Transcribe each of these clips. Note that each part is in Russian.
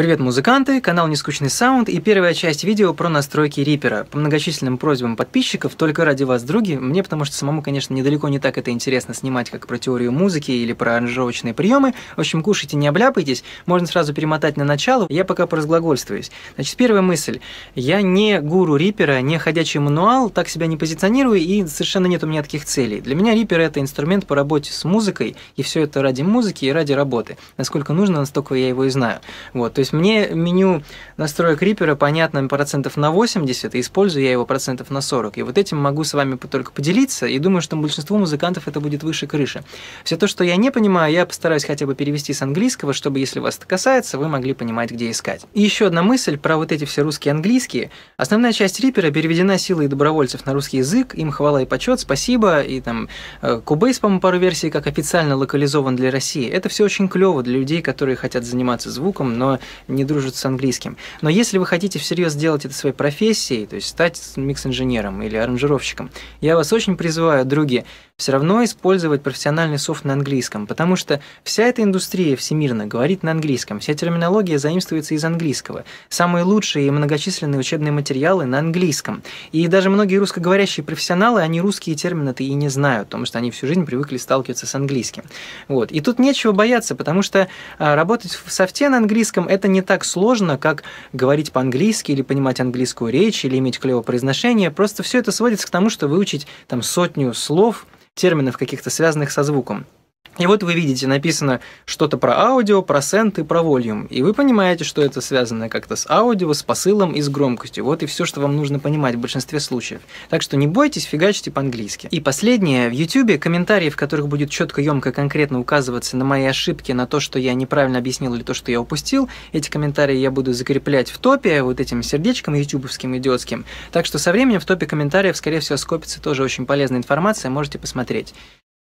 Привет, музыканты! Канал Нескучный Саунд и первая часть видео про настройки Рипера. По многочисленным просьбам подписчиков, только ради вас, други, мне, потому что самому, конечно, недалеко не так это интересно снимать, как про теорию музыки или про аранжировочные приемы. В общем, кушайте, не обляпайтесь, можно сразу перемотать на начало, я пока поразглагольствуюсь. Значит, первая мысль. Я не гуру Рипера, не ходячий мануал, так себя не позиционирую и совершенно нет у меня таких целей. Для меня Рипер это инструмент по работе с музыкой, и все это ради музыки и ради работы. Насколько нужно, настолько я его и знаю. Вот, то есть есть мне меню настроек Reaper понятно процентов на 80, и использую я его процентов на 40. И вот этим могу с вами только поделиться, и думаю, что большинству музыкантов это будет выше крыши. Все то, что я не понимаю, я постараюсь хотя бы перевести с английского, чтобы, если вас это касается, вы могли понимать, где искать. И еще одна мысль про вот эти все русские английские. Основная часть Рипера переведена силой добровольцев на русский язык, им хвала и почет, спасибо, и там Кубейс, э, по-моему, пару версий, как официально локализован для России. Это все очень клево для людей, которые хотят заниматься звуком, но не дружат с английским. Но если вы хотите всерьез сделать это своей профессией, то есть стать микс-инженером или аранжировщиком, я вас очень призываю, други, все равно использовать профессиональный софт на английском, потому что вся эта индустрия всемирно говорит на английском, вся терминология заимствуется из английского. Самые лучшие и многочисленные учебные материалы на английском. И даже многие русскоговорящие профессионалы, они русские термины-то и не знают, потому что они всю жизнь привыкли сталкиваться с английским. Вот. И тут нечего бояться, потому что а, работать в софте на английском – это это не так сложно, как говорить по-английски или понимать английскую речь, или иметь клевое произношение. Просто все это сводится к тому, что выучить там сотню слов, терминов каких-то, связанных со звуком. И вот вы видите, написано что-то про аудио, про сент и про вольюм. И вы понимаете, что это связано как-то с аудио, с посылом и с громкостью. Вот и все, что вам нужно понимать в большинстве случаев. Так что не бойтесь, фигачьте по-английски. И последнее. В YouTube комментарии, в которых будет четко, емко, конкретно указываться на мои ошибки, на то, что я неправильно объяснил или то, что я упустил, эти комментарии я буду закреплять в топе вот этим сердечком ютубовским, идиотским. Так что со временем в топе комментариев, скорее всего, скопится тоже очень полезная информация, можете посмотреть.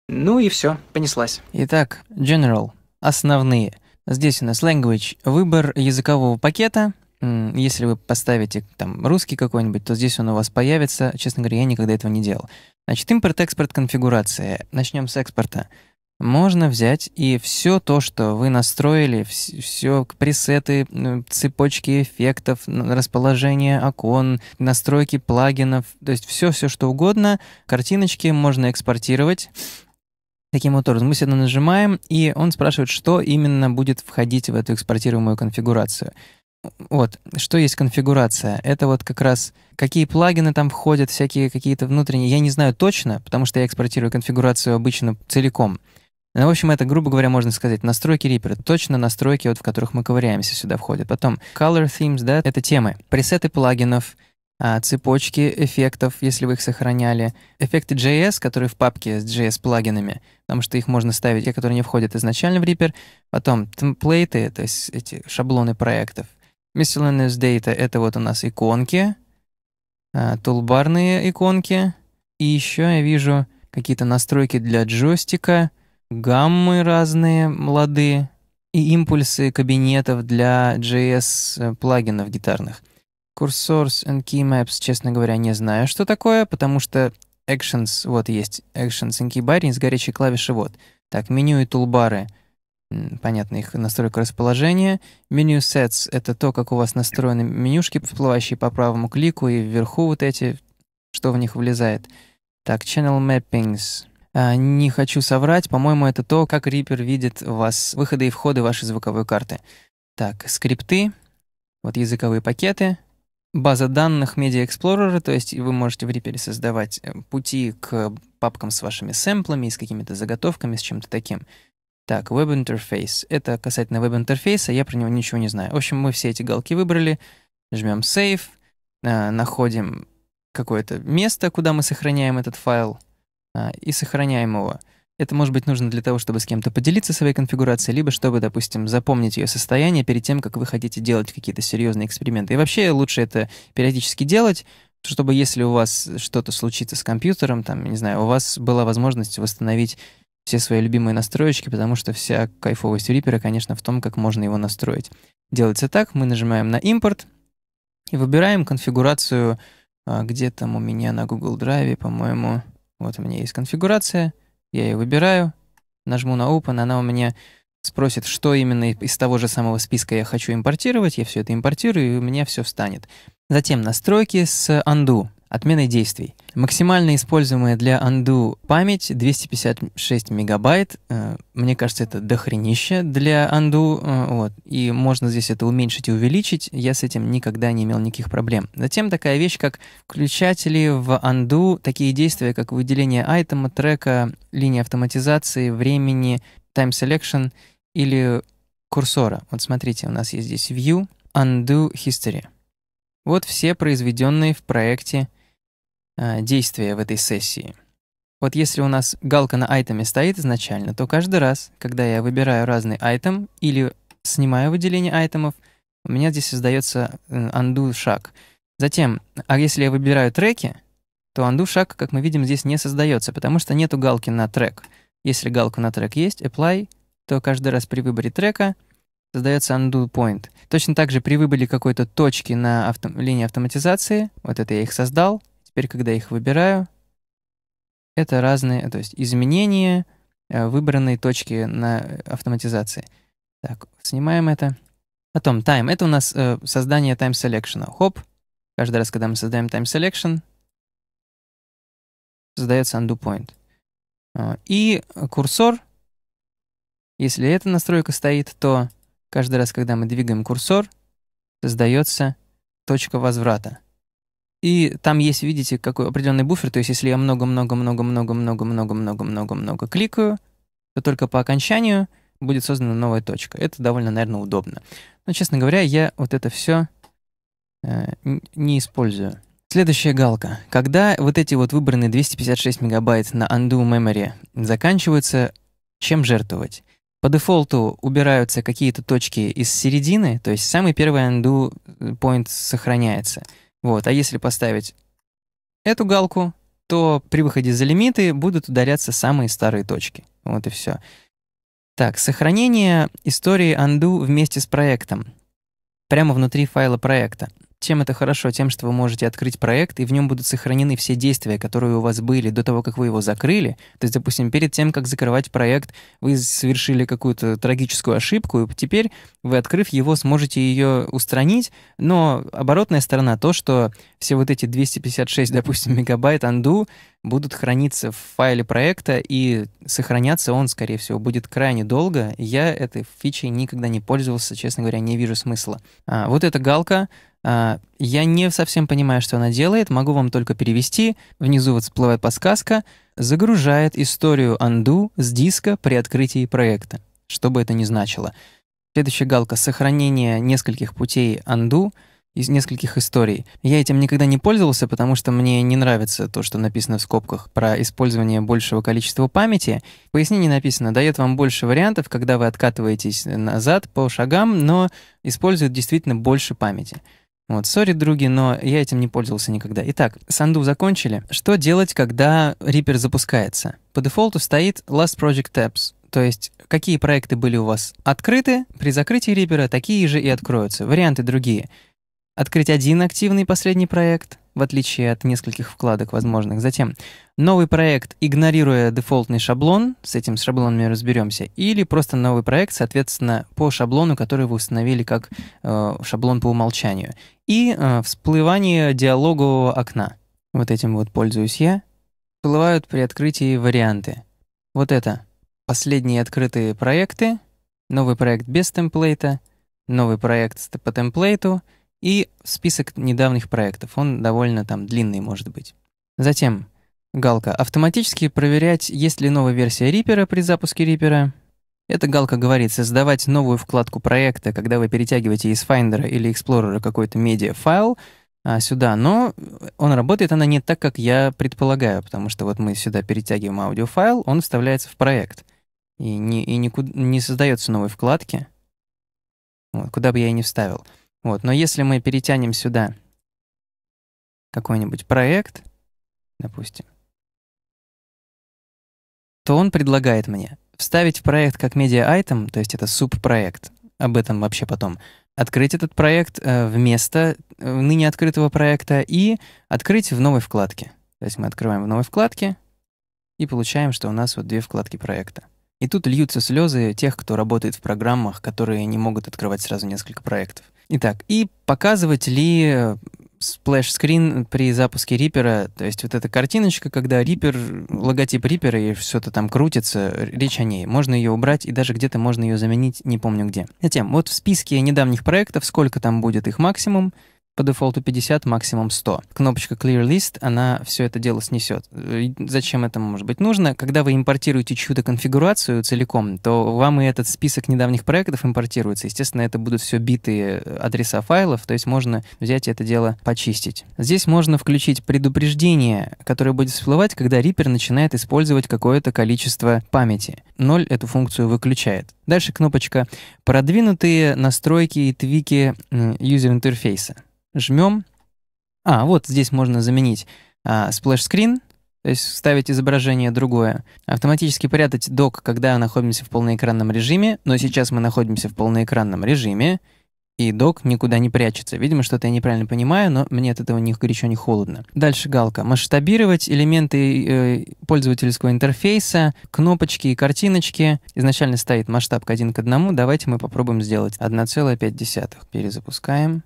Ну и все, понеслась. Итак, General, основные. Здесь у нас language, выбор языкового пакета. Если вы поставите там русский какой-нибудь, то здесь он у вас появится. Честно говоря, я никогда этого не делал. Значит, импорт-экспорт конфигурация. Начнем с экспорта. Можно взять и все то, что вы настроили, все пресеты, цепочки эффектов, расположение окон, настройки плагинов, то есть все, все что угодно, картиночки можно экспортировать таким вот образом. Мы сюда нажимаем, и он спрашивает, что именно будет входить в эту экспортируемую конфигурацию. Вот, что есть конфигурация? Это вот как раз какие плагины там входят, всякие какие-то внутренние. Я не знаю точно, потому что я экспортирую конфигурацию обычно целиком. Ну, в общем, это, грубо говоря, можно сказать, настройки Reaper. Точно настройки, вот, в которых мы ковыряемся, сюда входят. Потом Color Themes, да, это темы. Пресеты плагинов, а, цепочки эффектов, если вы их сохраняли, эффекты JS, которые в папке с JS-плагинами, потому что их можно ставить, те, которые не входят изначально в Reaper, потом темплейты, то есть эти шаблоны проектов, miscellaneous data — это вот у нас иконки, а, тулбарные иконки, и еще я вижу какие-то настройки для джойстика, гаммы разные, молодые, и импульсы кабинетов для JS-плагинов э, гитарных. Курсорс and Key Maps, честно говоря, не знаю, что такое, потому что Actions, вот есть Actions and Key Bindings, горячие клавиши, вот. Так, меню и тулбары, понятно, их настройка расположения. Меню Sets — это то, как у вас настроены менюшки, всплывающие по правому клику, и вверху вот эти, что в них влезает. Так, Channel Mappings а, — не хочу соврать, по-моему, это то, как Reaper видит вас, выходы и входы вашей звуковой карты. Так, скрипты, вот языковые пакеты, база данных Media Explorer, то есть вы можете в Reaper создавать э, пути к папкам с вашими сэмплами, с какими-то заготовками, с чем-то таким. Так, веб-интерфейс. Это касательно веб-интерфейса, я про него ничего не знаю. В общем, мы все эти галки выбрали, жмем Save, э, находим какое-то место, куда мы сохраняем этот файл, э, и сохраняем его. Это может быть нужно для того, чтобы с кем-то поделиться своей конфигурацией, либо чтобы, допустим, запомнить ее состояние перед тем, как вы хотите делать какие-то серьезные эксперименты. И вообще лучше это периодически делать, чтобы если у вас что-то случится с компьютером, там, не знаю, у вас была возможность восстановить все свои любимые настроечки, потому что вся кайфовость Reaper, конечно, в том, как можно его настроить. Делается так, мы нажимаем на импорт и выбираем конфигурацию, а, где там у меня на Google Drive, по-моему, вот у меня есть конфигурация — я ее выбираю, нажму на Open, она у меня спросит, что именно из того же самого списка я хочу импортировать, я все это импортирую, и у меня все встанет. Затем настройки с Undo. Отменой действий. Максимально используемая для Undo память 256 мегабайт. Э, мне кажется, это дохренище для Undo. Э, вот. И можно здесь это уменьшить и увеличить. Я с этим никогда не имел никаких проблем. Затем такая вещь, как включатели в Undo. Такие действия, как выделение айтема, трека, линии автоматизации, времени, time selection или курсора. Вот смотрите, у нас есть здесь View, Undo History. Вот все произведенные в проекте Э, действия в этой сессии. Вот если у нас галка на айтеме стоит изначально, то каждый раз, когда я выбираю разный айтем или снимаю выделение айтемов, у меня здесь создается э, undo шаг. Затем, а если я выбираю треки, то undo шаг, как мы видим, здесь не создается, потому что нету галки на трек. Если галка на трек есть, apply, то каждый раз при выборе трека создается undo point. Точно так же при выборе какой-то точки на авто, линии автоматизации, вот это я их создал, Теперь, когда их выбираю, это разные, то есть изменения э, выбранной точки на э, автоматизации. Так, снимаем это. Потом time. Это у нас э, создание time selection. Хоп. Каждый раз, когда мы создаем time selection, создается undo point. Э, и курсор. Если эта настройка стоит, то каждый раз, когда мы двигаем курсор, создается точка возврата. И там есть, видите, какой определенный буфер, то есть если я много-много-много-много-много-много-много-много-много кликаю, то только по окончанию будет создана новая точка. Это довольно, наверное, удобно. Но, честно говоря, я вот это все э, не использую. Следующая галка. Когда вот эти вот выбранные 256 мегабайт на Undo Memory заканчиваются, чем жертвовать? По дефолту убираются какие-то точки из середины, то есть самый первый undo э, point сохраняется – вот. А если поставить эту галку, то при выходе за лимиты будут удаляться самые старые точки. Вот и все. Так, сохранение истории undo вместе с проектом. Прямо внутри файла проекта. Чем это хорошо? Тем, что вы можете открыть проект, и в нем будут сохранены все действия, которые у вас были до того, как вы его закрыли. То есть, допустим, перед тем, как закрывать проект, вы совершили какую-то трагическую ошибку, и теперь вы, открыв его, сможете ее устранить. Но оборотная сторона то, что все вот эти 256, допустим, мегабайт анду будут храниться в файле проекта, и сохраняться он, скорее всего, будет крайне долго. Я этой фичей никогда не пользовался, честно говоря, не вижу смысла. А, вот эта галка а, я не совсем понимаю, что она делает, могу вам только перевести. Внизу вот всплывает подсказка. Загружает историю Undo с диска при открытии проекта. Что бы это ни значило. Следующая галка — сохранение нескольких путей Undo из нескольких историй. Я этим никогда не пользовался, потому что мне не нравится то, что написано в скобках про использование большего количества памяти. Пояснение написано, дает вам больше вариантов, когда вы откатываетесь назад по шагам, но использует действительно больше памяти. Вот, сори, други, но я этим не пользовался никогда. Итак, санду закончили. Что делать, когда Reaper запускается? По дефолту стоит Last Project Tabs, то есть какие проекты были у вас открыты, при закрытии Reaper такие же и откроются. Варианты другие. Открыть один активный последний проект, в отличие от нескольких вкладок возможных. Затем новый проект, игнорируя дефолтный шаблон, с этим шаблонами разберемся, или просто новый проект, соответственно, по шаблону, который вы установили как э, шаблон по умолчанию и э, всплывание диалогового окна. Вот этим вот пользуюсь я. Всплывают при открытии варианты. Вот это. Последние открытые проекты, новый проект без темплейта, новый проект по темплейту и список недавних проектов. Он довольно там длинный может быть. Затем галка «Автоматически проверять, есть ли новая версия Reaper при запуске Reaper», эта галка говорит, создавать новую вкладку проекта, когда вы перетягиваете из Finder или Explorer какой-то медиафайл а, сюда, но он работает, она не так, как я предполагаю, потому что вот мы сюда перетягиваем аудиофайл, он вставляется в проект. И, не, и никуда, не создается новой вкладки, вот, куда бы я и не вставил. Вот, но если мы перетянем сюда какой-нибудь проект, допустим, то он предлагает мне вставить в проект как медиа-айтем, то есть это субпроект, об этом вообще потом, открыть этот проект э, вместо э, ныне открытого проекта и открыть в новой вкладке. То есть мы открываем в новой вкладке и получаем, что у нас вот две вкладки проекта. И тут льются слезы тех, кто работает в программах, которые не могут открывать сразу несколько проектов. Итак, и показывать ли сплэш-скрин при запуске Рипера, то есть вот эта картиночка, когда Рипер, логотип Рипера и все это там крутится, речь о ней. Можно ее убрать и даже где-то можно ее заменить, не помню где. Затем, вот в списке недавних проектов, сколько там будет их максимум, по дефолту 50, максимум 100. Кнопочка Clear List, она все это дело снесет. Зачем это может быть нужно? Когда вы импортируете чью-то конфигурацию целиком, то вам и этот список недавних проектов импортируется. Естественно, это будут все битые адреса файлов, то есть можно взять это дело почистить. Здесь можно включить предупреждение, которое будет всплывать, когда Reaper начинает использовать какое-то количество памяти. 0 эту функцию выключает. Дальше кнопочка «Продвинутые настройки и твики юзер-интерфейса» жмем. А, вот здесь можно заменить а, splash screen, то есть вставить изображение другое. Автоматически прятать док, когда находимся в полноэкранном режиме, но сейчас мы находимся в полноэкранном режиме, и док никуда не прячется. Видимо, что-то я неправильно понимаю, но мне от этого ни горячо, не холодно. Дальше галка. Масштабировать элементы э, пользовательского интерфейса, кнопочки и картиночки. Изначально стоит масштаб к один к одному. Давайте мы попробуем сделать 1,5. Перезапускаем.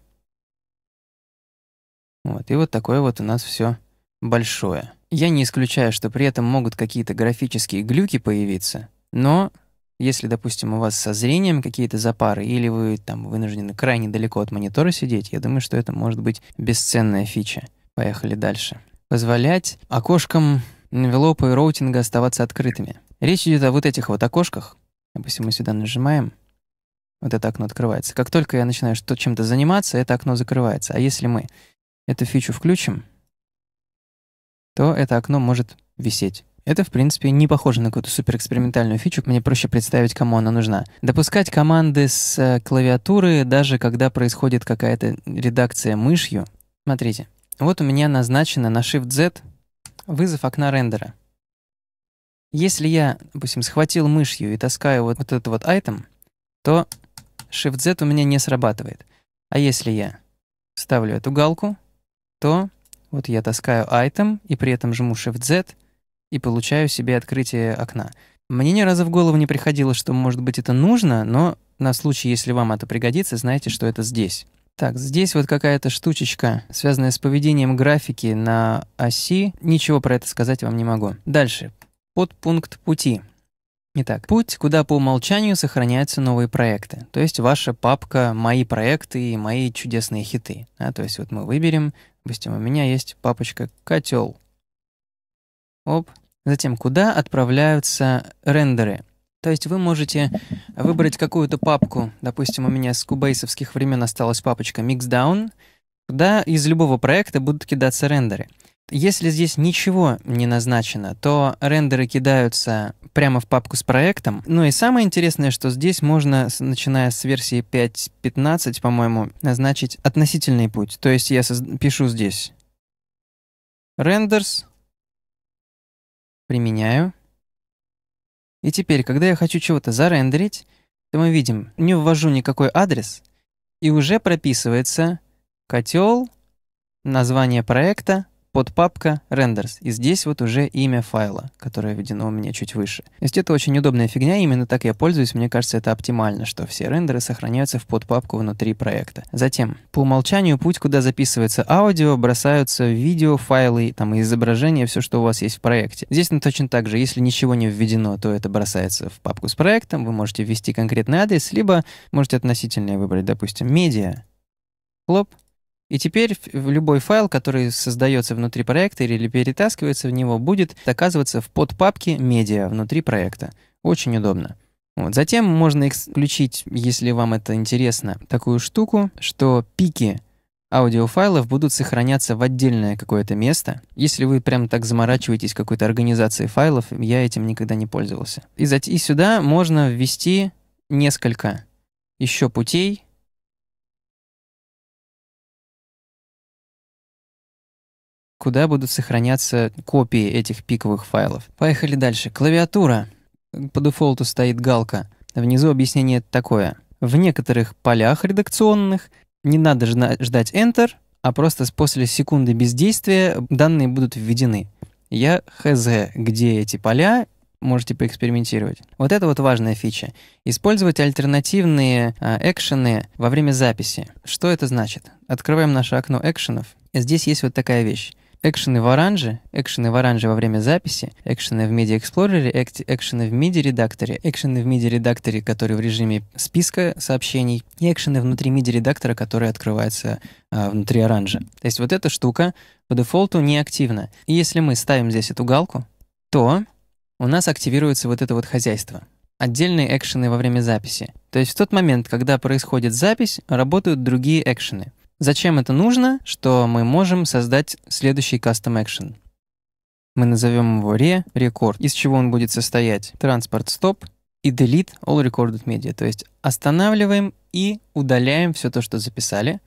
Вот, и вот такое вот у нас все большое. Я не исключаю, что при этом могут какие-то графические глюки появиться, но если, допустим, у вас со зрением какие-то запары, или вы там вынуждены крайне далеко от монитора сидеть, я думаю, что это может быть бесценная фича. Поехали дальше. Позволять окошкам велопа и роутинга оставаться открытыми. Речь идет о вот этих вот окошках. Допустим, мы сюда нажимаем, вот это окно открывается. Как только я начинаю что чем-то заниматься, это окно закрывается. А если мы эту фичу включим, то это окно может висеть. Это, в принципе, не похоже на какую-то суперэкспериментальную фичу, мне проще представить, кому она нужна. Допускать команды с э, клавиатуры, даже когда происходит какая-то редакция мышью. Смотрите, вот у меня назначено на Shift-Z вызов окна рендера. Если я, допустим, схватил мышью и таскаю вот, вот этот вот item, то Shift-Z у меня не срабатывает. А если я ставлю эту галку, то вот я таскаю item и при этом жму Shift-Z и получаю себе открытие окна. Мне ни разу в голову не приходило, что, может быть, это нужно, но на случай, если вам это пригодится, знайте, что это здесь. Так, здесь вот какая-то штучечка, связанная с поведением графики на оси. Ничего про это сказать вам не могу. Дальше. Подпункт пути. Итак, путь, куда по умолчанию сохраняются новые проекты. То есть ваша папка «Мои проекты» и «Мои чудесные хиты». А, то есть вот мы выберем Допустим, у меня есть папочка котел. Оп. Затем, куда отправляются рендеры. То есть вы можете выбрать какую-то папку. Допустим, у меня с кубейсовских времен осталась папочка mixdown. Куда из любого проекта будут кидаться рендеры. Если здесь ничего не назначено, то рендеры кидаются прямо в папку с проектом. Ну и самое интересное, что здесь можно, начиная с версии 5.15, по-моему, назначить относительный путь. То есть я пишу здесь renders, применяю. И теперь, когда я хочу чего-то зарендерить, то мы видим, не ввожу никакой адрес, и уже прописывается котел, название проекта, под папка renders. И здесь вот уже имя файла, которое введено у меня чуть выше. То есть это очень удобная фигня, именно так я пользуюсь. Мне кажется, это оптимально, что все рендеры сохраняются в подпапку внутри проекта. Затем, по умолчанию путь, куда записывается аудио, бросаются видео, файлы, там, изображения, все, что у вас есть в проекте. Здесь ну, точно так же, если ничего не введено, то это бросается в папку с проектом, вы можете ввести конкретный адрес, либо можете относительное выбрать, допустим, медиа. Хлоп, и теперь любой файл, который создается внутри проекта или перетаскивается в него, будет оказываться в подпапке «Медиа» внутри проекта. Очень удобно. Вот. Затем можно включить, если вам это интересно, такую штуку, что пики аудиофайлов будут сохраняться в отдельное какое-то место. Если вы прям так заморачиваетесь какой-то организацией файлов, я этим никогда не пользовался. И, и сюда можно ввести несколько еще путей, куда будут сохраняться копии этих пиковых файлов. Поехали дальше. Клавиатура. По дефолту стоит галка. Внизу объяснение такое. В некоторых полях редакционных не надо ждать Enter, а просто после секунды бездействия данные будут введены. Я хз, где эти поля, можете поэкспериментировать. Вот это вот важная фича. Использовать альтернативные а, экшены во время записи. Что это значит? Открываем наше окно экшенов. Здесь есть вот такая вещь экшены в оранже, экшены в оранже во время записи, экшены в Media Explorer, экшены в MIDI редакторе, экшены в MIDI редакторе, который в режиме списка сообщений, и экшены внутри MIDI редактора, который открывается а, внутри оранжа. То есть вот эта штука по дефолту неактивна. И если мы ставим здесь эту галку, то у нас активируется вот это вот хозяйство отдельные экшены во время записи. То есть в тот момент, когда происходит запись, работают другие экшены. Зачем это нужно, что мы можем создать следующий Custom Action? Мы назовем его re record, из чего он будет состоять transport stop и delete all recorded media, то есть останавливаем и удаляем все то, что записали.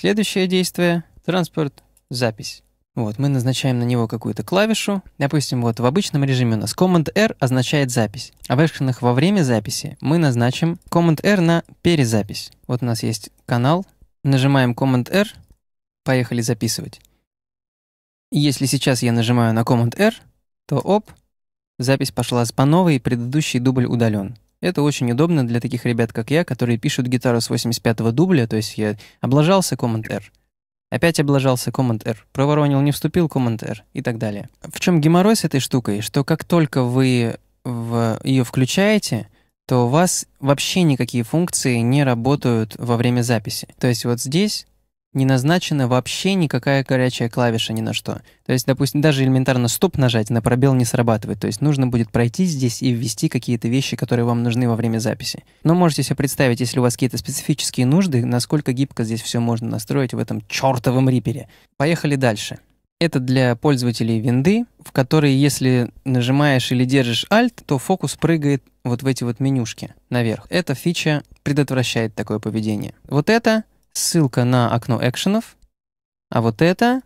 Следующее действие транспорт запись. Вот, мы назначаем на него какую-то клавишу. Допустим, вот в обычном режиме у нас Command-R означает запись. А в экшенах во время записи мы назначим Command-R на перезапись. Вот у нас есть канал Нажимаем Command-R. Поехали записывать. Если сейчас я нажимаю на Command-R, то оп, запись пошла с по новой, предыдущий дубль удален. Это очень удобно для таких ребят, как я, которые пишут гитару с 85-го дубля, то есть я облажался Command-R. Опять облажался Command-R, проворонил, не вступил Command-R и так далее. В чем геморрой с этой штукой? Что как только вы в... ее включаете, то у вас вообще никакие функции не работают во время записи. То есть вот здесь не назначена вообще никакая горячая клавиша ни на что. То есть, допустим, даже элементарно стоп нажать на пробел не срабатывает. То есть нужно будет пройти здесь и ввести какие-то вещи, которые вам нужны во время записи. Но можете себе представить, если у вас какие-то специфические нужды, насколько гибко здесь все можно настроить в этом чертовом рипере. Поехали дальше. Это для пользователей винды, в которой, если нажимаешь или держишь Alt, то фокус прыгает вот в эти вот менюшки наверх. Эта фича предотвращает такое поведение. Вот это ссылка на окно экшенов, а вот это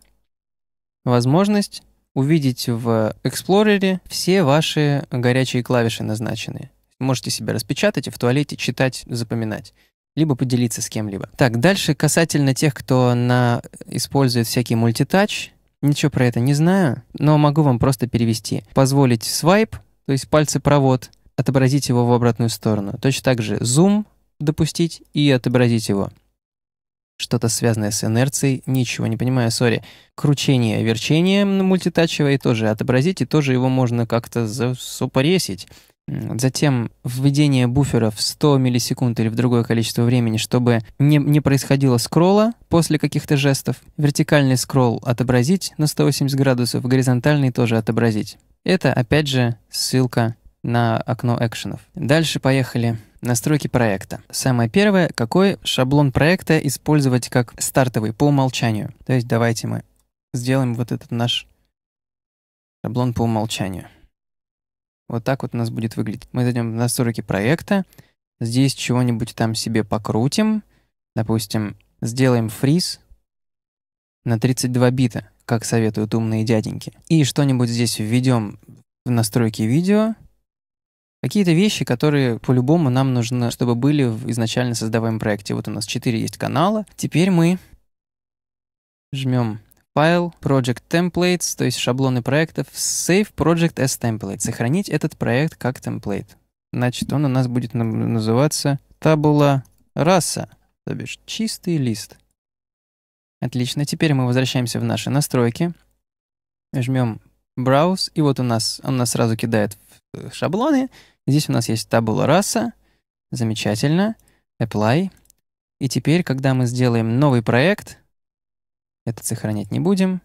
возможность увидеть в Explorer все ваши горячие клавиши назначенные. Можете себе распечатать и в туалете читать, запоминать либо поделиться с кем-либо. Так, дальше касательно тех, кто на... использует всякий мультитач, ничего про это не знаю, но могу вам просто перевести. Позволить свайп, то есть пальцы провод, отобразить его в обратную сторону. Точно так же зум допустить и отобразить его. Что-то связанное с инерцией, ничего не понимаю, сори. Кручение, верчение мультитачевое тоже отобразить, и тоже его можно как-то засупоресить. Затем введение буфера в 100 миллисекунд или в другое количество времени, чтобы не, не происходило скролла после каких-то жестов. Вертикальный скролл отобразить на 180 градусов, горизонтальный тоже отобразить. Это, опять же, ссылка на окно экшенов. Дальше поехали. Настройки проекта. Самое первое, какой шаблон проекта использовать как стартовый по умолчанию. То есть давайте мы сделаем вот этот наш шаблон по умолчанию. Вот так вот у нас будет выглядеть. Мы зайдем в настройки проекта, здесь чего-нибудь там себе покрутим, допустим, сделаем фриз на 32 бита, как советуют умные дяденьки. И что-нибудь здесь введем в настройки видео, Какие-то вещи, которые по-любому нам нужно, чтобы были в изначально создаваемом проекте. Вот у нас 4 есть канала. Теперь мы жмем файл, project templates, то есть шаблоны проектов, save project as template, сохранить этот проект как темплейт. Значит, он у нас будет называться tabula rasa, то бишь чистый лист. Отлично, теперь мы возвращаемся в наши настройки, жмем browse, и вот у нас, он нас сразу кидает в шаблоны, Здесь у нас есть табула раса. Замечательно. Apply. И теперь, когда мы сделаем новый проект, этот сохранять не будем.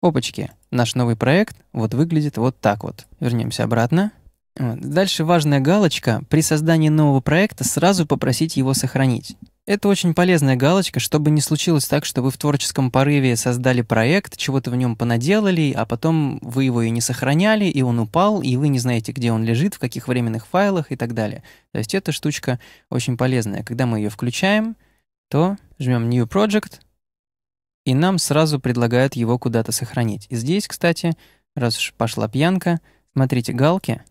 Опачки, наш новый проект вот выглядит вот так вот. Вернемся обратно. Вот. Дальше важная галочка. При создании нового проекта сразу попросить его сохранить. Это очень полезная галочка, чтобы не случилось так, что вы в творческом порыве создали проект, чего-то в нем понаделали, а потом вы его и не сохраняли, и он упал, и вы не знаете, где он лежит, в каких временных файлах и так далее. То есть эта штучка очень полезная. Когда мы ее включаем, то жмем New Project, и нам сразу предлагают его куда-то сохранить. И здесь, кстати, раз уж пошла пьянка, смотрите галки.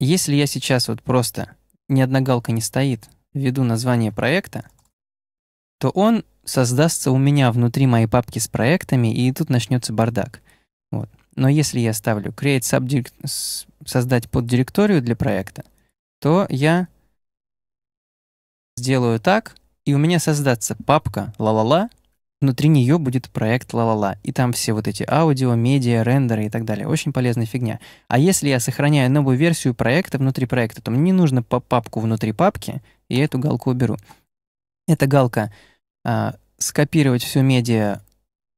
Если я сейчас вот просто, ни одна галка не стоит, введу название проекта, то он создастся у меня внутри моей папки с проектами, и тут начнется бардак. Вот. Но если я ставлю create subdirect, создать поддиректорию для проекта, то я сделаю так, и у меня создастся папка ла-ла-ла, внутри нее будет проект ла-ла-ла, и там все вот эти аудио, медиа, рендеры и так далее. Очень полезная фигня. А если я сохраняю новую версию проекта внутри проекта, то мне не нужно папку внутри папки, и эту галку уберу. Это галка а, э, «Скопировать все медиа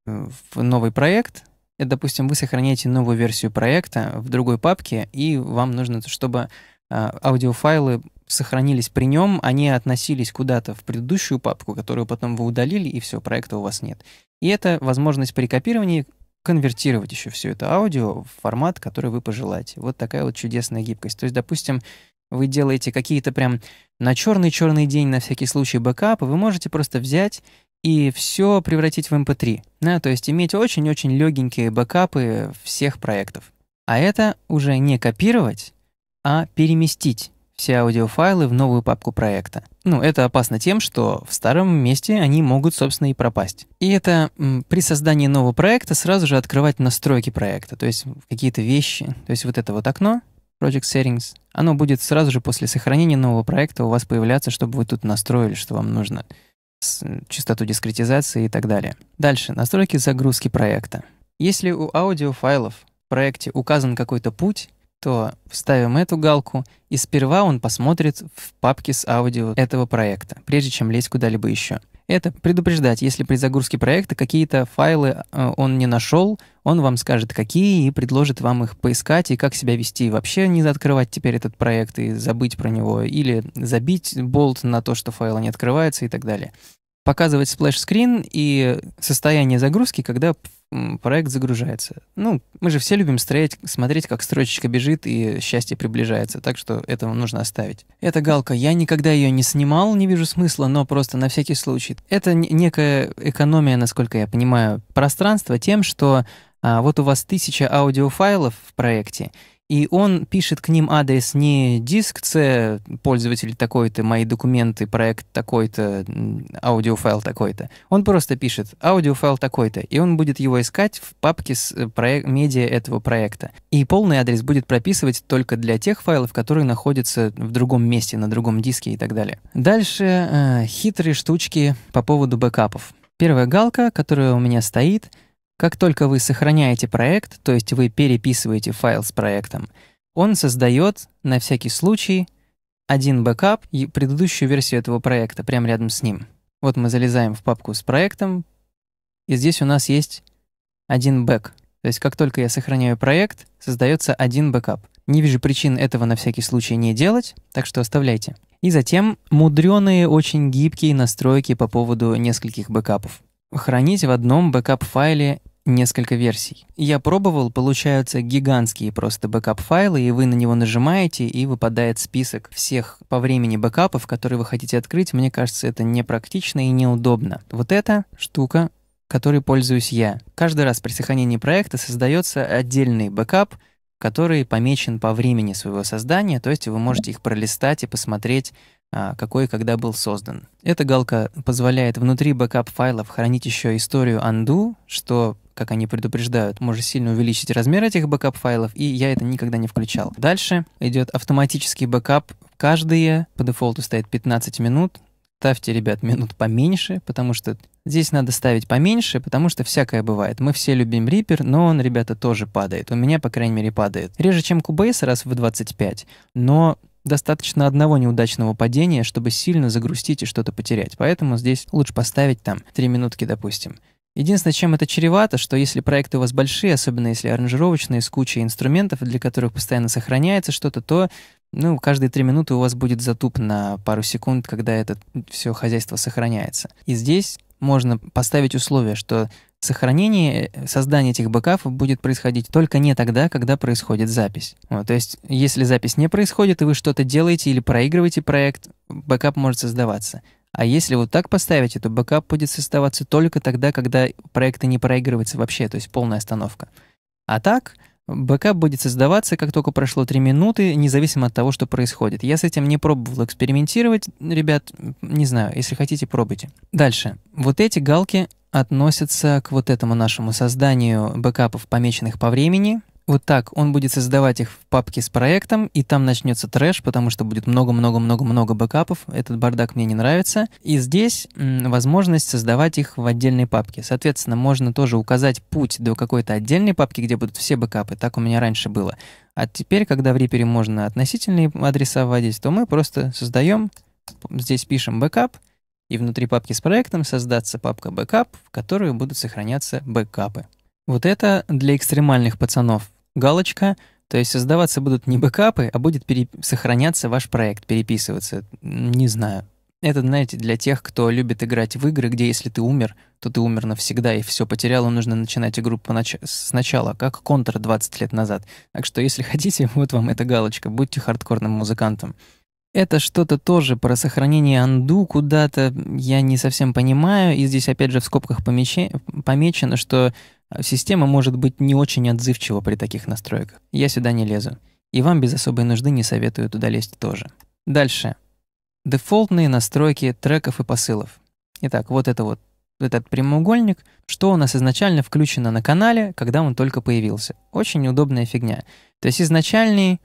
в новый проект». Это, допустим, вы сохраняете новую версию проекта в другой папке, и вам нужно, чтобы э, аудиофайлы сохранились при нем, они относились куда-то в предыдущую папку, которую потом вы удалили, и все, проекта у вас нет. И это возможность при копировании конвертировать еще все это аудио в формат, который вы пожелаете. Вот такая вот чудесная гибкость. То есть, допустим, вы делаете какие-то прям на черный-черный день на всякий случай бэкапа вы можете просто взять и все превратить в MP3. Эм да, то есть иметь очень-очень легенькие бэкапы всех проектов. А это уже не копировать, а переместить все аудиофайлы в новую папку проекта. Ну, это опасно тем, что в старом месте они могут, собственно, и пропасть. И это при создании нового проекта сразу же открывать настройки проекта, то есть какие-то вещи. То есть вот это вот окно, Project Settings. Оно будет сразу же после сохранения нового проекта у вас появляться, чтобы вы тут настроили, что вам нужно, частоту дискретизации и так далее. Дальше, настройки загрузки проекта. Если у аудиофайлов в проекте указан какой-то путь, то вставим эту галку, и сперва он посмотрит в папке с аудио этого проекта, прежде чем лезть куда-либо еще это предупреждать, если при загрузке проекта какие-то файлы э, он не нашел, он вам скажет, какие, и предложит вам их поискать, и как себя вести. Вообще не открывать теперь этот проект и забыть про него, или забить болт на то, что файлы не открываются и так далее показывать сплэш-скрин и состояние загрузки, когда проект загружается. Ну, мы же все любим строить, смотреть, как строчечка бежит и счастье приближается, так что этого нужно оставить. Эта галка, я никогда ее не снимал, не вижу смысла, но просто на всякий случай. Это некая экономия, насколько я понимаю, пространства тем, что а, вот у вас тысяча аудиофайлов в проекте, и он пишет к ним адрес не диск C, пользователь такой-то, мои документы, проект такой-то, аудиофайл такой-то. Он просто пишет аудиофайл такой-то, и он будет его искать в папке с э, проек- медиа этого проекта. И полный адрес будет прописывать только для тех файлов, которые находятся в другом месте, на другом диске и так далее. Дальше э, хитрые штучки по поводу бэкапов. Первая галка, которая у меня стоит — как только вы сохраняете проект, то есть вы переписываете файл с проектом, он создает на всякий случай один бэкап и предыдущую версию этого проекта прямо рядом с ним. Вот мы залезаем в папку с проектом, и здесь у нас есть один бэк. То есть как только я сохраняю проект, создается один бэкап. Не вижу причин этого на всякий случай не делать, так что оставляйте. И затем мудреные, очень гибкие настройки по поводу нескольких бэкапов. Хранить в одном бэкап-файле несколько версий. Я пробовал, получаются гигантские просто бэкап-файлы, и вы на него нажимаете, и выпадает список всех по времени бэкапов, которые вы хотите открыть. Мне кажется, это непрактично и неудобно. Вот эта штука которой пользуюсь я. Каждый раз при сохранении проекта создается отдельный бэкап, который помечен по времени своего создания, то есть вы можете их пролистать и посмотреть, а, какой и когда был создан. Эта галка позволяет внутри бэкап-файлов хранить еще историю undo, что как они предупреждают, можно сильно увеличить размер этих бэкап-файлов, и я это никогда не включал. Дальше идет автоматический бэкап. Каждые по дефолту стоит 15 минут, ставьте, ребят, минут поменьше, потому что здесь надо ставить поменьше, потому что всякое бывает. Мы все любим Reaper, но он, ребята, тоже падает. У меня, по крайней мере, падает. Реже, чем Cubase раз в 25, но достаточно одного неудачного падения, чтобы сильно загрустить и что-то потерять. Поэтому здесь лучше поставить там 3 минутки, допустим. Единственное, чем это чревато, что если проекты у вас большие, особенно если аранжировочные, с кучей инструментов, для которых постоянно сохраняется что-то, то ну, каждые три минуты у вас будет затуп на пару секунд, когда это все хозяйство сохраняется. И здесь можно поставить условие, что сохранение, э, создание этих бэкапов будет происходить только не тогда, когда происходит запись. Вот, то есть, если запись не происходит, и вы что-то делаете или проигрываете проект, бэкап может создаваться. А если вот так поставить, то бэкап будет создаваться только тогда, когда проекты не проигрываются вообще, то есть полная остановка. А так, бэкап будет создаваться, как только прошло 3 минуты, независимо от того, что происходит. Я с этим не пробовал экспериментировать, ребят, не знаю, если хотите, пробуйте. Дальше. Вот эти галки относятся к вот этому нашему созданию бэкапов, помеченных по времени, вот так, он будет создавать их в папке с проектом, и там начнется трэш, потому что будет много-много-много-много бэкапов, этот бардак мне не нравится. И здесь возможность создавать их в отдельной папке. Соответственно, можно тоже указать путь до какой-то отдельной папки, где будут все бэкапы, так у меня раньше было. А теперь, когда в Reaper можно относительные адреса вводить, то мы просто создаем, здесь пишем бэкап, и внутри папки с проектом создаться папка бэкап, в которую будут сохраняться бэкапы. Вот это для экстремальных пацанов галочка, то есть создаваться будут не бэкапы, а будет пере... сохраняться ваш проект, переписываться. Не знаю. Это, знаете, для тех, кто любит играть в игры, где если ты умер, то ты умер навсегда и все потерял, и нужно начинать игру понач... сначала, как контр 20 лет назад. Так что, если хотите, вот вам эта галочка, будьте хардкорным музыкантом. Это что-то тоже про сохранение анду куда-то, я не совсем понимаю, и здесь опять же в скобках помече... помечено, что Система может быть не очень отзывчива при таких настройках. Я сюда не лезу. И вам без особой нужды не советую туда лезть тоже. Дальше. Дефолтные настройки треков и посылов. Итак, вот это вот этот прямоугольник, что у нас изначально включено на канале, когда он только появился. Очень удобная фигня. То есть изначальный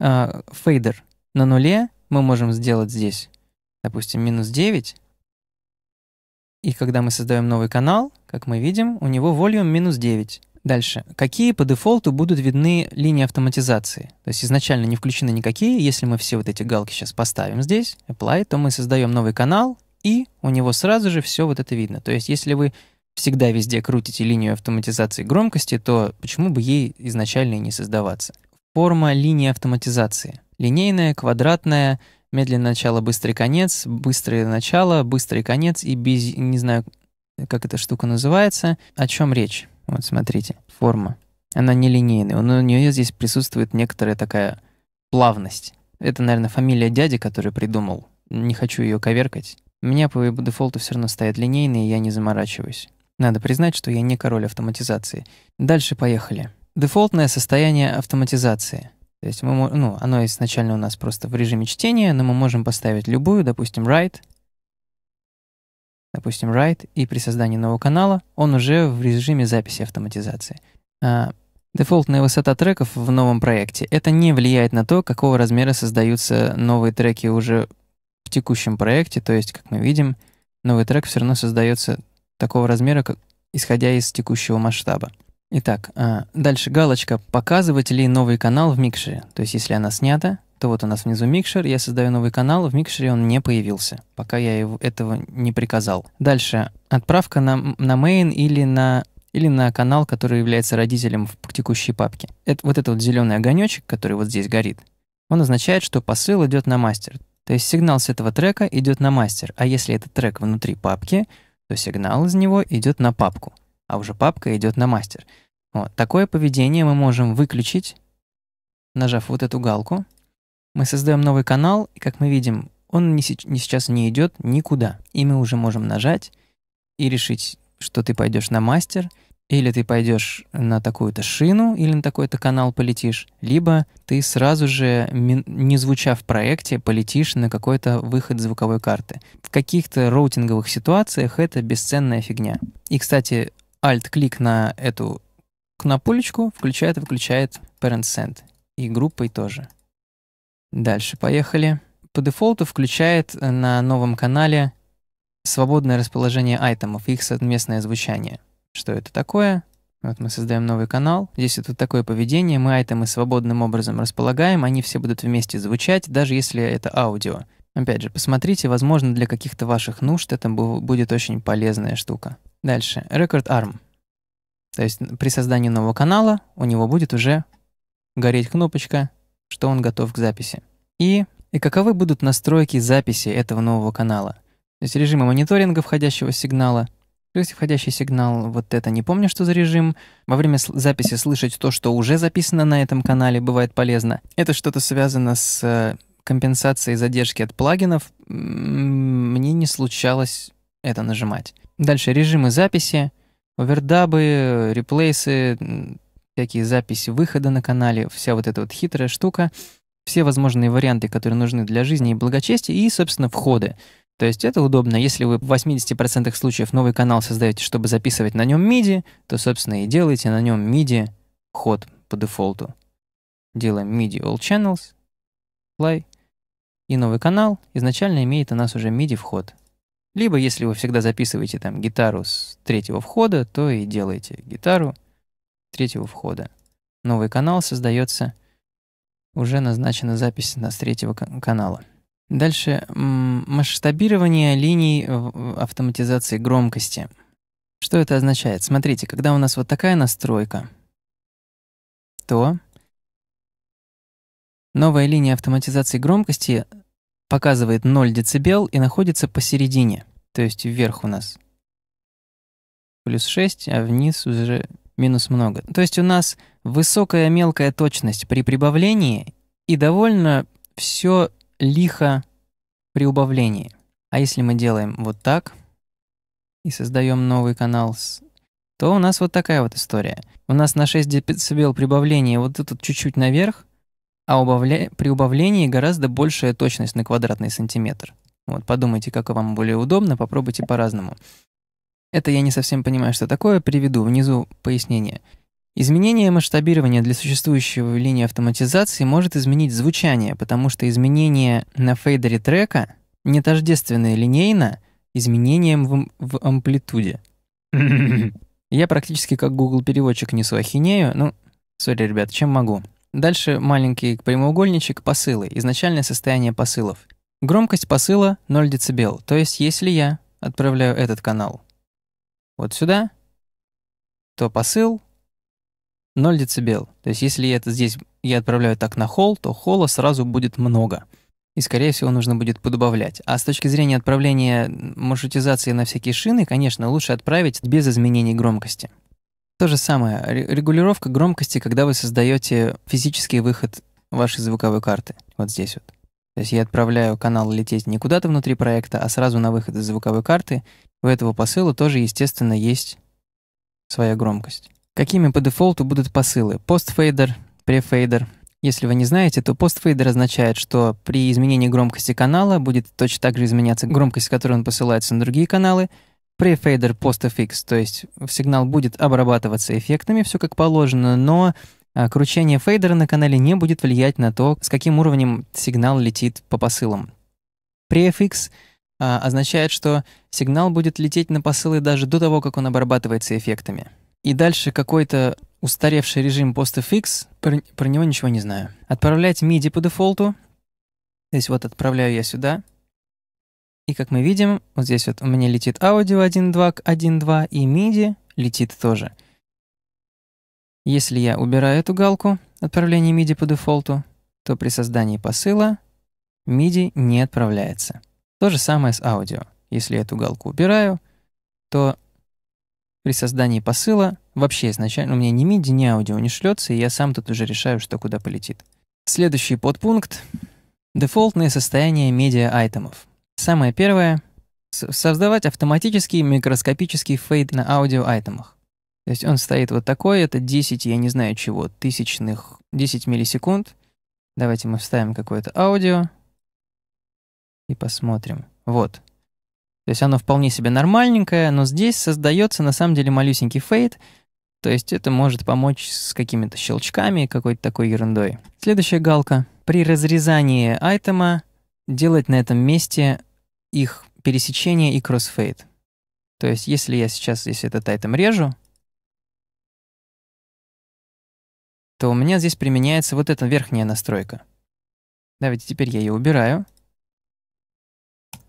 э, фейдер на нуле мы можем сделать здесь, допустим, минус 9. И когда мы создаем новый канал, как мы видим, у него volume минус 9. Дальше. Какие по дефолту будут видны линии автоматизации? То есть изначально не включены никакие. Если мы все вот эти галки сейчас поставим здесь, apply, то мы создаем новый канал, и у него сразу же все вот это видно. То есть если вы всегда везде крутите линию автоматизации громкости, то почему бы ей изначально и не создаваться? Форма линии автоматизации. Линейная, квадратная, медленное начало, быстрый конец, быстрое начало, быстрый конец и без, не знаю, Э, как эта штука называется, о чем речь. Вот смотрите, форма. Она нелинейная, но у нее здесь присутствует некоторая такая плавность. Это, наверное, фамилия дяди, который придумал. Не хочу ее коверкать. У меня по дефолту все равно стоят линейные, и я не заморачиваюсь. Надо признать, что я не король автоматизации. Дальше поехали. Дефолтное состояние автоматизации. То есть мы, ну, оно изначально у нас просто в режиме чтения, но мы можем поставить любую, допустим, write, допустим, write, и при создании нового канала он уже в режиме записи автоматизации. А, дефолтная высота треков в новом проекте. Это не влияет на то, какого размера создаются новые треки уже в текущем проекте, то есть, как мы видим, новый трек все равно создается такого размера, как, исходя из текущего масштаба. Итак, а, дальше галочка «Показывать ли новый канал в микшере?», то есть если она снята, то вот у нас внизу микшер, я создаю новый канал, в микшере он не появился, пока я его, этого не приказал. Дальше, отправка на, на main или на или на канал, который является родителем в текущей папке. Это, вот этот вот зеленый огонечек, который вот здесь горит, он означает, что посыл идет на мастер. То есть сигнал с этого трека идет на мастер, а если этот трек внутри папки, то сигнал из него идет на папку, а уже папка идет на мастер. Вот. Такое поведение мы можем выключить, нажав вот эту галку, мы создаем новый канал, и как мы видим, он не, не сейчас не идет никуда. И мы уже можем нажать и решить, что ты пойдешь на мастер, или ты пойдешь на такую-то шину, или на такой-то канал полетишь, либо ты сразу же, не звуча в проекте, полетишь на какой-то выход звуковой карты. В каких-то роутинговых ситуациях это бесценная фигня. И, кстати, alt-клик на эту кнопочку включает и выключает parent send. И группой тоже. Дальше поехали. По дефолту включает э, на новом канале свободное расположение айтемов, их совместное звучание. Что это такое? Вот мы создаем новый канал. Здесь вот такое поведение. Мы айтемы свободным образом располагаем, они все будут вместе звучать, даже если это аудио. Опять же, посмотрите, возможно, для каких-то ваших нужд это будет очень полезная штука. Дальше. Record Arm. То есть при создании нового канала у него будет уже гореть кнопочка что он готов к записи. И, и каковы будут настройки записи этого нового канала. То есть режимы мониторинга входящего сигнала, то есть входящий сигнал, вот это не помню, что за режим. Во время записи слышать то, что уже записано на этом канале, бывает полезно. Это что-то связано с э, компенсацией задержки от плагинов. М-м-м, мне не случалось это нажимать. Дальше режимы записи, овердабы, э, реплейсы, всякие записи выхода на канале, вся вот эта вот хитрая штука, все возможные варианты, которые нужны для жизни и благочестия, и, собственно, входы. То есть это удобно. Если вы в 80% случаев новый канал создаете, чтобы записывать на нем MIDI, то, собственно, и делайте на нем MIDI ход по дефолту. Делаем MIDI All Channels, Play, и новый канал изначально имеет у нас уже MIDI вход. Либо, если вы всегда записываете там гитару с третьего входа, то и делайте гитару третьего входа. Новый канал создается, уже назначена запись на с третьего канала. Дальше масштабирование линий автоматизации громкости. Что это означает? Смотрите, когда у нас вот такая настройка, то новая линия автоматизации громкости показывает 0 дБ и находится посередине, то есть вверх у нас плюс 6, а вниз уже минус много. То есть у нас высокая мелкая точность при прибавлении и довольно все лихо при убавлении. А если мы делаем вот так и создаем новый канал, то у нас вот такая вот история. У нас на 6 децибел прибавление вот тут чуть-чуть наверх, а убавля... при убавлении гораздо большая точность на квадратный сантиметр. Вот подумайте, как вам более удобно, попробуйте по-разному. Это я не совсем понимаю, что такое, приведу внизу пояснение. Изменение масштабирования для существующего линии автоматизации может изменить звучание, потому что изменения на фейдере трека не тождественны линейно изменениям в, в амплитуде. Я практически как Google переводчик несу ахинею, ну, сори, ребят, чем могу. Дальше маленький прямоугольничек посылы, изначальное состояние посылов. Громкость посыла 0 дБ, то есть если я отправляю этот канал вот сюда, то посыл 0 дБ. То есть если я это здесь я отправляю так на холл, то холла сразу будет много. И, скорее всего, нужно будет подубавлять. А с точки зрения отправления маршрутизации на всякие шины, конечно, лучше отправить без изменений громкости. То же самое, регулировка громкости, когда вы создаете физический выход вашей звуковой карты. Вот здесь вот. То есть я отправляю канал лететь не куда-то внутри проекта, а сразу на выход из звуковой карты – у этого посыла тоже, естественно, есть своя громкость. Какими по дефолту будут посылы? Постфейдер, префейдер. Если вы не знаете, то постфейдер означает, что при изменении громкости канала будет точно так же изменяться громкость, с которой он посылается на другие каналы. Префейдер постфикс, то есть сигнал будет обрабатываться эффектами, все как положено, но а, кручение фейдера на канале не будет влиять на то, с каким уровнем сигнал летит по посылам. Префикс — а, означает, что сигнал будет лететь на посылы даже до того, как он обрабатывается эффектами. И дальше какой-то устаревший режим PostFX, про, про него ничего не знаю. Отправлять MIDI по дефолту. Здесь вот отправляю я сюда. И как мы видим, вот здесь вот у меня летит аудио 1.2 к 1.2, и MIDI летит тоже. Если я убираю эту галку отправление MIDI по дефолту, то при создании посыла MIDI не отправляется. То же самое с аудио. Если эту галку убираю, то при создании посыла вообще изначально у меня ни MIDI, ни аудио не шлется, и я сам тут уже решаю, что куда полетит. Следующий подпункт — дефолтное состояние медиа-айтемов. Самое первое — создавать автоматический микроскопический фейд на аудио-айтемах. То есть он стоит вот такой, это 10, я не знаю чего, тысячных, 10 миллисекунд. Давайте мы вставим какое-то аудио и посмотрим. Вот. То есть оно вполне себе нормальненькое, но здесь создается на самом деле малюсенький фейт, то есть это может помочь с какими-то щелчками, какой-то такой ерундой. Следующая галка. При разрезании айтема делать на этом месте их пересечение и кроссфейт, То есть если я сейчас здесь этот айтем режу, то у меня здесь применяется вот эта верхняя настройка. Давайте теперь я ее убираю.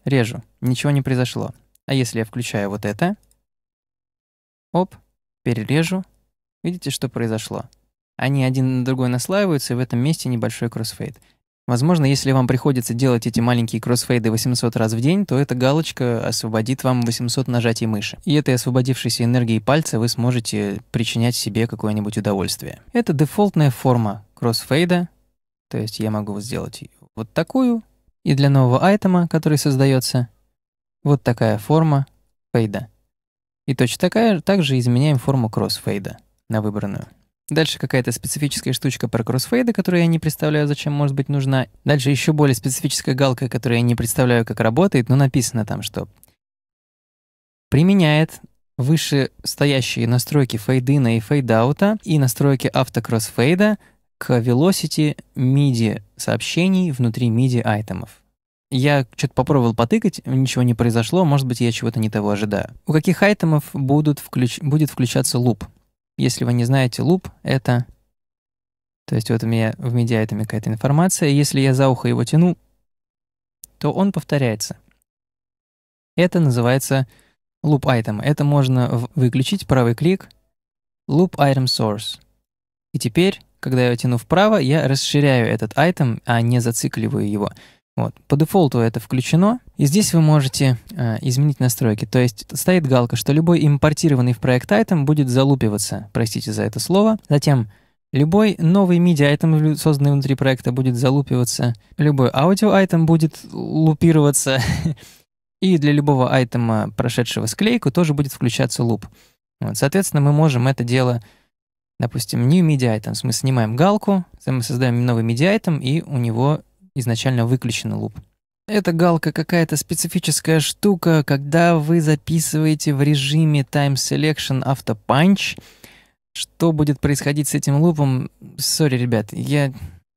Режу. Ничего не произошло. А если я включаю вот это? Оп. Перережу. Видите, что произошло? Они один на другой наслаиваются, и в этом месте небольшой кроссфейд. Возможно, если вам приходится делать эти маленькие кроссфейды 800 раз в день, то эта галочка освободит вам 800 нажатий мыши. И этой освободившейся энергией пальца вы сможете причинять себе какое-нибудь удовольствие. Это дефолтная форма кроссфейда, то есть я могу сделать вот такую, и для нового айтема, который создается, вот такая форма фейда. И точно такая, также изменяем форму кроссфейда на выбранную. Дальше какая-то специфическая штучка про кроссфейды, которую я не представляю, зачем может быть нужна. Дальше еще более специфическая галка, которую я не представляю, как работает, но написано там, что применяет вышестоящие настройки фейдина и фейдаута и настройки автокроссфейда к velocity MIDI сообщений внутри MIDI айтемов. Я что-то попробовал потыкать, ничего не произошло, может быть, я чего-то не того ожидаю. У каких айтемов будут включ... будет включаться луп? Если вы не знаете, луп — это... То есть вот у меня в MIDI айтеме какая-то информация. Если я за ухо его тяну, то он повторяется. Это называется loop item. Это можно выключить правый клик loop item source. И теперь когда я его тяну вправо, я расширяю этот айтем, а не зацикливаю его. Вот. По дефолту это включено. И здесь вы можете э, изменить настройки. То есть стоит галка, что любой импортированный в проект айтем будет залупиваться. Простите за это слово. Затем любой новый MIDI-айтем, созданный внутри проекта, будет залупиваться. Любой аудио-айтем будет лупироваться. И для любого айтема, прошедшего склейку, тоже будет включаться луп. Вот. Соответственно, мы можем это дело Допустим, new media items. Мы снимаем галку, мы создаем новый media item, и у него изначально выключен луп. Эта галка какая-то специфическая штука, когда вы записываете в режиме Time Selection Auto Punch. Что будет происходить с этим лупом? Сори, ребят, я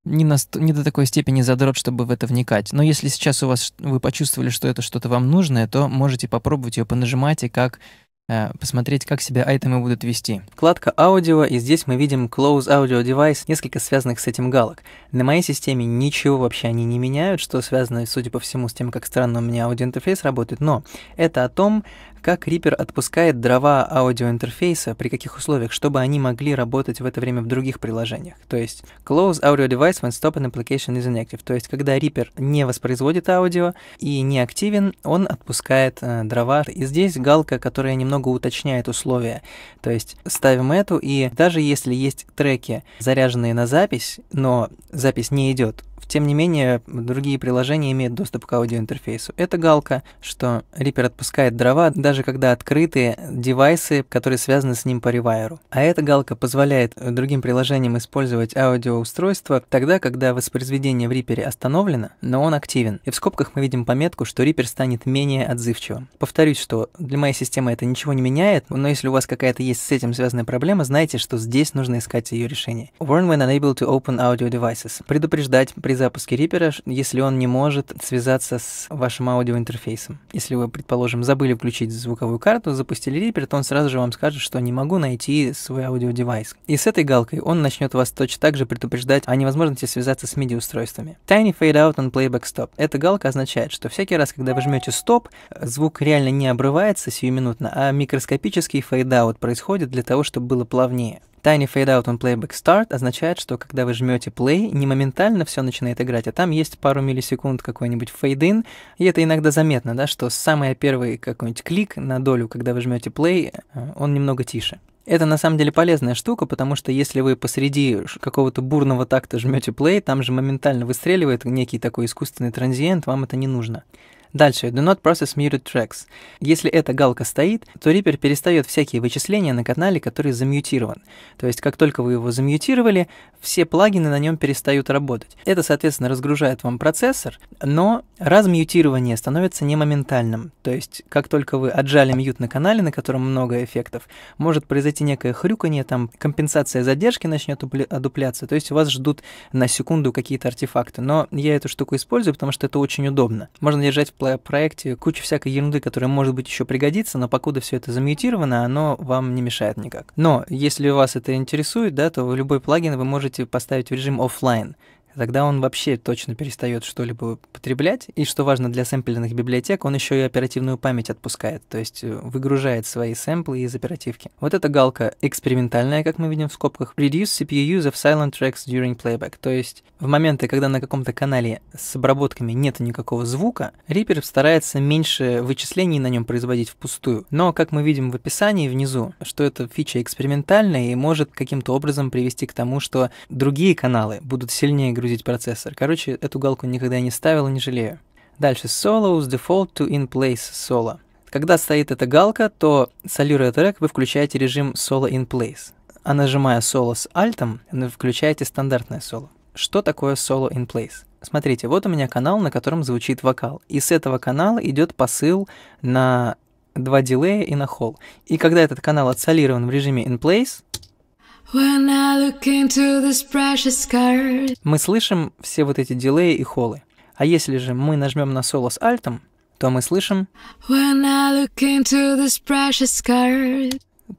не, на, не до такой степени задрот, чтобы в это вникать. Но если сейчас у вас вы почувствовали, что это что-то вам нужное, то можете попробовать ее понажимать и как Э, посмотреть, как себя айтемы будут вести. Вкладка «Аудио», и здесь мы видим Close Audio Device, несколько связанных с этим галок. На моей системе ничего вообще они не меняют, что связано, судя по всему, с тем, как странно у меня аудиоинтерфейс работает, но это о том, как Reaper отпускает дрова аудиоинтерфейса, при каких условиях, чтобы они могли работать в это время в других приложениях. То есть close audio device when stop an application is inactive. То есть когда Reaper не воспроизводит аудио и не активен, он отпускает э, дрова. И здесь галка, которая немного уточняет условия. То есть ставим эту, и даже если есть треки, заряженные на запись, но запись не идет тем не менее, другие приложения имеют доступ к аудиоинтерфейсу. Это галка, что Reaper отпускает дрова, даже когда открыты девайсы, которые связаны с ним по ревайеру. А эта галка позволяет другим приложениям использовать аудиоустройство тогда, когда воспроизведение в Reaper остановлено, но он активен. И в скобках мы видим пометку, что Reaper станет менее отзывчивым. Повторюсь, что для моей системы это ничего не меняет, но если у вас какая-то есть с этим связанная проблема, знайте, что здесь нужно искать ее решение. Warn when unable to open audio devices. Предупреждать при запуске рипера, если он не может связаться с вашим аудиоинтерфейсом. Если вы, предположим, забыли включить звуковую карту, запустили Reaper, то он сразу же вам скажет, что не могу найти свой аудиодевайс. И с этой галкой он начнет вас точно так же предупреждать о невозможности связаться с MIDI-устройствами. Tiny Fade Out on Playback Stop. Эта галка означает, что всякий раз, когда вы жмете стоп, звук реально не обрывается сиюминутно, а микроскопический фейдаут происходит для того, чтобы было плавнее. Tiny Fade Out on Playback Start означает, что когда вы жмете play, не моментально все начинает играть, а там есть пару миллисекунд какой-нибудь фейдин, и это иногда заметно, да, что самый первый какой-нибудь клик на долю, когда вы жмете play, э, он немного тише. Это на самом деле полезная штука, потому что если вы посреди какого-то бурного такта жмете play, там же моментально выстреливает некий такой искусственный транзиент, вам это не нужно. Дальше, do not process muted tracks. Если эта галка стоит, то Reaper перестает всякие вычисления на канале, который замьютирован. То есть, как только вы его замьютировали, все плагины на нем перестают работать. Это, соответственно, разгружает вам процессор, но размьютирование становится не моментальным. То есть, как только вы отжали мьют на канале, на котором много эффектов, может произойти некое хрюканье, там компенсация задержки начнет одупляться, то есть у вас ждут на секунду какие-то артефакты. Но я эту штуку использую, потому что это очень удобно. Можно держать проекте куча всякой ерунды, которая может быть еще пригодится, но покуда все это замьютировано, оно вам не мешает никак. Но если вас это интересует, да, то любой плагин вы можете поставить в режим офлайн тогда он вообще точно перестает что-либо потреблять. И что важно для сэмпельных библиотек, он еще и оперативную память отпускает, то есть э, выгружает свои сэмплы из оперативки. Вот эта галка экспериментальная, как мы видим в скобках, reduce CPU use of silent tracks during playback. То есть в моменты, когда на каком-то канале с обработками нет никакого звука, Reaper старается меньше вычислений на нем производить впустую. Но, как мы видим в описании внизу, что эта фича экспериментальная и может каким-то образом привести к тому, что другие каналы будут сильнее грузить загрузить процессор. Короче, эту галку никогда не ставил и не жалею. Дальше Solos Default to In Place Solo. Когда стоит эта галка, то солируя трек, вы включаете режим Solo In Place. А нажимая Solo с альтом, вы включаете стандартное соло. Что такое Solo in place? Смотрите, вот у меня канал, на котором звучит вокал. И с этого канала идет посыл на два дилея и на холл. И когда этот канал отсолирован в режиме in place, мы слышим все вот эти дилеи и холлы. А если же мы нажмем на соло с альтом, то мы слышим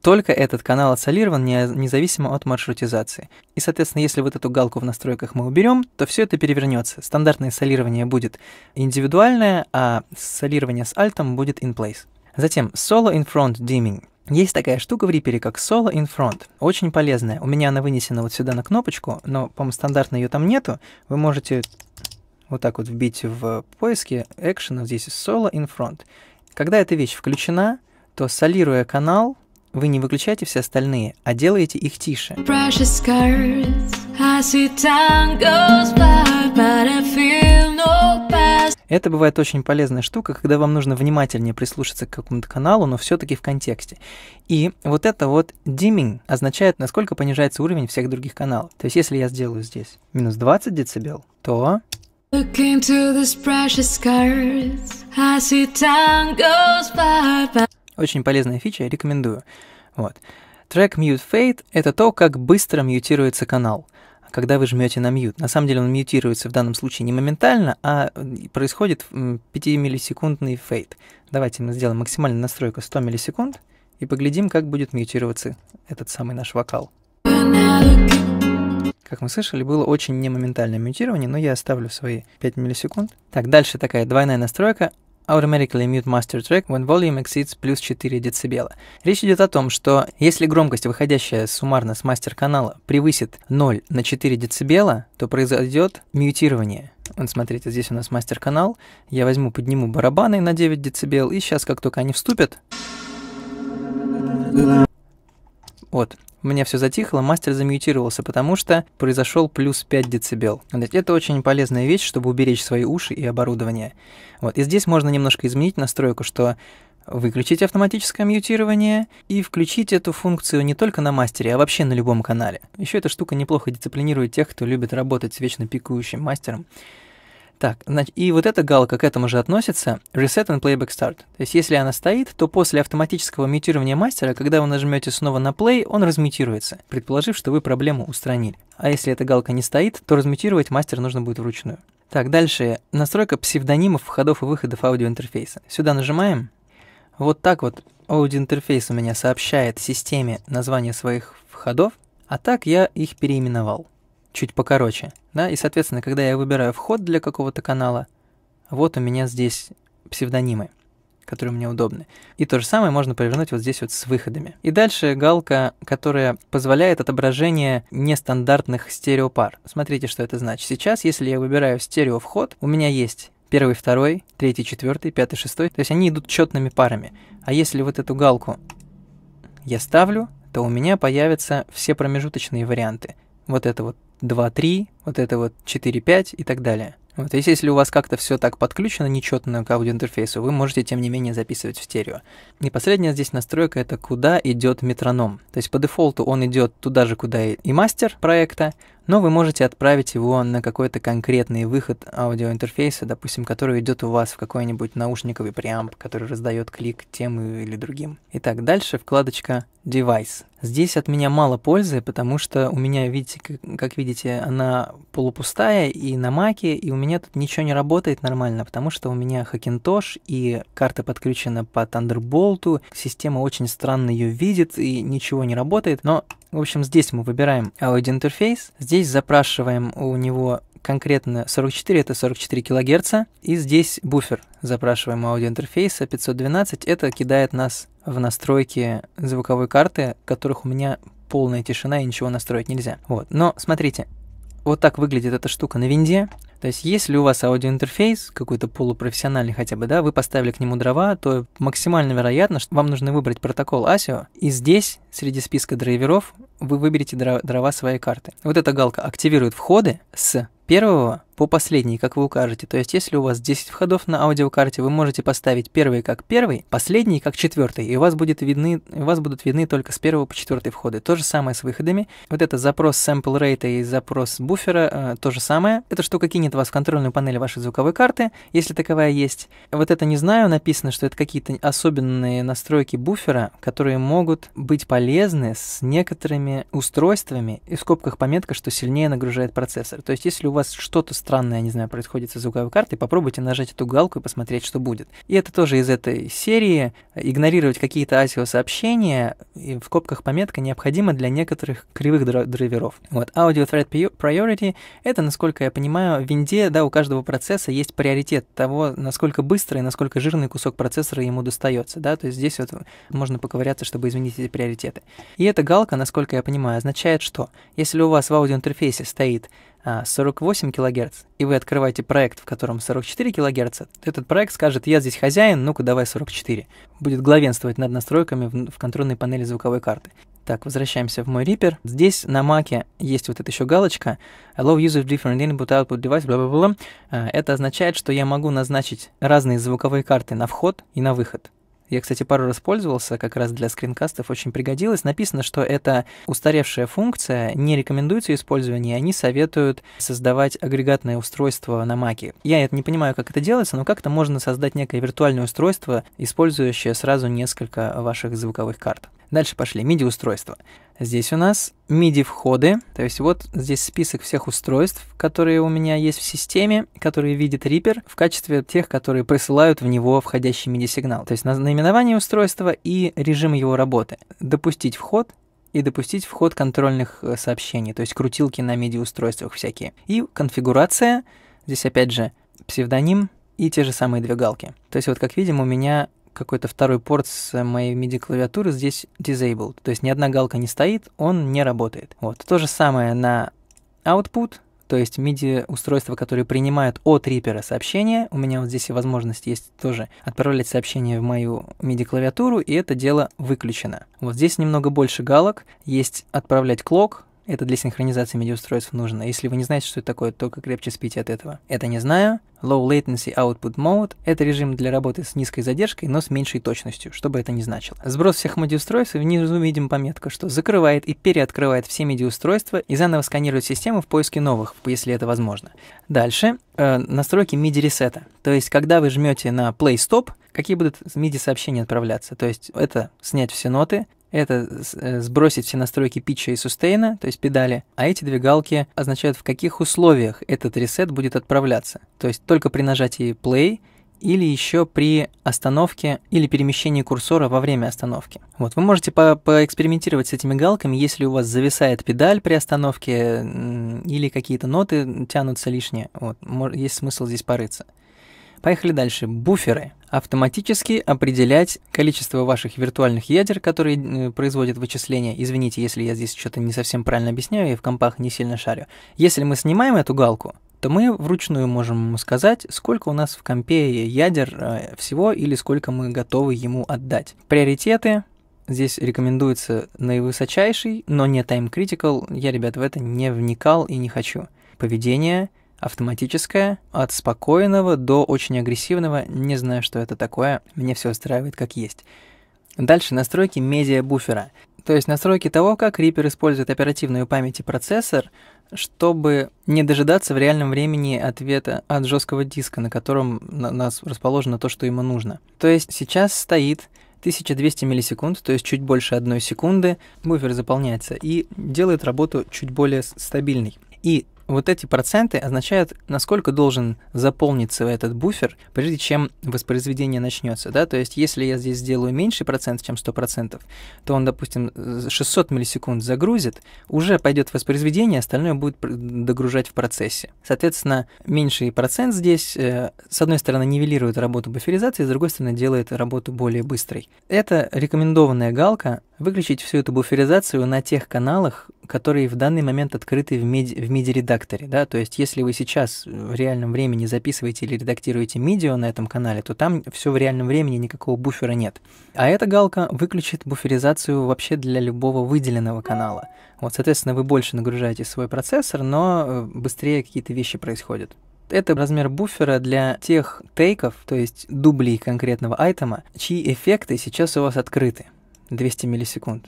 только этот канал отсолирован независимо от маршрутизации. И, соответственно, если вот эту галку в настройках мы уберем, то все это перевернется. Стандартное солирование будет индивидуальное, а солирование с альтом будет in place. Затем соло in front dimming. Есть такая штука в Reaper, как Solo in Front. Очень полезная. У меня она вынесена вот сюда на кнопочку, но, по-моему, стандартно ее там нету. Вы можете вот так вот вбить в поиске экшена, здесь Solo in Front. Когда эта вещь включена, то солируя канал, вы не выключаете все остальные, а делаете их тише. Girls, by, no это бывает очень полезная штука, когда вам нужно внимательнее прислушаться к какому-то каналу, но все-таки в контексте. И вот это вот dimming означает, насколько понижается уровень всех других каналов. То есть если я сделаю здесь минус 20 дБ, то... Look into these precious scars, I goes by, by. Очень полезная фича, рекомендую. Вот. Track Mute Fade — это то, как быстро мьютируется канал когда вы жмете на мьют. На самом деле он мьютируется в данном случае не моментально, а происходит 5-миллисекундный фейт. Давайте мы сделаем максимальную настройку 100 миллисекунд и поглядим, как будет мьютироваться этот самый наш вокал. Как мы слышали, было очень немоментальное мутирование, но я оставлю свои 5 миллисекунд. Так, дальше такая двойная настройка automatically mute master track when volume exceeds плюс 4 дБ. Речь идет о том, что если громкость, выходящая суммарно с мастер-канала, превысит 0 на 4 дБ, то произойдет мьютирование. Вот смотрите, здесь у нас мастер-канал. Я возьму, подниму барабаны на 9 дБ, и сейчас, как только они вступят... Вот, у меня все затихло, мастер замьютировался, потому что произошел плюс 5 децибел. это очень полезная вещь, чтобы уберечь свои уши и оборудование. Вот, и здесь можно немножко изменить настройку, что выключить автоматическое мьютирование и включить эту функцию не только на мастере, а вообще на любом канале. Еще эта штука неплохо дисциплинирует тех, кто любит работать с вечно пикующим мастером. Так, и вот эта галка к этому же относится, Reset and Playback Start. То есть если она стоит, то после автоматического мутирования мастера, когда вы нажмете снова на Play, он размутируется, предположив, что вы проблему устранили. А если эта галка не стоит, то размутировать мастер нужно будет вручную. Так, дальше настройка псевдонимов входов и выходов аудиоинтерфейса. Сюда нажимаем. Вот так вот аудиоинтерфейс у меня сообщает системе название своих входов, а так я их переименовал. Чуть покороче. Да, и, соответственно, когда я выбираю вход для какого-то канала, вот у меня здесь псевдонимы, которые мне удобны. И то же самое можно провернуть вот здесь вот с выходами. И дальше галка, которая позволяет отображение нестандартных стереопар. Смотрите, что это значит. Сейчас, если я выбираю стерео вход, у меня есть первый, второй, третий, четвертый, пятый, шестой. То есть они идут четными парами. А если вот эту галку я ставлю, то у меня появятся все промежуточные варианты. Вот это вот 2-3, вот это вот 4-5 и так далее. Вот, если, если у вас как-то все так подключено нечетно к аудиоинтерфейсу, вы можете, тем не менее, записывать в стерео. И последняя здесь настройка — это куда идет метроном. То есть по дефолту он идет туда же, куда и мастер проекта, но вы можете отправить его на какой-то конкретный выход аудиоинтерфейса, допустим, который идет у вас в какой-нибудь наушниковый преамп, который раздает клик тем или другим. Итак, дальше вкладочка Device. Здесь от меня мало пользы, потому что у меня, видите, как, как видите, она полупустая и на маке, и у меня тут ничего не работает нормально, потому что у меня Hackintosh и карта подключена по Thunderbolt, система очень странно ее видит и ничего не работает, но в общем, здесь мы выбираем аудиоинтерфейс, здесь запрашиваем у него конкретно 44 это 44 килогерца и здесь буфер запрашиваем аудиоинтерфейса 512 это кидает нас в настройки звуковой карты которых у меня полная тишина и ничего настроить нельзя вот но смотрите вот так выглядит эта штука на винде. То есть, если у вас аудиоинтерфейс, какой-то полупрофессиональный хотя бы, да, вы поставили к нему дрова, то максимально вероятно, что вам нужно выбрать протокол ASIO, и здесь, среди списка драйверов, вы выберете дрова своей карты. Вот эта галка активирует входы с первого по последней, как вы укажете. То есть, если у вас 10 входов на аудиокарте, вы можете поставить первый как первый, последний как четвертый, и у вас, будет видны, у вас будут видны только с первого по четвертый входы. То же самое с выходами. Вот это запрос sample rate и запрос буфера, э, то же самое. Эта штука кинет вас в контрольную панель вашей звуковой карты, если таковая есть. Вот это не знаю, написано, что это какие-то особенные настройки буфера, которые могут быть полезны с некоторыми устройствами, и в скобках пометка, что сильнее нагружает процессор. То есть, если у вас что-то странное, не знаю, происходит со звуковой картой, попробуйте нажать эту галку и посмотреть, что будет. И это тоже из этой серии. Игнорировать какие-то ASIO-сообщения, в скобках пометка, необходимо для некоторых кривых драйверов. Вот, Audio Thread Priority — это, насколько я понимаю, в винде, да, у каждого процесса есть приоритет того, насколько быстро и насколько жирный кусок процессора ему достается, да, то есть здесь вот можно поковыряться, чтобы изменить эти приоритеты. И эта галка, насколько я понимаю, означает, что если у вас в аудиоинтерфейсе стоит 48 а, кГц, и вы открываете проект, в котором 44 кГц, этот проект скажет, я здесь хозяин, ну-ка давай 44. Будет главенствовать над настройками в, в контрольной панели звуковой карты. Так, возвращаемся в мой Reaper. Здесь на Маке есть вот эта еще галочка Allow Use Different Input Output Device, бла-бла-бла. А, это означает, что я могу назначить разные звуковые карты на вход и на выход. Я, кстати, пару раз пользовался, как раз для скринкастов очень пригодилось. Написано, что это устаревшая функция, не рекомендуется использование, они советуют создавать агрегатное устройство на Маке. Я это не понимаю, как это делается, но как-то можно создать некое виртуальное устройство, использующее сразу несколько ваших звуковых карт. Дальше пошли MIDI-устройства. Здесь у нас MIDI-входы, то есть вот здесь список всех устройств, которые у меня есть в системе, которые видит Reaper в качестве тех, которые присылают в него входящий MIDI-сигнал. То есть наименование устройства и режим его работы. Допустить вход и допустить вход контрольных э, сообщений, то есть крутилки на MIDI-устройствах всякие. И конфигурация, здесь опять же псевдоним и те же самые две галки. То есть вот как видим, у меня какой-то второй порт с моей MIDI-клавиатуры здесь disabled, то есть ни одна галка не стоит, он не работает. Вот. То же самое на output, то есть MIDI-устройства, которые принимают от рипера сообщения. У меня вот здесь и возможность есть тоже отправлять сообщение в мою MIDI-клавиатуру, и это дело выключено. Вот здесь немного больше галок, есть отправлять клок, это для синхронизации медиаустройств нужно. Если вы не знаете, что это такое, только крепче спите от этого. Это не знаю. Low Latency Output Mode – это режим для работы с низкой задержкой, но с меньшей точностью, что бы это ни значило. Сброс всех медиаустройств, и внизу видим пометку, что закрывает и переоткрывает все медиаустройства и заново сканирует систему в поиске новых, если это возможно. Дальше э, настройки MIDI-ресета. То есть, когда вы жмете на Play Stop, какие будут MIDI-сообщения отправляться. То есть, это снять все ноты, это э, сбросить все настройки питча и сустейна, то есть педали, а эти две галки означают, в каких условиях этот ресет будет отправляться. То есть только при нажатии play или еще при остановке или перемещении курсора во время остановки. Вот, вы можете по поэкспериментировать с этими галками, если у вас зависает педаль при остановке или какие-то ноты тянутся лишние. Вот, есть смысл здесь порыться. Поехали дальше. Буферы автоматически определять количество ваших виртуальных ядер, которые э, производят вычисления. Извините, если я здесь что-то не совсем правильно объясняю, я в компах не сильно шарю. Если мы снимаем эту галку, то мы вручную можем сказать, сколько у нас в компе ядер э, всего или сколько мы готовы ему отдать. Приоритеты. Здесь рекомендуется наивысочайший, но не time critical. Я, ребят, в это не вникал и не хочу. Поведение – автоматическое, от спокойного до очень агрессивного, не знаю, что это такое, мне все устраивает как есть. Дальше настройки медиа-буфера, то есть настройки того, как Reaper использует оперативную память и процессор, чтобы не дожидаться в реальном времени ответа от жесткого диска, на котором на нас расположено то, что ему нужно. То есть сейчас стоит 1200 миллисекунд, то есть чуть больше одной секунды, буфер заполняется и делает работу чуть более стабильной. И вот эти проценты означают, насколько должен заполниться этот буфер, прежде чем воспроизведение начнется. Да? То есть, если я здесь сделаю меньший процент, чем 100%, то он, допустим, 600 миллисекунд загрузит, уже пойдет воспроизведение, остальное будет догружать в процессе. Соответственно, меньший процент здесь, э, с одной стороны, нивелирует работу буферизации, с другой стороны, делает работу более быстрой. Это рекомендованная галка выключить всю эту буферизацию на тех каналах, которые в данный момент открыты в, меди в MIDI-редакторе. Да? То есть, если вы сейчас в реальном времени записываете или редактируете MIDI на этом канале, то там все в реальном времени, никакого буфера нет. А эта галка выключит буферизацию вообще для любого выделенного канала. Вот, соответственно, вы больше нагружаете свой процессор, но э, быстрее какие-то вещи происходят это размер буфера для тех тейков, то есть дублей конкретного айтема, чьи эффекты сейчас у вас открыты. 200 миллисекунд.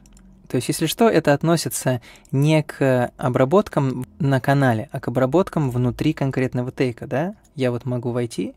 То есть, если что, это относится не к обработкам на канале, а к обработкам внутри конкретного тейка, да? Я вот могу войти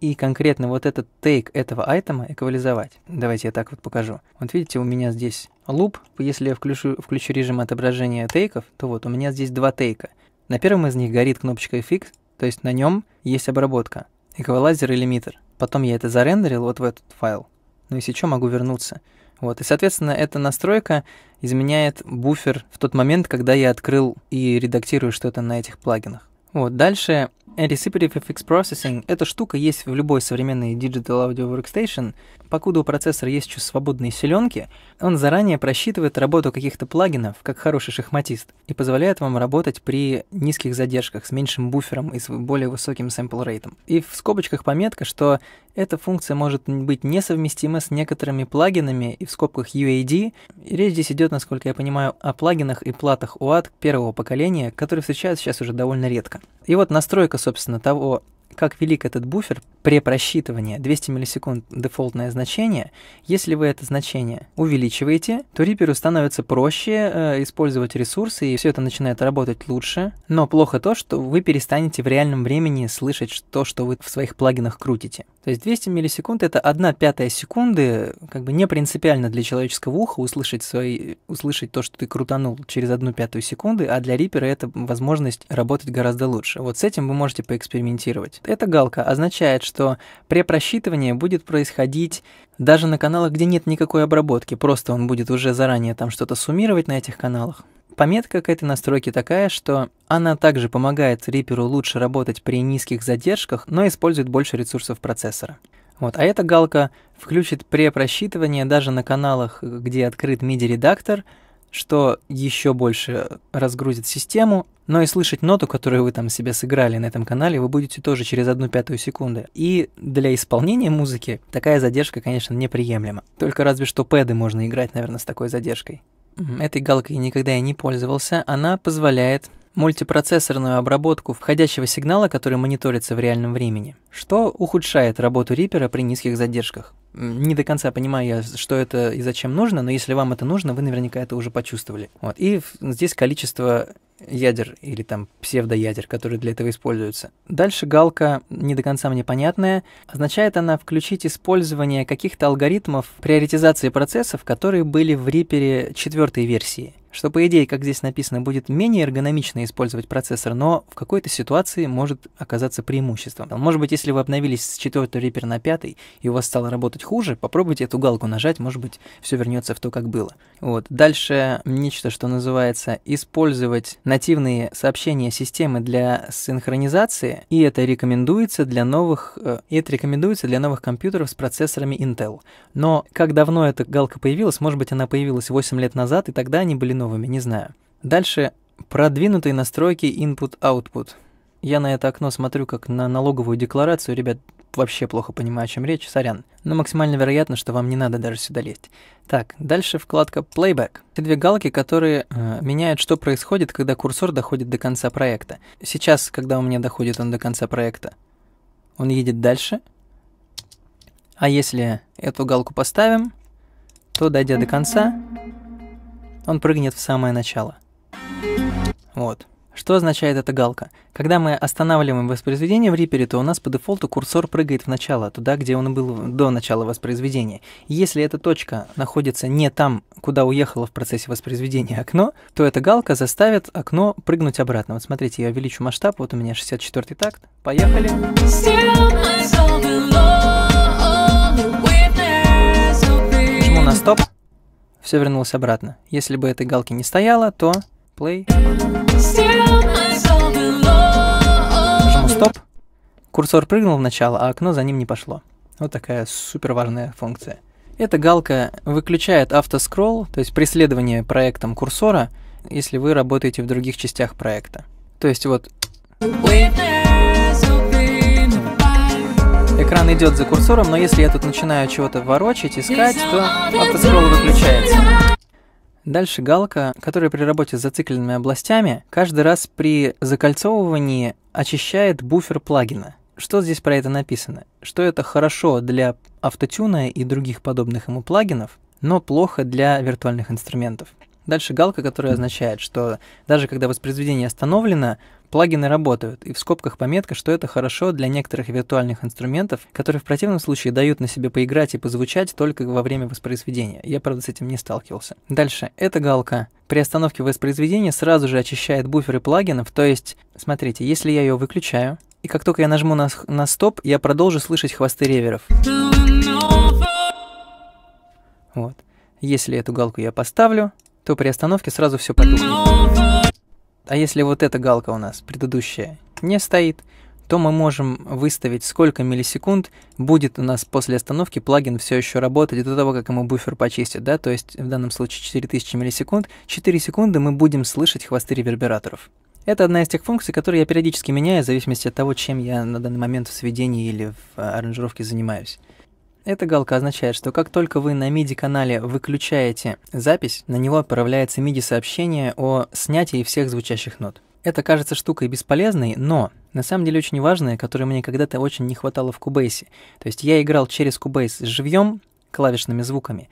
и конкретно вот этот тейк этого айтема эквализовать. Давайте я так вот покажу. Вот видите, у меня здесь луп. Если я включу, включу режим отображения тейков, то вот у меня здесь два тейка. На первом из них горит кнопочка FX, то есть на нем есть обработка, эквалайзер и лимитер. Потом я это зарендерил вот в этот файл. Ну и сейчас могу вернуться. Вот. И, соответственно, эта настройка изменяет буфер в тот момент, когда я открыл и редактирую что-то на этих плагинах. Вот. Дальше Anticipative FX Processing — эта штука есть в любой современной Digital Audio Workstation. Покуда у процессора есть еще свободные селенки, он заранее просчитывает работу каких-то плагинов, как хороший шахматист, и позволяет вам работать при низких задержках, с меньшим буфером и с более высоким сэмпл рейтом. И в скобочках пометка, что эта функция может быть несовместима с некоторыми плагинами и в скобках UAD. И речь здесь идет, насколько я понимаю, о плагинах и платах UAD первого поколения, которые встречаются сейчас уже довольно редко. И вот настройка, собственно, того, как велик этот буфер при просчитывании 200 миллисекунд дефолтное значение, если вы это значение увеличиваете, то риперу становится проще э, использовать ресурсы, и все это начинает работать лучше. Но плохо то, что вы перестанете в реальном времени слышать то, что вы в своих плагинах крутите. То есть 200 миллисекунд — это 1 пятая секунды, как бы не принципиально для человеческого уха услышать, свои, услышать то, что ты крутанул через 1 пятую секунды, а для Reaper это возможность работать гораздо лучше. Вот с этим вы можете поэкспериментировать. Эта галка означает, что препросчитывание будет происходить даже на каналах, где нет никакой обработки, просто он будет уже заранее там что-то суммировать на этих каналах, Пометка к этой настройке такая, что она также помогает риперу лучше работать при низких задержках, но использует больше ресурсов процессора. Вот, а эта галка включит препросчитывание даже на каналах, где открыт MIDI-редактор, что еще больше разгрузит систему, но и слышать ноту, которую вы там себе сыграли на этом канале, вы будете тоже через одну пятую секунды. И для исполнения музыки такая задержка, конечно, неприемлема. Только разве что пэды можно играть, наверное, с такой задержкой. Этой галкой никогда я не пользовался. Она позволяет мультипроцессорную обработку входящего сигнала, который мониторится в реальном времени, что ухудшает работу рипера при низких задержках. Не до конца понимаю я, что это и зачем нужно, но если вам это нужно, вы наверняка это уже почувствовали. Вот. И здесь количество ядер или там псевдоядер, которые для этого используются. Дальше галка не до конца мне понятная. Означает она включить использование каких-то алгоритмов приоритизации процессов, которые были в Reaper четвертой версии. Что, по идее, как здесь написано, будет менее эргономично использовать процессор, но в какой-то ситуации может оказаться преимуществом. Может быть, если вы обновились с 4 Reaper на пятый и у вас стало работать хуже, попробуйте эту галку нажать, может быть, все вернется в то, как было. Вот. Дальше нечто, что называется использовать нативные сообщения системы для синхронизации, и это рекомендуется для новых, э, и это рекомендуется для новых компьютеров с процессорами Intel. Но как давно эта галка появилась, может быть, она появилась 8 лет назад, и тогда они были новыми, не знаю. Дальше продвинутые настройки input-output. Я на это окно смотрю как на налоговую декларацию, ребят, вообще плохо понимаю, о чем речь, сорян. Но максимально вероятно, что вам не надо даже сюда лезть. Так, дальше вкладка Playback. Это две галки, которые э, меняют, что происходит, когда курсор доходит до конца проекта. Сейчас, когда у меня доходит он до конца проекта, он едет дальше. А если эту галку поставим, то, дойдя до конца, он прыгнет в самое начало. Вот. Что означает эта галка? Когда мы останавливаем воспроизведение в Reaper, то у нас по дефолту курсор прыгает в начало, туда, где он был до начала воспроизведения. Если эта точка находится не там, куда уехало в процессе воспроизведения окно, то эта галка заставит окно прыгнуть обратно. Вот смотрите, я увеличу масштаб, вот у меня 64 такт. Поехали. Почему на стоп? Все вернулось обратно. Если бы этой галки не стояло, то play. Стоп. Курсор прыгнул в начало, а окно за ним не пошло. Вот такая супер важная функция. Эта галка выключает автоскролл, то есть преследование проектом курсора, если вы работаете в других частях проекта. То есть вот... Экран идет за курсором, но если я тут начинаю чего-то ворочать, искать, то автоскролл выключается. Дальше галка, которая при работе с зацикленными областями каждый раз при закольцовывании очищает буфер плагина. Что здесь про это написано? Что это хорошо для автотюна и других подобных ему плагинов, но плохо для виртуальных инструментов. Дальше галка, которая означает, что даже когда воспроизведение остановлено, Плагины работают, и в скобках пометка, что это хорошо для некоторых виртуальных инструментов, которые в противном случае дают на себе поиграть и позвучать только во время воспроизведения. Я, правда, с этим не сталкивался. Дальше. Это галка. При остановке воспроизведения сразу же очищает буферы плагинов, то есть, смотрите, если я ее выключаю, и как только я нажму на, на стоп, я продолжу слышать хвосты реверов. Вот. Если эту галку я поставлю, то при остановке сразу все потухнет. А если вот эта галка у нас, предыдущая, не стоит, то мы можем выставить, сколько миллисекунд будет у нас после остановки плагин все еще работать до того, как ему буфер почистят, да, то есть в данном случае 4000 миллисекунд, 4 секунды мы будем слышать хвосты ревербераторов. Это одна из тех функций, которые я периодически меняю, в зависимости от того, чем я на данный момент в сведении или в а, аранжировке занимаюсь. Эта галка означает, что как только вы на MIDI-канале выключаете запись, на него отправляется MIDI-сообщение о снятии всех звучащих нот. Это кажется штукой бесполезной, но на самом деле очень важная, которой мне когда-то очень не хватало в Кубейсе. То есть я играл через Кубейс живьем клавишными звуками.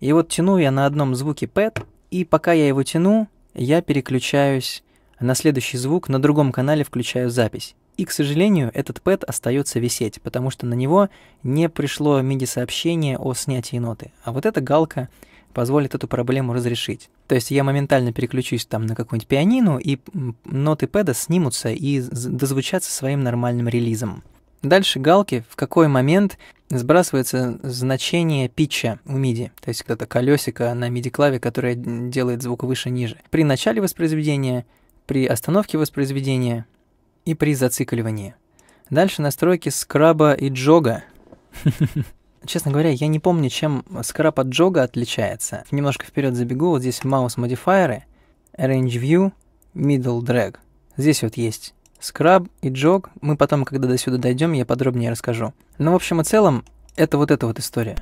И вот тяну я на одном звуке пэт, и пока я его тяну, я переключаюсь на следующий звук, на другом канале включаю запись. И, к сожалению, этот пэт остается висеть, потому что на него не пришло MIDI-сообщение о снятии ноты. А вот эта галка позволит эту проблему разрешить. То есть я моментально переключусь там на какую-нибудь пианину, и ноты пэда снимутся и дозвучатся своим нормальным релизом. Дальше галки, в какой момент сбрасывается значение питча у MIDI, то есть это колесико на MIDI-клаве, которое делает звук выше-ниже. При начале воспроизведения, при остановке воспроизведения и при зацикливании. Дальше настройки скраба и джога. Честно говоря, я не помню, чем скраб от джога отличается. Немножко вперед забегу, вот здесь маус-модифайеры, Range View, Middle Drag. Здесь вот есть скраб и джог. Мы потом, когда до сюда дойдем, я подробнее расскажу. Но ну, в общем и целом, это вот эта вот история.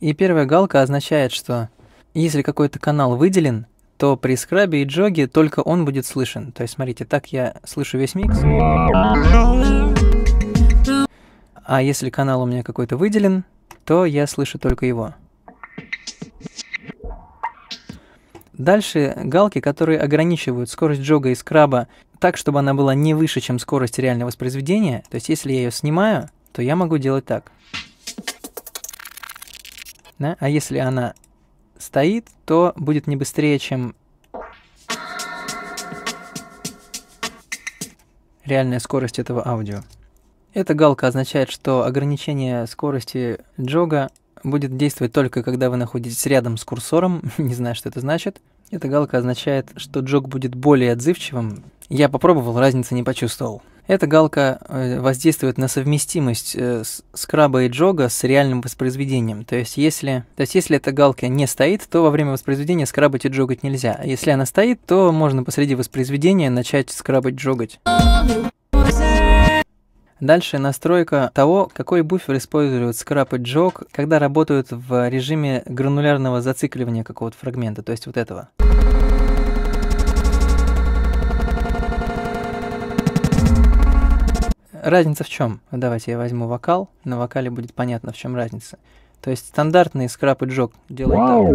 И первая галка означает, что если какой-то канал выделен, то при скрабе и джоге только он будет слышен. То есть, смотрите, так я слышу весь микс. А если канал у меня какой-то выделен, то я слышу только его. Дальше галки, которые ограничивают скорость джога и скраба так, чтобы она была не выше, чем скорость реального воспроизведения. То есть, если я ее снимаю, то я могу делать так. Да? А если она стоит, то будет не быстрее, чем реальная скорость этого аудио. Эта галка означает, что ограничение скорости джога будет действовать только когда вы находитесь рядом с курсором, не знаю, что это значит. Эта галка означает, что джог будет более отзывчивым. Я попробовал, разницы не почувствовал. Эта галка э, воздействует на совместимость э, скраба и джога с реальным воспроизведением. То есть, если, то есть, если эта галка не стоит, то во время воспроизведения скрабать и джогать нельзя. А если она стоит, то можно посреди воспроизведения начать скрабать джогать. Дальше настройка того, какой буфер используют скраб и джог, когда работают в режиме гранулярного зацикливания какого-то фрагмента, то есть вот этого. разница в чем? Давайте я возьму вокал, на вокале будет понятно, в чем разница. То есть стандартный скрап и джок делает так.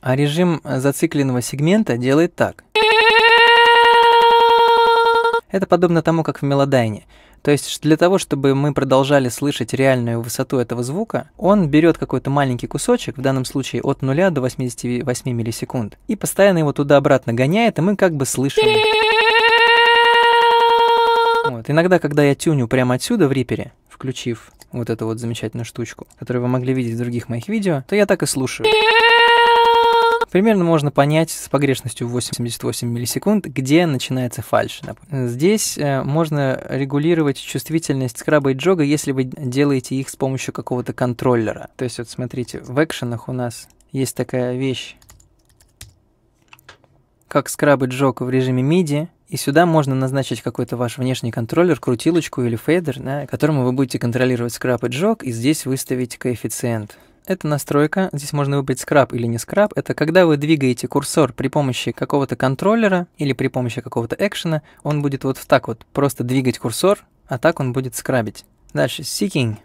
А режим зацикленного сегмента делает так. Это подобно тому, как в мелодайне. То есть для того, чтобы мы продолжали слышать реальную высоту этого звука, он берет какой-то маленький кусочек, в данном случае от 0 до 88 миллисекунд, и постоянно его туда-обратно гоняет, и мы как бы слышим... Вот. Иногда, когда я тюню прямо отсюда в рипере, включив вот эту вот замечательную штучку, которую вы могли видеть в других моих видео, то я так и слушаю. Примерно можно понять с погрешностью 88 миллисекунд, где начинается фальш. Здесь э, можно регулировать чувствительность скраба и джога, если вы делаете их с помощью какого-то контроллера. То есть вот смотрите, в экшенах у нас есть такая вещь, как скраб и джог в режиме MIDI, и сюда можно назначить какой-то ваш внешний контроллер, крутилочку или фейдер, да, которому вы будете контролировать скраб и джог, и здесь выставить коэффициент. Это настройка, здесь можно выбрать скраб или не скраб. Это когда вы двигаете курсор при помощи какого-то контроллера или при помощи какого-то экшена, он будет вот так вот просто двигать курсор, а так он будет скрабить. Дальше, seeking.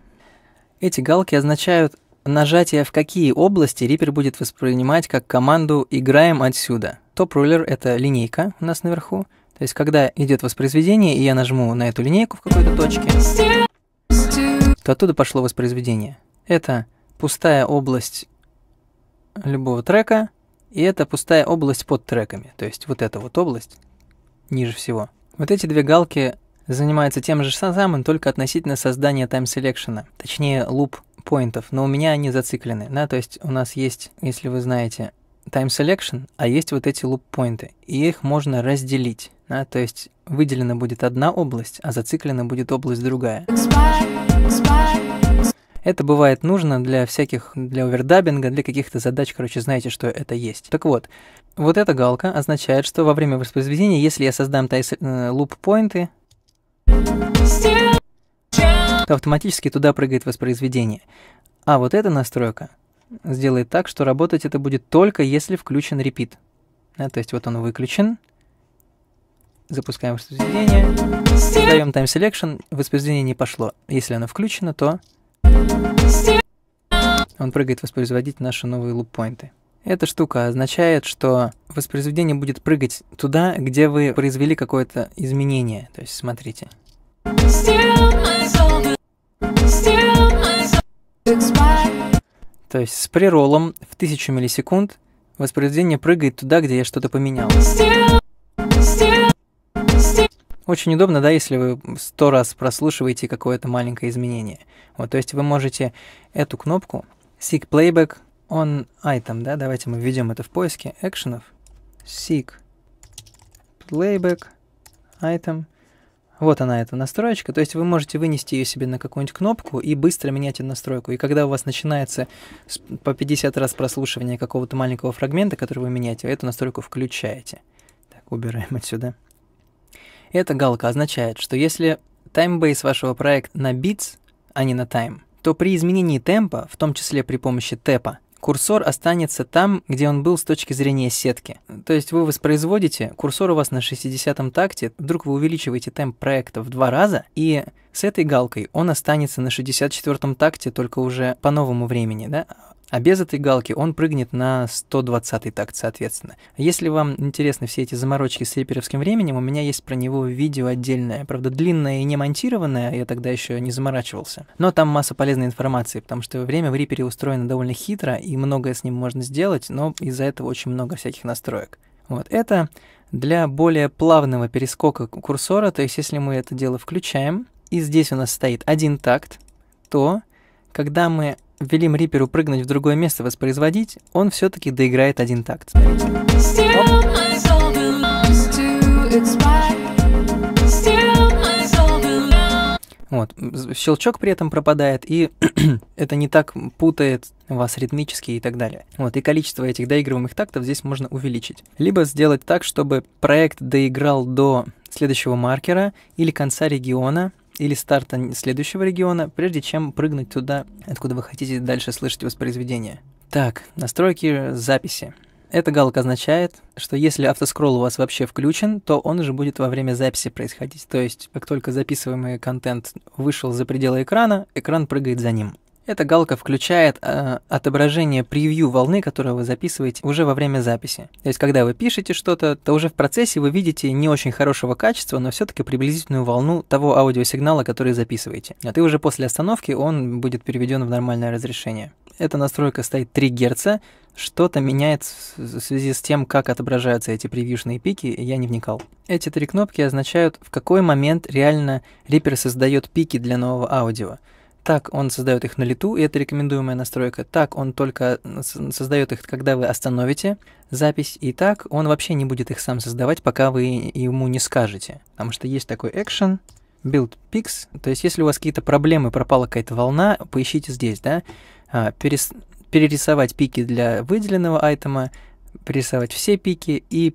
Эти галки означают нажатие в какие области Reaper будет воспринимать как команду «играем отсюда». Топ-рулер — это линейка у нас наверху, то есть когда идет воспроизведение, и я нажму на эту линейку в какой-то точке, то оттуда пошло воспроизведение. Это пустая область любого трека, и это пустая область под треками, то есть вот эта вот область ниже всего. Вот эти две галки занимаются тем же самым, только относительно создания тайм-селекшена, точнее луп поинтов, но у меня они зациклены, да, то есть у нас есть, если вы знаете, time selection, а есть вот эти loop поинты, и их можно разделить, да, то есть выделена будет одна область, а зациклена будет область другая. Expire, expire. Это бывает нужно для всяких, для овердаббинга, для каких-то задач, короче, знаете, что это есть. Так вот, вот эта галка означает, что во время воспроизведения, если я создам тайс, э, луп-поинты, то автоматически туда прыгает воспроизведение. А вот эта настройка сделает так, что работать это будет только если включен репит. Да, то есть вот он выключен, запускаем воспроизведение, создаем time selection, воспроизведение не пошло. Если оно включено, то он прыгает воспроизводить наши новые луппоинты. Эта штука означает, что воспроизведение будет прыгать туда, где вы произвели какое-то изменение. То есть, смотрите. То есть с преролом в 1000 миллисекунд воспроизведение прыгает туда, где я что-то поменял. Очень удобно, да, если вы сто раз прослушиваете какое-то маленькое изменение. Вот, то есть вы можете эту кнопку Seek Playback on Item, да, давайте мы введем это в поиске экшенов. Seek Playback Item. Вот она, эта настроечка. То есть вы можете вынести ее себе на какую-нибудь кнопку и быстро менять эту настройку. И когда у вас начинается по 50 раз прослушивание какого-то маленького фрагмента, который вы меняете, вы эту настройку включаете. Так, убираем отсюда. Эта галка означает, что если таймбейс вашего проекта на битс, а не на тайм, то при изменении темпа, в том числе при помощи тэпа, курсор останется там, где он был с точки зрения сетки. То есть вы воспроизводите, курсор у вас на 60-м такте, вдруг вы увеличиваете темп проекта в два раза, и с этой галкой он останется на 64-м такте только уже по новому времени, да? А без этой галки он прыгнет на 120 й такт, соответственно. Если вам интересны все эти заморочки с реперовским временем, у меня есть про него видео отдельное. Правда, длинное и не монтированное, я тогда еще не заморачивался. Но там масса полезной информации, потому что время в репере устроено довольно хитро, и многое с ним можно сделать, но из-за этого очень много всяких настроек. Вот это для более плавного перескока курсора, то есть если мы это дело включаем, и здесь у нас стоит один такт, то когда мы велим Риперу прыгнуть в другое место воспроизводить, он все-таки доиграет один такт. Вот, щелчок при этом пропадает, и это не так путает вас ритмически и так далее. Вот, и количество этих доигрываемых тактов здесь можно увеличить. Либо сделать так, чтобы проект доиграл до следующего маркера или конца региона, или старта следующего региона, прежде чем прыгнуть туда, откуда вы хотите дальше слышать воспроизведение. Так, настройки записи. Эта галка означает, что если автоскролл у вас вообще включен, то он же будет во время записи происходить. То есть, как только записываемый контент вышел за пределы экрана, экран прыгает за ним. Эта галка включает э, отображение превью волны, которую вы записываете уже во время записи. То есть, когда вы пишете что-то, то уже в процессе вы видите не очень хорошего качества, но все-таки приблизительную волну того аудиосигнала, который записываете. А ты уже после остановки он будет переведен в нормальное разрешение. Эта настройка стоит 3 Гц. Что-то меняет в связи с тем, как отображаются эти превьюшные пики, я не вникал. Эти три кнопки означают, в какой момент реально Reaper создает пики для нового аудио. Так он создает их на лету, и это рекомендуемая настройка. Так он только создает их, когда вы остановите запись, и так он вообще не будет их сам создавать, пока вы ему не скажете. Потому что есть такой экшен, build pix, то есть если у вас какие-то проблемы, пропала какая-то волна, поищите здесь, да, а, перес... перерисовать пики для выделенного айтема, перерисовать все пики и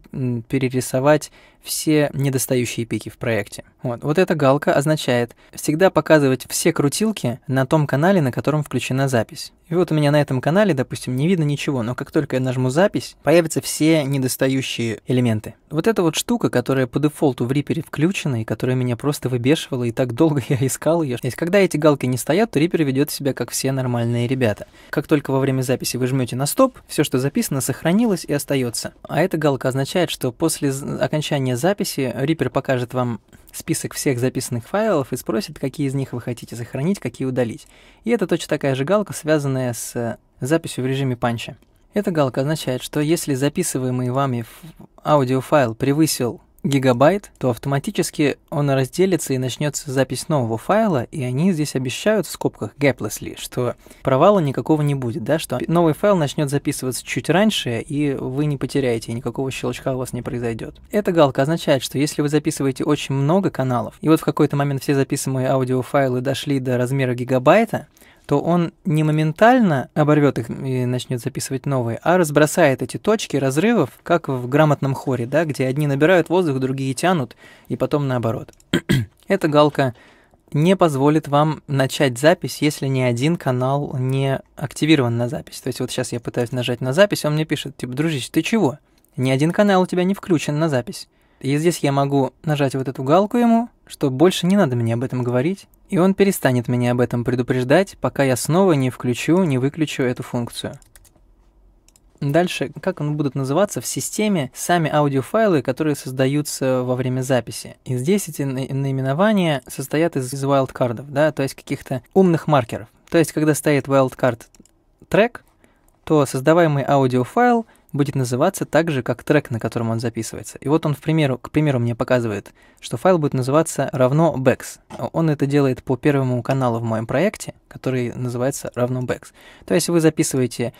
перерисовать все недостающие пики в проекте. Вот. вот эта галка означает всегда показывать все крутилки на том канале, на котором включена запись. И вот у меня на этом канале, допустим, не видно ничего, но как только я нажму запись, появятся все недостающие элементы. Вот эта вот штука, которая по дефолту в Reaper включена и которая меня просто выбешивала, и так долго я искал ее. То есть, когда эти галки не стоят, то Reaper ведет себя как все нормальные ребята. Как только во время записи вы жмете на стоп, все, что записано, сохранилось и остается. А эта галка означает, что после окончания записи Reaper покажет вам список всех записанных файлов и спросит, какие из них вы хотите сохранить, какие удалить. И это точно такая же галка, связанная с э, записью в режиме панча. Эта галка означает, что если записываемый вами аудиофайл превысил гигабайт, то автоматически он разделится и начнется запись нового файла, и они здесь обещают в скобках gaplessly, что провала никакого не будет, да, что новый файл начнет записываться чуть раньше, и вы не потеряете, и никакого щелчка у вас не произойдет. Эта галка означает, что если вы записываете очень много каналов, и вот в какой-то момент все записываемые аудиофайлы дошли до размера гигабайта, то он не моментально оборвет их и начнет записывать новые, а разбросает эти точки разрывов, как в грамотном хоре, да, где одни набирают воздух, другие тянут, и потом наоборот. Эта галка не позволит вам начать запись, если ни один канал не активирован на запись. То есть вот сейчас я пытаюсь нажать на запись, он мне пишет, типа, дружище, ты чего? Ни один канал у тебя не включен на запись. И здесь я могу нажать вот эту галку ему, что больше не надо мне об этом говорить, и он перестанет меня об этом предупреждать, пока я снова не включу, не выключу эту функцию. Дальше, как они будут называться в системе сами аудиофайлы, которые создаются во время записи. И здесь эти наименования состоят из, из вайлдкардов, да, то есть каких-то умных маркеров. То есть, когда стоит wildcard трек, то создаваемый аудиофайл — будет называться так же, как трек, на котором он записывается. И вот он, в примеру, к примеру, мне показывает, что файл будет называться равно backs. Он это делает по первому каналу в моем проекте, который называется равно backs. То есть вы записываете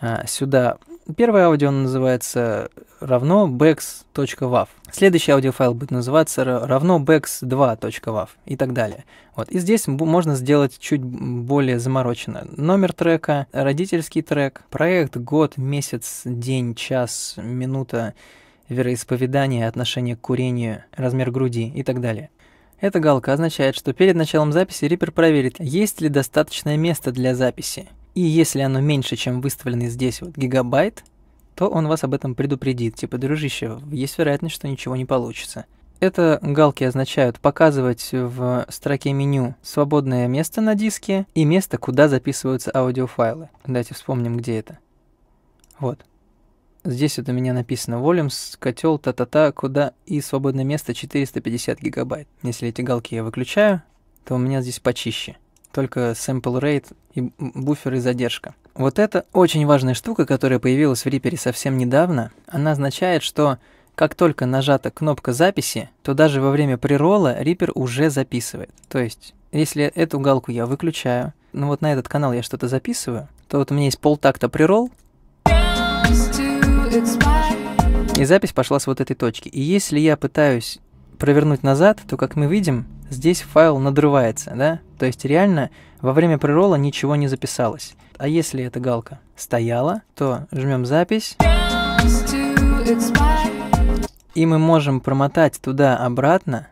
а, сюда Первое аудио называется равно bex.wav. Следующий аудиофайл будет называться равно bex2.wav и так далее. Вот. И здесь можно сделать чуть более заморочено. Номер трека, родительский трек, проект, год, месяц, день, час, минута, вероисповедание, отношение к курению, размер груди и так далее. Эта галка означает, что перед началом записи Reaper проверит, есть ли достаточное место для записи. И если оно меньше, чем выставленный здесь вот гигабайт, то он вас об этом предупредит. Типа, дружище, есть вероятность, что ничего не получится. Это галки означают показывать в строке меню свободное место на диске и место, куда записываются аудиофайлы. Давайте вспомним, где это. Вот. Здесь вот у меня написано volumes, котел, та-та-та, куда и свободное место 450 гигабайт. Если эти галки я выключаю, то у меня здесь почище только sample rate и буфер и задержка. Вот это очень важная штука, которая появилась в Reaper совсем недавно. Она означает, что как только нажата кнопка записи, то даже во время прирола Reaper уже записывает. То есть, если эту галку я выключаю, ну вот на этот канал я что-то записываю, то вот у меня есть полтакта прирол и запись пошла с вот этой точки. И если я пытаюсь провернуть назад, то, как мы видим, здесь файл надрывается, да? То есть реально во время преролла ничего не записалось. А если эта галка стояла, то жмем запись. И мы можем промотать туда-обратно,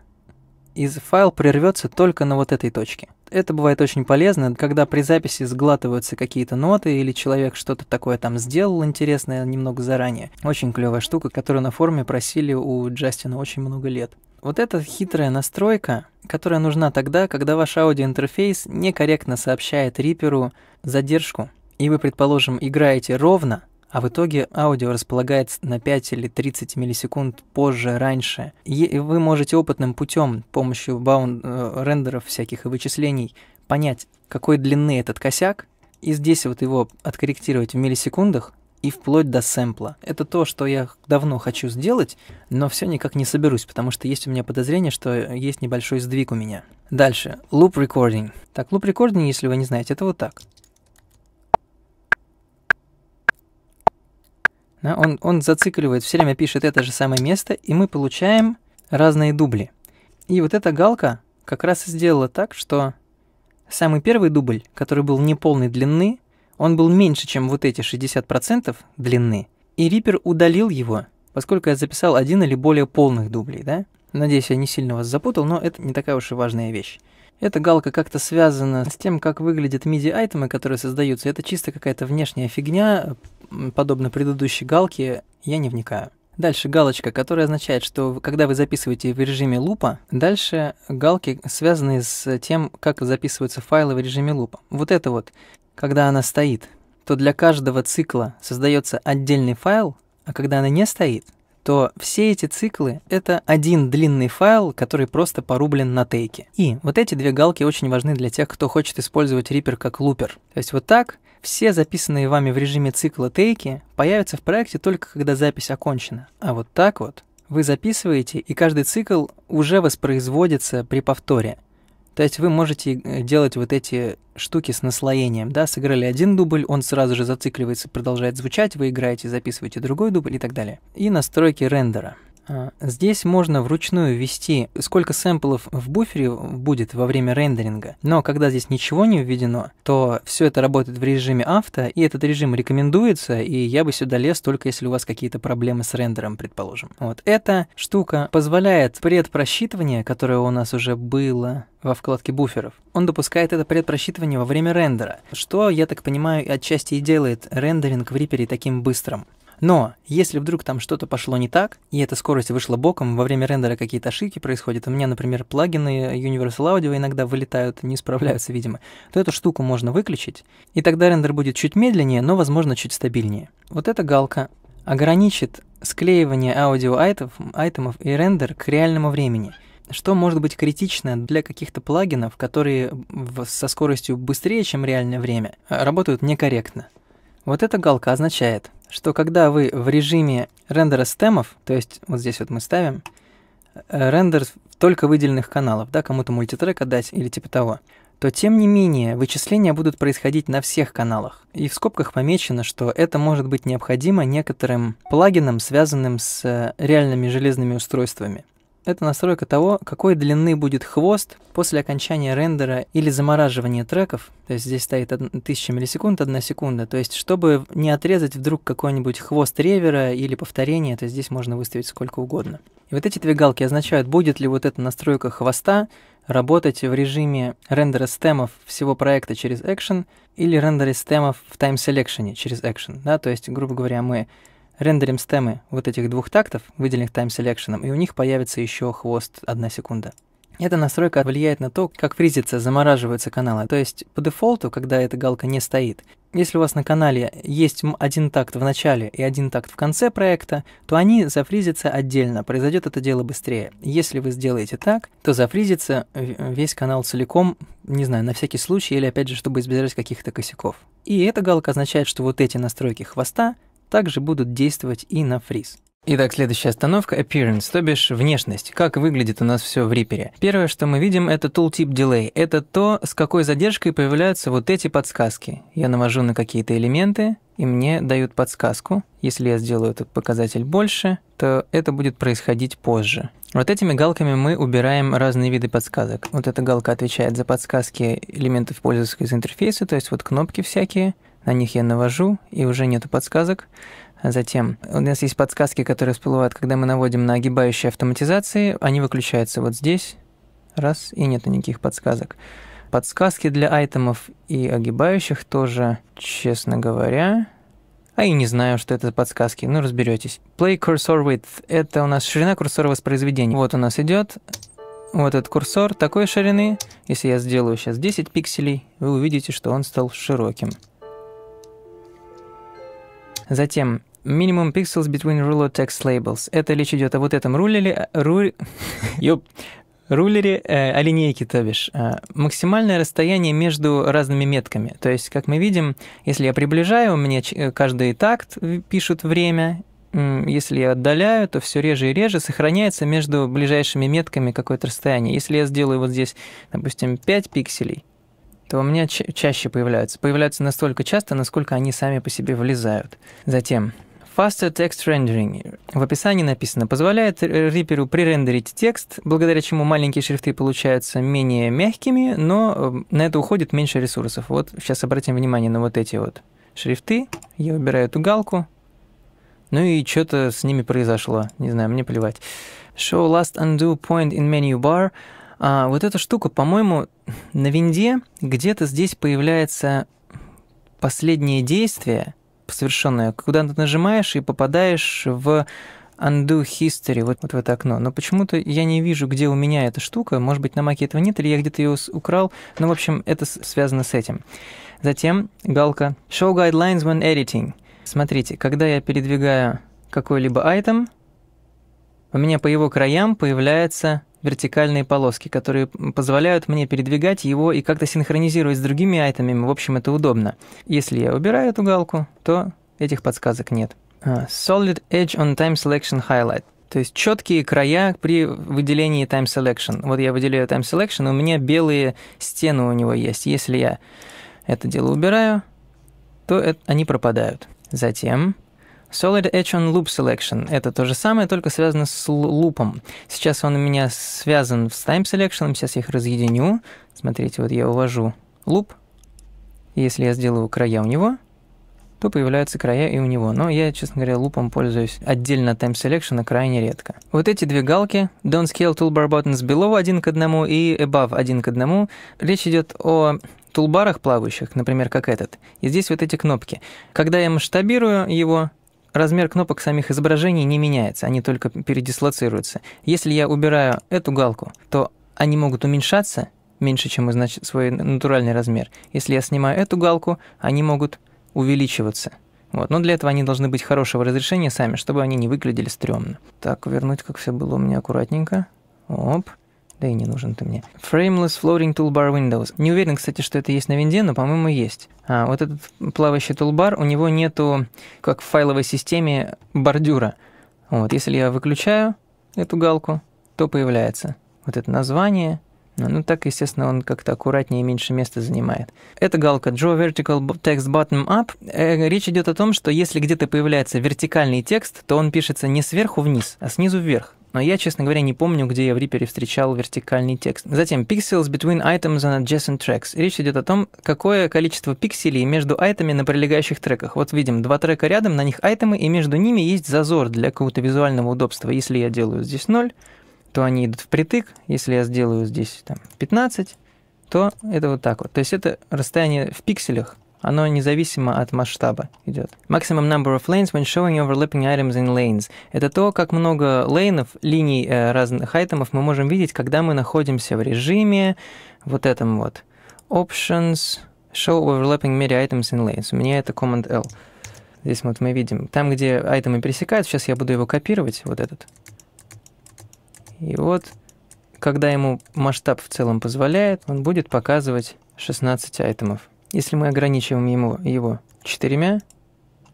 и файл прервется только на вот этой точке. Это бывает очень полезно, когда при записи сглатываются какие-то ноты или человек что-то такое там сделал интересное немного заранее. Очень клевая штука, которую на форуме просили у Джастина очень много лет. Вот эта хитрая настройка, которая нужна тогда, когда ваш аудиоинтерфейс некорректно сообщает риперу задержку, и вы, предположим, играете ровно, а в итоге аудио располагается на 5 или 30 миллисекунд позже, раньше. И вы можете опытным путем, помощью баун э, рендеров всяких и вычислений, понять, какой длины этот косяк, и здесь вот его откорректировать в миллисекундах, и вплоть до сэмпла. Это то, что я давно хочу сделать, но все никак не соберусь, потому что есть у меня подозрение, что есть небольшой сдвиг у меня. Дальше. Loop recording. Так, loop recording, если вы не знаете, это вот так. Да, он, он зацикливает, все время пишет это же самое место, и мы получаем разные дубли. И вот эта галка как раз и сделала так, что самый первый дубль, который был неполной длины, он был меньше, чем вот эти 60% длины, и Риппер удалил его, поскольку я записал один или более полных дублей, да? Надеюсь, я не сильно вас запутал, но это не такая уж и важная вещь. Эта галка как-то связана с тем, как выглядят MIDI-айтемы, которые создаются. Это чисто какая-то внешняя фигня, подобно предыдущей галке, я не вникаю. Дальше галочка, которая означает, что когда вы записываете в режиме лупа, дальше галки связаны с тем, как записываются файлы в режиме лупа. Вот это вот, когда она стоит, то для каждого цикла создается отдельный файл, а когда она не стоит, то все эти циклы — это один длинный файл, который просто порублен на тейке. И вот эти две галки очень важны для тех, кто хочет использовать Reaper как лупер. То есть вот так все записанные вами в режиме цикла тейки появятся в проекте только когда запись окончена. А вот так вот вы записываете, и каждый цикл уже воспроизводится при повторе. То есть вы можете э, делать вот эти штуки с наслоением, да, сыграли один дубль, он сразу же зацикливается, продолжает звучать, вы играете, записываете другой дубль и так далее. И настройки рендера. А, здесь можно вручную ввести, сколько сэмплов в буфере будет во время рендеринга, но когда здесь ничего не введено, то все это работает в режиме авто, и этот режим рекомендуется, и я бы сюда лез только если у вас какие-то проблемы с рендером, предположим. Вот эта штука позволяет предпросчитывание, которое у нас уже было во вкладке буферов. Он допускает это предпросчитывание во время рендера, что, я так понимаю, отчасти и делает рендеринг в Reaper таким быстрым. Но если вдруг там что-то пошло не так, и эта скорость вышла боком, во время рендера какие-то ошибки происходят, у меня, например, плагины Universal Audio иногда вылетают, не справляются, видимо, то эту штуку можно выключить, и тогда рендер будет чуть медленнее, но, возможно, чуть стабильнее. Вот эта галка ограничит склеивание аудио-айтов, айтемов и рендер к реальному времени – что может быть критично для каких-то плагинов, которые со скоростью быстрее, чем реальное время, работают некорректно. Вот эта галка означает, что когда вы в режиме рендера стемов, то есть вот здесь вот мы ставим, э, рендер только выделенных каналов, да, кому-то мультитрек отдать или типа того, то тем не менее вычисления будут происходить на всех каналах. И в скобках помечено, что это может быть необходимо некоторым плагинам, связанным с э, реальными железными устройствами это настройка того, какой длины будет хвост после окончания рендера или замораживания треков. То есть здесь стоит 1000 миллисекунд, 1 секунда. То есть чтобы не отрезать вдруг какой-нибудь хвост ревера или повторение, то здесь можно выставить сколько угодно. И вот эти две галки означают, будет ли вот эта настройка хвоста работать в режиме рендера стемов всего проекта через Action или рендера стемов в Time Selection через Action. Да? То есть, грубо говоря, мы рендерим стемы вот этих двух тактов, выделенных time selection, и у них появится еще хвост 1 секунда. Эта настройка влияет на то, как фризится, замораживаются каналы. То есть по дефолту, когда эта галка не стоит, если у вас на канале есть один такт в начале и один такт в конце проекта, то они зафризятся отдельно, произойдет это дело быстрее. Если вы сделаете так, то зафризится весь канал целиком, не знаю, на всякий случай, или опять же, чтобы избежать каких-то косяков. И эта галка означает, что вот эти настройки хвоста также будут действовать и на фриз. Итак, следующая остановка – appearance, то бишь внешность, как выглядит у нас все в Reaper. Первое, что мы видим, это tooltip delay. Это то, с какой задержкой появляются вот эти подсказки. Я навожу на какие-то элементы, и мне дают подсказку. Если я сделаю этот показатель больше, то это будет происходить позже. Вот этими галками мы убираем разные виды подсказок. Вот эта галка отвечает за подсказки элементов пользовательского интерфейса, то есть вот кнопки всякие – на них я навожу, и уже нету подсказок. А затем у нас есть подсказки, которые всплывают, когда мы наводим на огибающие автоматизации. Они выключаются вот здесь. Раз, и нету никаких подсказок. Подсказки для айтемов и огибающих тоже, честно говоря, а и не знаю, что это за подсказки. Ну, разберетесь. Play cursor width. Это у нас ширина курсора воспроизведения. Вот у нас идет вот этот курсор такой ширины. Если я сделаю сейчас 10 пикселей, вы увидите, что он стал широким. Затем Minimum Pixels Between Ruler Text Labels. Это речь идет о вот этом рулере, ру... рулере, э, о линейке, то бишь. Э, максимальное расстояние между разными метками. То есть, как мы видим, если я приближаю, мне э, каждый такт пишут время, если я отдаляю, то все реже и реже сохраняется между ближайшими метками какое-то расстояние. Если я сделаю вот здесь, допустим, 5 пикселей, у меня ча- чаще появляются. Появляются настолько часто, насколько они сами по себе влезают. Затем Faster Text Rendering. В описании написано, позволяет Reaper пререндерить текст, благодаря чему маленькие шрифты получаются менее мягкими, но эм, на это уходит меньше ресурсов. Вот сейчас обратим внимание на вот эти вот шрифты. Я убираю эту галку. Ну и что-то с ними произошло. Не знаю, мне плевать. Show last undo point in menu bar. А, вот эта штука, по-моему, на винде где-то здесь появляется последнее действие, совершенное, куда ты нажимаешь и попадаешь в Undo History, вот, вот в это окно. Но почему-то я не вижу, где у меня эта штука. Может быть, на маке этого нет, или я где-то ее украл. Ну, в общем, это связано с этим. Затем галка Show Guidelines when Editing. Смотрите, когда я передвигаю какой-либо item, у меня по его краям появляются вертикальные полоски, которые позволяют мне передвигать его и как-то синхронизировать с другими айтемами. В общем, это удобно. Если я убираю эту галку, то этих подсказок нет. А, solid Edge on Time Selection Highlight. То есть четкие края при выделении Time Selection. Вот я выделяю Time Selection, у меня белые стены у него есть. Если я это дело убираю, то это, они пропадают. Затем Solid Edge on Loop Selection — это то же самое, только связано с лупом. Сейчас он у меня связан с Time Selection, сейчас я их разъединю. Смотрите, вот я увожу луп. Если я сделаю края у него, то появляются края и у него. Но я, честно говоря, лупом пользуюсь отдельно от Time Selection крайне редко. Вот эти две галки, Don't Scale Toolbar Buttons Below один к одному и Above один к одному, речь идет о тулбарах плавающих, например, как этот. И здесь вот эти кнопки. Когда я масштабирую его, размер кнопок самих изображений не меняется, они только передислоцируются. Если я убираю эту галку, то они могут уменьшаться меньше, чем значит, свой натуральный размер. Если я снимаю эту галку, они могут увеличиваться. Вот. Но для этого они должны быть хорошего разрешения сами, чтобы они не выглядели стрёмно. Так, вернуть, как все было у меня аккуратненько. Оп. Да и не нужен ты мне. Frameless Floating Toolbar Windows. Не уверен, кстати, что это есть на винде, но, по-моему, есть. А, вот этот плавающий тулбар, у него нету, как в файловой системе, бордюра. Вот, если я выключаю эту галку, то появляется вот это название. Ну, ну так, естественно, он как-то аккуратнее и меньше места занимает. Эта галка Draw Vertical Text Bottom Up. Э, речь идет о том, что если где-то появляется вертикальный текст, то он пишется не сверху вниз, а снизу вверх но я, честно говоря, не помню, где я в Reaper встречал вертикальный текст. Затем pixels between items and adjacent tracks. Речь идет о том, какое количество пикселей между айтами на прилегающих треках. Вот видим, два трека рядом, на них айтемы, и между ними есть зазор для какого-то визуального удобства. Если я делаю здесь 0, то они идут впритык. Если я сделаю здесь там, 15, то это вот так вот. То есть это расстояние в пикселях оно независимо от масштаба идет. Maximum number of lanes when showing overlapping items in lanes. Это то, как много лейнов, линий э, разных айтемов мы можем видеть, когда мы находимся в режиме вот этом вот. Options, show overlapping media items in lanes. У меня это Command L. Здесь вот мы видим, там, где айтемы пересекают, сейчас я буду его копировать, вот этот. И вот, когда ему масштаб в целом позволяет, он будет показывать 16 айтемов. Если мы ограничиваем ему, его четырьмя,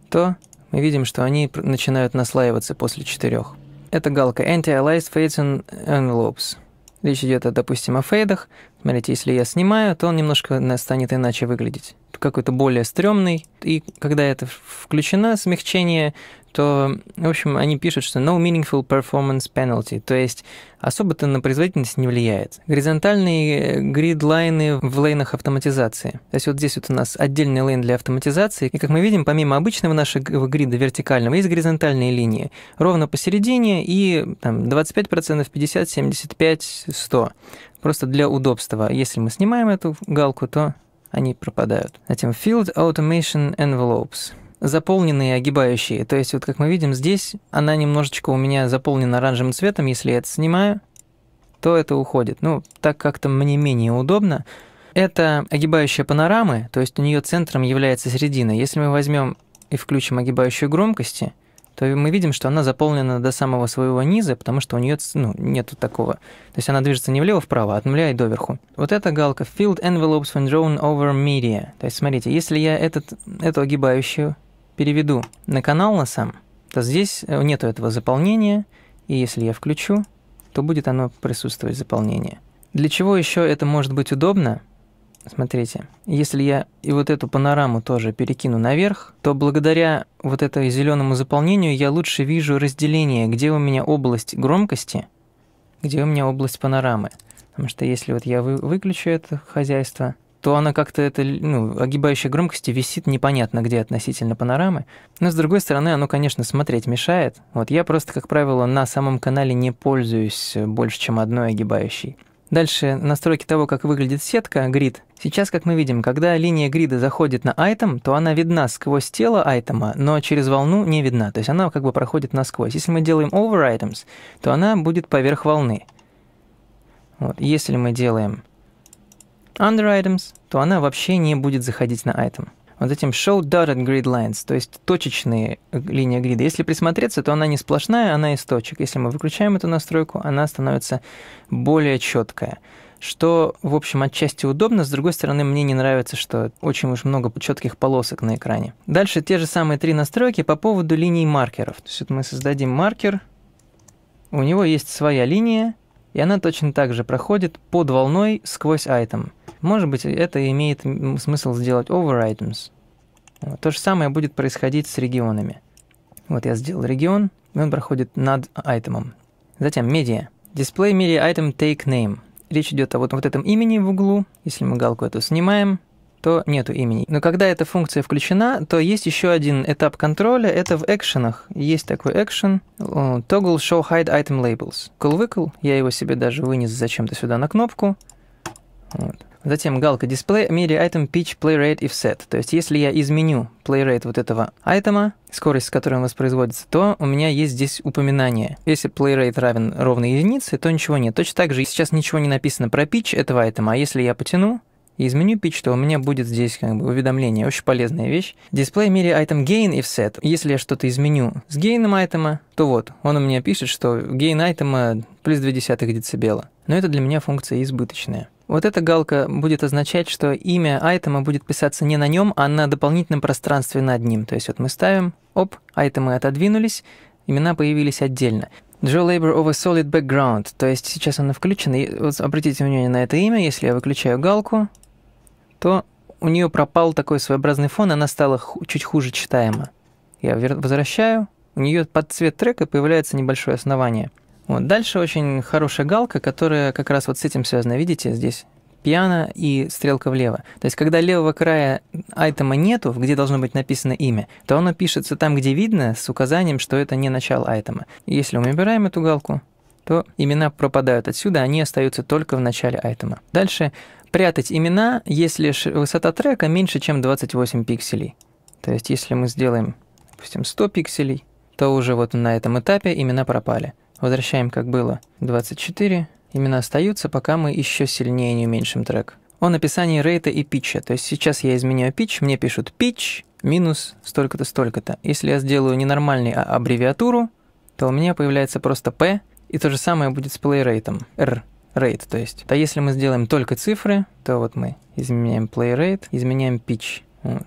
то мы видим, что они начинают наслаиваться после четырех. Это галка Anti-Aliased Fades and Envelopes. Речь идет, допустим, о фейдах. Смотрите, если я снимаю, то он немножко станет иначе выглядеть какой-то более стрёмный. И когда это включено, смягчение, то, в общем, они пишут, что no meaningful performance penalty, то есть особо-то на производительность не влияет. Горизонтальные э, гридлайны в лейнах автоматизации. То есть вот здесь вот у нас отдельный лейн для автоматизации, и как мы видим, помимо обычного нашего грида вертикального, есть горизонтальные линии ровно посередине и там 25%, 50, 75, 100. Просто для удобства. Если мы снимаем эту галку, то они пропадают. Затем Field Automation Envelopes заполненные, огибающие. То есть, вот как мы видим, здесь она немножечко у меня заполнена оранжевым цветом. Если я это снимаю, то это уходит. Ну, так как-то мне менее удобно. Это огибающая панорамы, то есть у нее центром является середина. Если мы возьмем и включим огибающую громкости – то мы видим, что она заполнена до самого своего низа, потому что у нее ну, нету такого. То есть она движется не влево-вправо, а от нуля и доверху. Вот эта галка Field Envelopes when drawn over media. То есть смотрите, если я этот, эту огибающую переведу на канал на сам, то здесь э, нету этого заполнения, и если я включу, то будет оно присутствовать заполнение. Для чего еще это может быть удобно? Смотрите, если я и вот эту панораму тоже перекину наверх, то благодаря вот этому зеленому заполнению я лучше вижу разделение, где у меня область громкости, где у меня область панорамы. Потому что если вот я вы, выключу это хозяйство, то она как-то это, ну, огибающая громкости висит непонятно где относительно панорамы. Но с другой стороны, оно, конечно, смотреть мешает. Вот я просто, как правило, на самом канале не пользуюсь больше, чем одной огибающей. Дальше настройки того, как выглядит сетка, грид. Сейчас, как мы видим, когда линия грида заходит на айтем, то она видна сквозь тело айтема, но через волну не видна, то есть она как бы проходит насквозь. Если мы делаем over items, то она будет поверх волны. Вот. Если мы делаем under items, то она вообще не будет заходить на айтем вот этим show dotted grid lines, то есть точечные э, линии грида. Если присмотреться, то она не сплошная, она из точек. Если мы выключаем эту настройку, она становится более четкая что, в общем, отчасти удобно. С другой стороны, мне не нравится, что очень уж много четких полосок на экране. Дальше те же самые три настройки по поводу линий маркеров. То есть вот мы создадим маркер, у него есть своя линия, и она точно так же проходит под волной сквозь item. Может быть, это имеет смысл сделать over items. То же самое будет происходить с регионами. Вот я сделал регион, и он проходит над айтемом. Затем медиа. Display media item take name. Речь идет о вот, вот этом имени в углу. Если мы галку эту снимаем, то нету имени. Но когда эта функция включена, то есть еще один этап контроля, это в экшенах. Есть такой экшен, toggle show hide item labels. Кул выкл я его себе даже вынес зачем-то сюда на кнопку. Вот. Затем галка display media item pitch play rate if set. То есть если я изменю play rate вот этого айтема, скорость, с которой он воспроизводится, то у меня есть здесь упоминание. Если play rate равен ровной единице, то ничего нет. Точно так же сейчас ничего не написано про pitch этого айтема, а если я потяну, и из меню Pitch, у меня будет здесь как бы уведомление. Очень полезная вещь. Display мере Item Gain if set. Если я что-то изменю с гейном айтема, то вот, он у меня пишет, что gain айтема плюс 0,2 дБ. Но это для меня функция избыточная. Вот эта галка будет означать, что имя айтема будет писаться не на нем, а на дополнительном пространстве над ним. То есть вот мы ставим, оп, айтемы отодвинулись, имена появились отдельно. Joe Labor of a Solid Background, то есть сейчас она включена, и вот обратите внимание на это имя, если я выключаю галку, то у нее пропал такой своеобразный фон, она стала ху- чуть хуже читаема. Я возвращаю, у нее под цвет трека появляется небольшое основание. Вот. Дальше очень хорошая галка, которая как раз вот с этим связана. Видите, здесь пиано и стрелка влево. То есть, когда левого края айтема нету, где должно быть написано имя, то оно пишется там, где видно, с указанием, что это не начало айтема. Если мы убираем эту галку, то имена пропадают отсюда, они остаются только в начале айтема. Дальше прятать имена, если высота трека меньше, чем 28 пикселей. То есть, если мы сделаем, допустим, 100 пикселей, то уже вот на этом этапе имена пропали. Возвращаем, как было, 24. Имена остаются, пока мы еще сильнее не уменьшим трек. О написании рейта и питча. То есть сейчас я изменяю питч, мне пишут питч минус столько-то, столько-то. Если я сделаю не нормальный, а аббревиатуру, то у меня появляется просто p, и то же самое будет с плейрейтом, r rate, то есть. А если мы сделаем только цифры, то вот мы изменяем play rate, изменяем pitch, вот.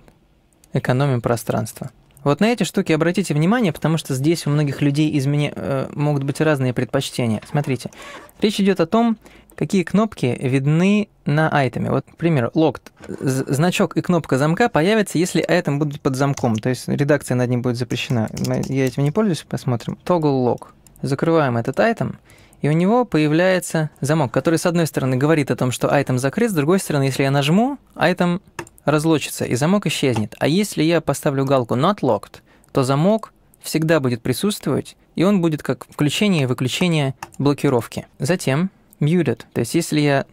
экономим пространство. Вот на эти штуки обратите внимание, потому что здесь у многих людей изменя... Э, могут быть разные предпочтения. Смотрите, речь идет о том, какие кнопки видны на айтеме. Вот, к примеру, locked. Значок и кнопка замка появятся, если айтем будут под замком, то есть редакция над ним будет запрещена. Я этим не пользуюсь, посмотрим. Toggle lock. Закрываем этот айтем и у него появляется замок, который с одной стороны говорит о том, что айтем закрыт, с другой стороны, если я нажму, айтем разлучится, и замок исчезнет. А если я поставлю галку not locked, то замок всегда будет присутствовать, и он будет как включение и выключение блокировки. Затем muted, то есть если я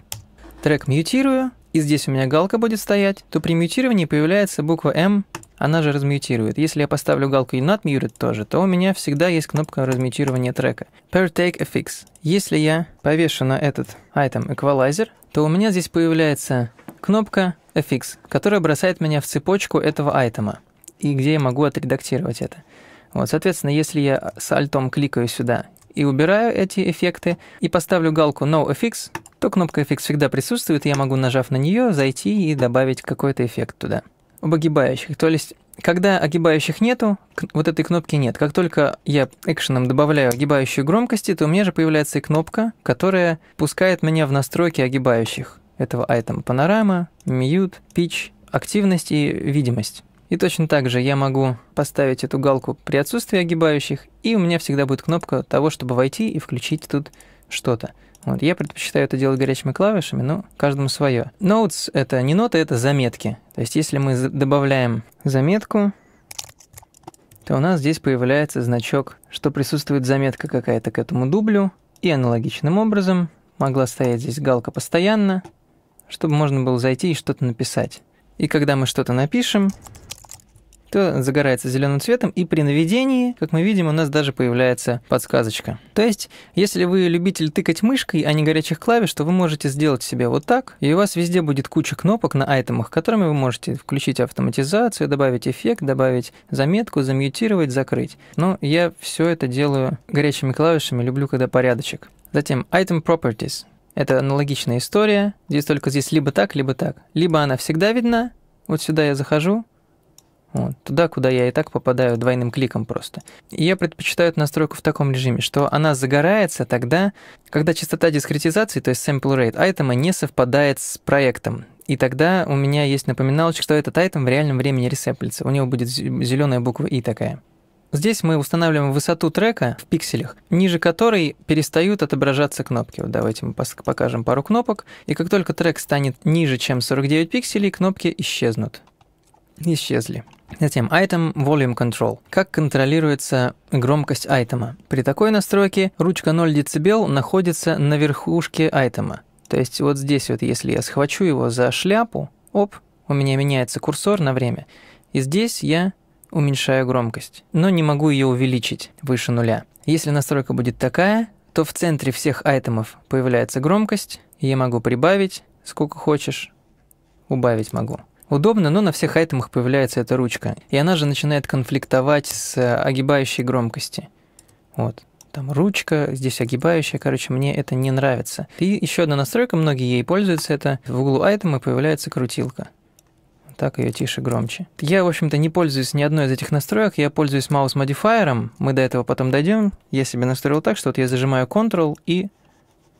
трек мьютирую, и здесь у меня галка будет стоять, то при мьютировании появляется буква M она же размьютирует. Если я поставлю галку и not muted тоже, то у меня всегда есть кнопка размьютирования трека. Per take Fix. Если я повешу на этот item equalizer, то у меня здесь появляется кнопка affix, которая бросает меня в цепочку этого айтема, и где я могу отредактировать это. Вот, соответственно, если я с альтом кликаю сюда и убираю эти эффекты, и поставлю галку No Effects, то кнопка Effects всегда присутствует, и я могу, нажав на нее, зайти и добавить какой-то эффект туда об огибающих. То есть, когда огибающих нету, вот этой кнопки нет. Как только я экшеном добавляю огибающую громкости, то у меня же появляется и кнопка, которая пускает меня в настройки огибающих этого айтема. Панорама, мьют, пич, активность и видимость. И точно так же я могу поставить эту галку при отсутствии огибающих, и у меня всегда будет кнопка того, чтобы войти и включить тут что-то. Вот. Я предпочитаю это делать горячими клавишами, но каждому свое. Notes — это не ноты, это заметки. То есть если мы добавляем заметку, то у нас здесь появляется значок, что присутствует заметка какая-то к этому дублю. И аналогичным образом могла стоять здесь галка постоянно, чтобы можно было зайти и что-то написать. И когда мы что-то напишем, то загорается зеленым цветом, и при наведении, как мы видим, у нас даже появляется подсказочка. То есть, если вы любитель тыкать мышкой, а не горячих клавиш, то вы можете сделать себе вот так, и у вас везде будет куча кнопок на айтемах, которыми вы можете включить автоматизацию, добавить эффект, добавить заметку, замьютировать, закрыть. Но я все это делаю горячими клавишами, люблю, когда порядочек. Затем Item Properties. Это аналогичная история. Здесь только здесь либо так, либо так. Либо она всегда видна. Вот сюда я захожу, вот, туда, куда я и так попадаю двойным кликом просто. И я предпочитаю эту настройку в таком режиме, что она загорается тогда, когда частота дискретизации, то есть sample rate айтема, не совпадает с проектом. И тогда у меня есть напоминалочка, что этот айтем в реальном времени ресеплится. У него будет зеленая буква «и» такая. Здесь мы устанавливаем высоту трека в пикселях, ниже которой перестают отображаться кнопки. Вот давайте мы покажем пару кнопок. И как только трек станет ниже, чем 49 пикселей, кнопки исчезнут. Исчезли. Затем Item Volume Control. Как контролируется громкость айтема? При такой настройке ручка 0 дБ находится на верхушке айтема. То есть вот здесь вот, если я схвачу его за шляпу, оп, у меня меняется курсор на время. И здесь я уменьшаю громкость, но не могу ее увеличить выше нуля. Если настройка будет такая, то в центре всех айтемов появляется громкость, я могу прибавить сколько хочешь, убавить могу. Удобно, но на всех айтемах появляется эта ручка. И она же начинает конфликтовать с э, огибающей громкости. Вот. Там ручка, здесь огибающая, короче, мне это не нравится. И еще одна настройка, многие ей пользуются, это в углу айтема появляется крутилка так ее тише, громче. Я, в общем-то, не пользуюсь ни одной из этих настроек, я пользуюсь маус модифайером, мы до этого потом дойдем. Я себе настроил так, что вот я зажимаю Ctrl и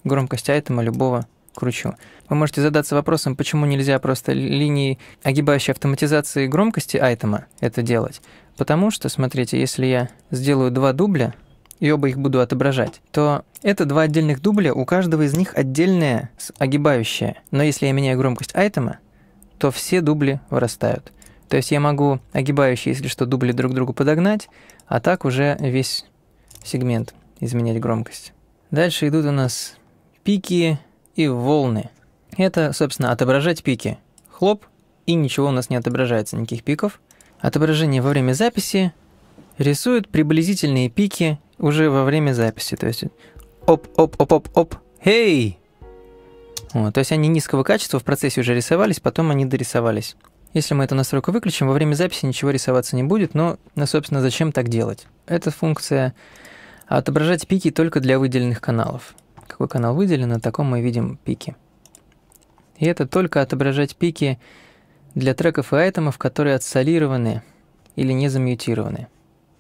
громкость айтема любого кручу. Вы можете задаться вопросом, почему нельзя просто линии, огибающей автоматизации громкости айтема, это делать. Потому что, смотрите, если я сделаю два дубля, и оба их буду отображать, то это два отдельных дубля, у каждого из них отдельная огибающая. Но если я меняю громкость айтема, то все дубли вырастают. То есть я могу огибающие, если что, дубли друг другу подогнать, а так уже весь сегмент изменять громкость. Дальше идут у нас пики и волны. Это, собственно, отображать пики. Хлоп, и ничего у нас не отображается, никаких пиков. Отображение во время записи рисует приблизительные пики уже во время записи. То есть оп-оп-оп-оп-оп, хей! Вот, то есть они низкого качества в процессе уже рисовались, потом они дорисовались. Если мы эту настройку выключим, во время записи ничего рисоваться не будет, но, ну, собственно, зачем так делать? Эта функция отображать пики только для выделенных каналов. Какой канал выделен, на таком мы видим пики. И это только отображать пики для треков и айтемов, которые отсолированы или не замьютированы.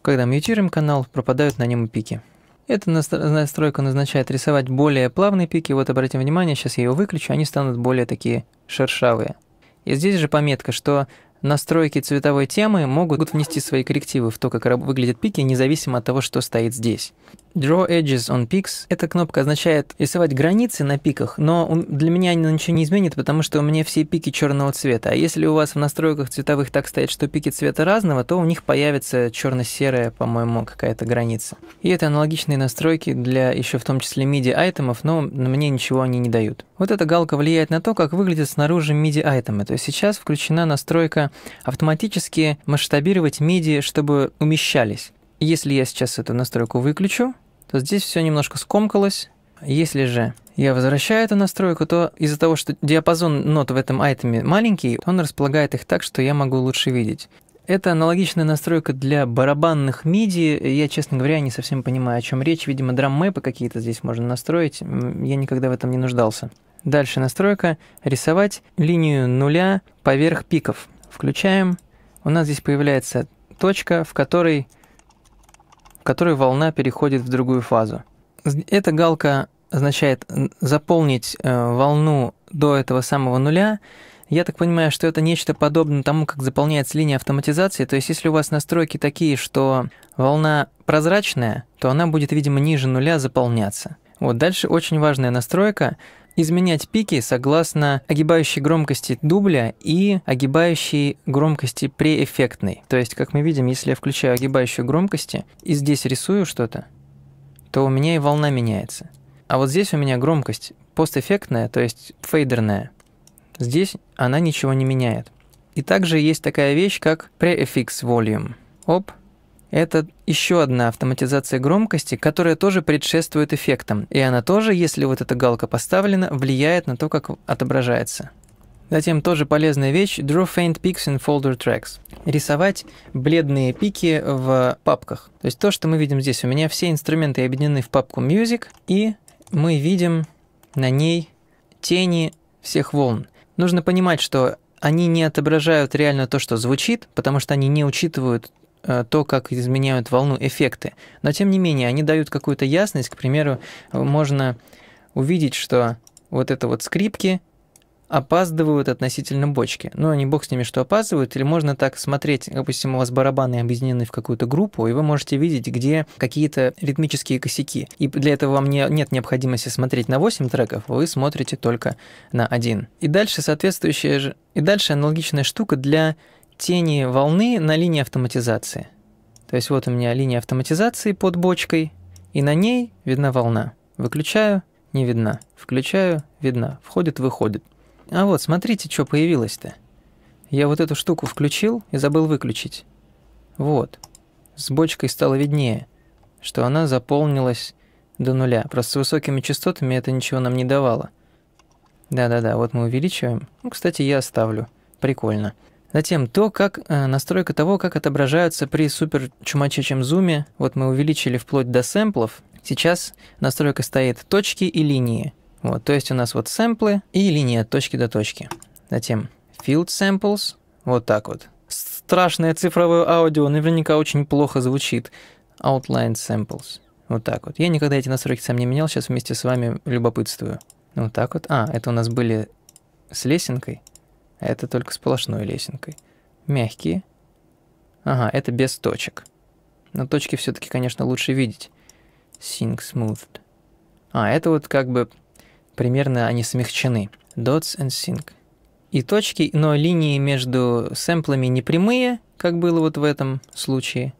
Когда мьютируем канал, пропадают на нем и пики. Эта настройка назначает рисовать более плавные пики. Вот обратим внимание, сейчас я его выключу, они станут более такие шершавые. И здесь же пометка, что настройки цветовой темы могут внести свои коррективы в то, как выглядят пики, независимо от того, что стоит здесь. Draw Edges on Peaks. Эта кнопка означает рисовать границы на пиках, но для меня она ничего не изменит, потому что у меня все пики черного цвета. А если у вас в настройках цветовых так стоит, что пики цвета разного, то у них появится черно-серая, по-моему, какая-то граница. И это аналогичные настройки для еще в том числе MIDI айтемов, но мне ничего они не дают. Вот эта галка влияет на то, как выглядят снаружи MIDI айтемы. То есть сейчас включена настройка автоматически масштабировать MIDI, чтобы умещались. Если я сейчас эту настройку выключу, то здесь все немножко скомкалось. Если же я возвращаю эту настройку, то из-за того, что диапазон нот в этом айтеме маленький, он располагает их так, что я могу лучше видеть. Это аналогичная настройка для барабанных MIDI. Я, честно говоря, не совсем понимаю, о чем речь. Видимо, драм-мэпы какие-то здесь можно настроить. Я никогда в этом не нуждался. Дальше настройка «Рисовать линию нуля поверх пиков». Включаем. У нас здесь появляется точка, в которой в которой волна переходит в другую фазу. Эта галка означает заполнить э, волну до этого самого нуля. Я так понимаю, что это нечто подобное тому, как заполняется линия автоматизации. То есть, если у вас настройки такие, что волна прозрачная, то она будет, видимо, ниже нуля заполняться. Вот дальше очень важная настройка изменять пики согласно огибающей громкости дубля и огибающей громкости преэффектной. То есть, как мы видим, если я включаю огибающую громкости и здесь рисую что-то, то у меня и волна меняется. А вот здесь у меня громкость постэффектная, то есть фейдерная. Здесь она ничего не меняет. И также есть такая вещь, как prefix volume. Оп, это еще одна автоматизация громкости, которая тоже предшествует эффектам, и она тоже, если вот эта галка поставлена, влияет на то, как отображается. Затем тоже полезная вещь – Draw Faint Peaks in Folder Tracks. Рисовать бледные пики в папках. То есть то, что мы видим здесь. У меня все инструменты объединены в папку Music, и мы видим на ней тени всех волн. Нужно понимать, что они не отображают реально то, что звучит, потому что они не учитывают Э, то, как изменяют волну эффекты. Но тем не менее, они дают какую-то ясность. К примеру, можно увидеть, что вот это вот скрипки опаздывают относительно бочки. Ну, не бог с ними, что опаздывают, или можно так смотреть, допустим, у вас барабаны объединены в какую-то группу, и вы можете видеть, где какие-то ритмические косяки. И для этого вам не, нет необходимости смотреть на 8 треков, вы смотрите только на один. И дальше соответствующая же... И дальше аналогичная штука для тени волны на линии автоматизации. То есть вот у меня линия автоматизации под бочкой, и на ней видна волна. Выключаю, не видна. Включаю, видна. Входит, выходит. А вот, смотрите, что появилось-то. Я вот эту штуку включил и забыл выключить. Вот. С бочкой стало виднее, что она заполнилась до нуля. Просто с высокими частотами это ничего нам не давало. Да-да-да, вот мы увеличиваем. Ну, кстати, я оставлю. Прикольно. Затем то, как э, настройка того, как отображаются при супер чумачечем зуме. Вот мы увеличили вплоть до сэмплов. Сейчас настройка стоит точки и линии. Вот, то есть у нас вот сэмплы и линия от точки до точки. Затем field samples, вот так вот. Страшное цифровое аудио наверняка очень плохо звучит. Outline samples, вот так вот. Я никогда эти настройки сам не менял, сейчас вместе с вами любопытствую. Вот так вот. А, это у нас были с лесенкой. Это только сплошной лесенкой. Мягкие. Ага, это без точек. Но точки все-таки, конечно, лучше видеть. Sync smoothed. А, это вот как бы примерно они смягчены. Dots and sync. И точки, но линии между сэмплами не прямые, как было вот в этом случае,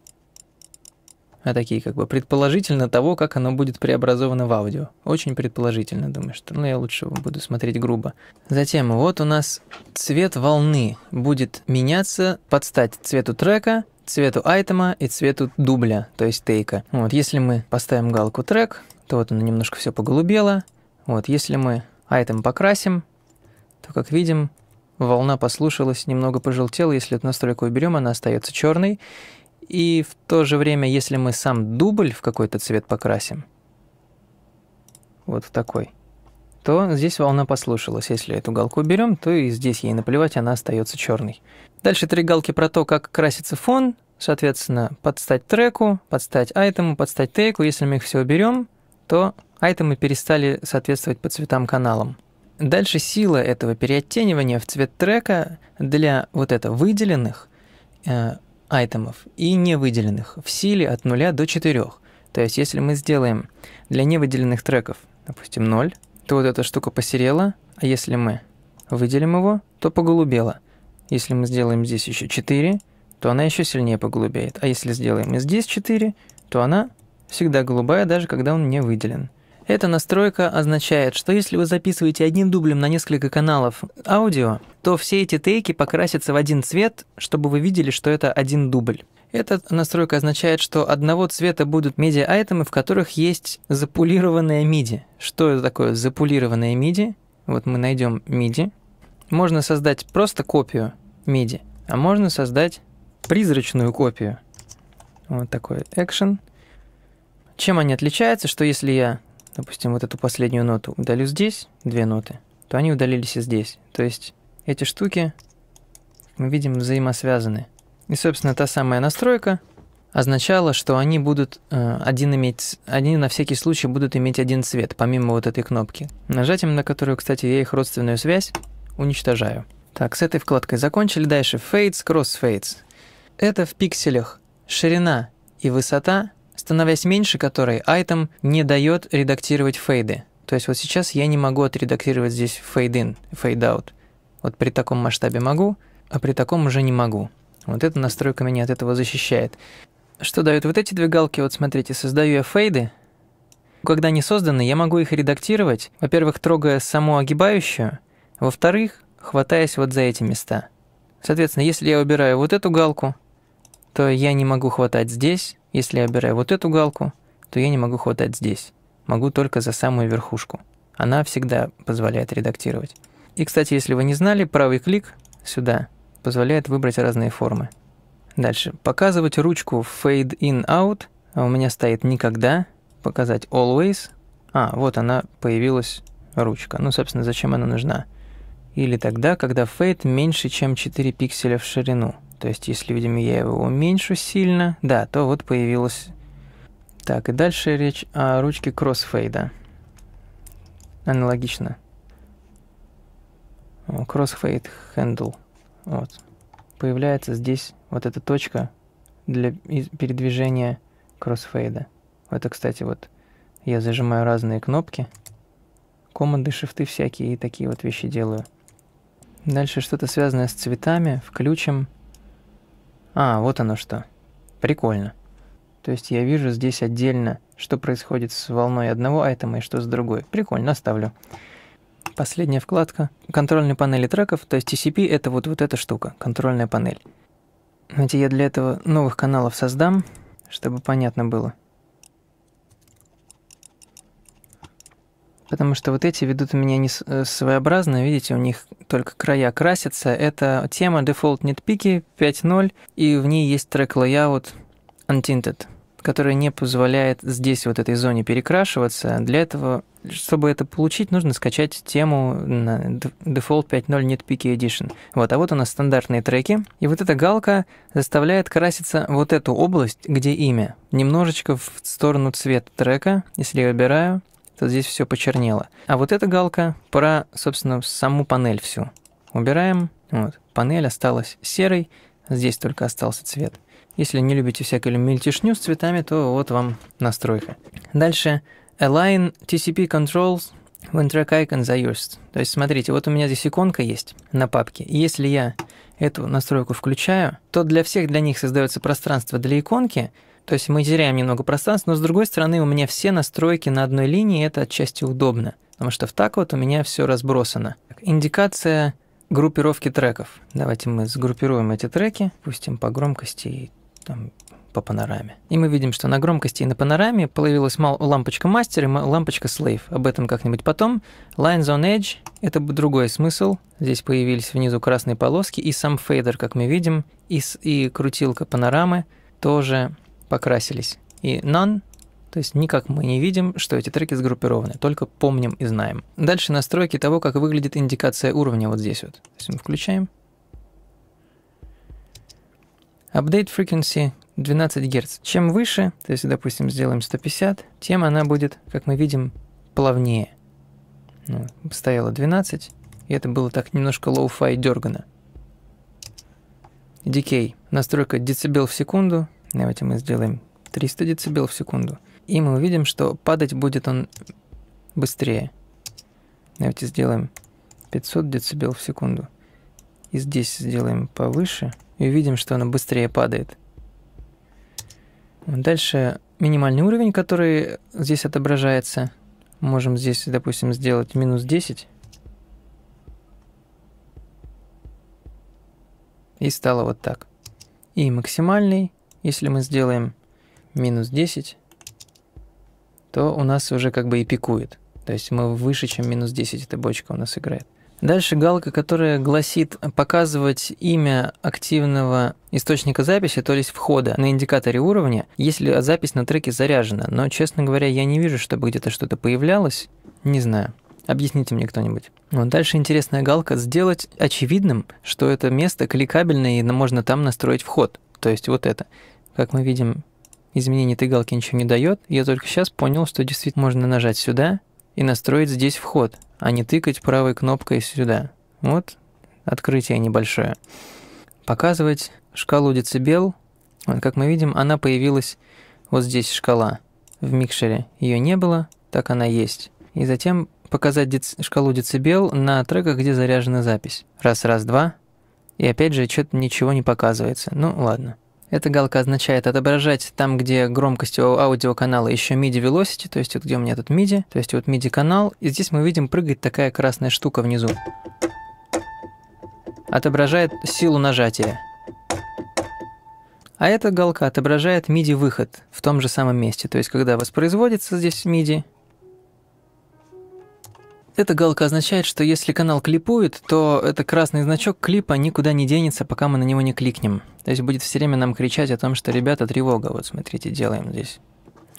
а такие как бы предположительно того, как оно будет преобразовано в аудио. Очень предположительно, думаю, что ну, я лучше буду смотреть грубо. Затем вот у нас цвет волны будет меняться под стать цвету трека, цвету айтема и цвету дубля, то есть тейка. Вот, если мы поставим галку трек, то вот оно немножко все поголубело. Вот, если мы айтем покрасим, то, как видим, волна послушалась, немного пожелтела. Если эту настройку уберем, она остается черной. И в то же время, если мы сам дубль в какой-то цвет покрасим, вот в такой, то здесь волна послушалась. Если эту галку уберем, то и здесь ей наплевать, она остается черной. Дальше три галки про то, как красится фон, соответственно, подстать треку, подстать айтему, подстать тейку. Если мы их все уберем, то айтемы перестали соответствовать по цветам каналам. Дальше сила этого переоттенивания в цвет трека для вот это выделенных э, айтемов и невыделенных в силе от 0 до 4. То есть если мы сделаем для невыделенных треков, допустим, 0, то вот эта штука посерела, а если мы выделим его, то поголубела. Если мы сделаем здесь еще 4, то она еще сильнее поголубеет. А если сделаем здесь 4, то она всегда голубая, даже когда он не выделен. Эта настройка означает, что если вы записываете одним дублем на несколько каналов аудио, то все эти тейки покрасятся в один цвет, чтобы вы видели, что это один дубль. Эта настройка означает, что одного цвета будут медиа-айтемы, в которых есть запулированная MIDI. Что это такое запулированная MIDI? Вот мы найдем MIDI. Можно создать просто копию MIDI, а можно создать призрачную копию. Вот такой экшен. Чем они отличаются, что если я допустим, вот эту последнюю ноту удалю здесь, две ноты, то они удалились и здесь. То есть эти штуки, мы видим, взаимосвязаны. И, собственно, та самая настройка означала, что они будут э, один иметь, они на всякий случай будут иметь один цвет, помимо вот этой кнопки, нажатием на которую, кстати, я их родственную связь уничтожаю. Так, с этой вкладкой закончили. Дальше Fades, cross fades. Это в пикселях ширина и высота становясь меньше которой, item не дает редактировать фейды. То есть вот сейчас я не могу отредактировать здесь fade in, fade out. Вот при таком масштабе могу, а при таком уже не могу. Вот эта настройка меня от этого защищает. Что дают вот эти две галки? Вот смотрите, создаю я фейды. Когда они созданы, я могу их редактировать, во-первых, трогая саму огибающую, во-вторых, хватаясь вот за эти места. Соответственно, если я убираю вот эту галку, то я не могу хватать здесь, если я обираю вот эту галку, то я не могу хватать здесь. Могу только за самую верхушку. Она всегда позволяет редактировать. И, кстати, если вы не знали, правый клик сюда позволяет выбрать разные формы. Дальше. Показывать ручку Fade In Out. А у меня стоит «Никогда». Показать Always. А, вот она появилась, ручка. Ну, собственно, зачем она нужна? Или тогда, когда Fade меньше, чем 4 пикселя в ширину – то есть, если, видимо, я его уменьшу сильно, да, то вот появилось... Так, и дальше речь о ручке кроссфейда. Аналогично. Кроссфейд handle. Вот. Появляется здесь вот эта точка для передвижения кроссфейда. Это, кстати, вот я зажимаю разные кнопки, команды, шифты всякие и такие вот вещи делаю. Дальше что-то связанное с цветами. Включим а, вот оно что. Прикольно. То есть я вижу здесь отдельно, что происходит с волной одного айтема и что с другой. Прикольно, оставлю. Последняя вкладка. контрольные панели треков, то есть TCP — это вот, вот эта штука, контрольная панель. Знаете, я для этого новых каналов создам, чтобы понятно было. Потому что вот эти ведут у меня не э, своеобразно, видите, у них только края красятся. Это тема Default Nitpicky 5.0, и в ней есть трек Layout Untinted, который не позволяет здесь, вот этой зоне, перекрашиваться. Для этого, чтобы это получить, нужно скачать тему на Default 5.0 Nitpicky Edition. Вот, а вот у нас стандартные треки, и вот эта галка заставляет краситься вот эту область, где имя. Немножечко в сторону цвет трека, если я выбираю, то здесь все почернело. А вот эта галка про, собственно, саму панель всю. Убираем. Вот. Панель осталась серой, здесь только остался цвет. Если не любите всякую мельтешню с цветами, то вот вам настройка. Дальше Align TCP Controls When Track Icon Used. То есть смотрите, вот у меня здесь иконка есть на папке. И если я эту настройку включаю, то для всех для них создается пространство для иконки, то есть мы теряем немного пространства, но с другой стороны у меня все настройки на одной линии, это отчасти удобно, потому что в так вот у меня все разбросано. Индикация группировки треков. Давайте мы сгруппируем эти треки, пустим по громкости и там, по панораме. И мы видим, что на громкости и на панораме появилась мал лампочка мастер и лампочка слейв. Об этом как-нибудь потом. Lines on edge – это другой смысл. Здесь появились внизу красные полоски и сам фейдер, как мы видим, и, и крутилка панорамы тоже покрасились. И none то есть никак мы не видим, что эти треки сгруппированы, только помним и знаем. Дальше настройки того, как выглядит индикация уровня вот здесь вот. То есть мы включаем. Update frequency 12 Гц. Чем выше, то есть, допустим, сделаем 150, тем она будет, как мы видим, плавнее. Ну, стояло 12, и это было так немножко low-fi дергано. Decay. Настройка децибел в секунду – Давайте мы сделаем 300 дБ в секунду. И мы увидим, что падать будет он быстрее. Давайте сделаем 500 дБ в секунду. И здесь сделаем повыше. И увидим, что оно быстрее падает. Дальше минимальный уровень, который здесь отображается. Можем здесь, допустим, сделать минус 10. И стало вот так. И максимальный если мы сделаем минус 10, то у нас уже как бы и пикует. То есть мы выше, чем минус 10 эта бочка у нас играет. Дальше галка, которая гласит показывать имя активного источника записи, то есть входа на индикаторе уровня, если запись на треке заряжена. Но, честно говоря, я не вижу, чтобы где-то что-то появлялось. Не знаю. Объясните мне кто-нибудь. Вот дальше интересная галка «Сделать очевидным, что это место кликабельное и можно там настроить вход» то есть вот это. Как мы видим, изменение этой галки ничего не дает. Я только сейчас понял, что действительно можно нажать сюда и настроить здесь вход, а не тыкать правой кнопкой сюда. Вот открытие небольшое. Показывать шкалу децибел. Как мы видим, она появилась вот здесь шкала. В микшере ее не было, так она есть. И затем показать дец шкалу децибел на треках, где заряжена запись. Раз, раз, два. И опять же, что-то ничего не показывается. Ну, ладно. Эта галка означает отображать там, где громкость аудиоканала еще MIDI Velocity, то есть вот где у меня тут MIDI, то есть вот MIDI канал, и здесь мы видим прыгает такая красная штука внизу. Отображает силу нажатия. А эта галка отображает MIDI выход в том же самом месте, то есть когда воспроизводится здесь MIDI, эта галка означает, что если канал клипует, то этот красный значок клипа никуда не денется, пока мы на него не кликнем. То есть будет все время нам кричать о том, что «ребята, тревога, вот смотрите, делаем здесь».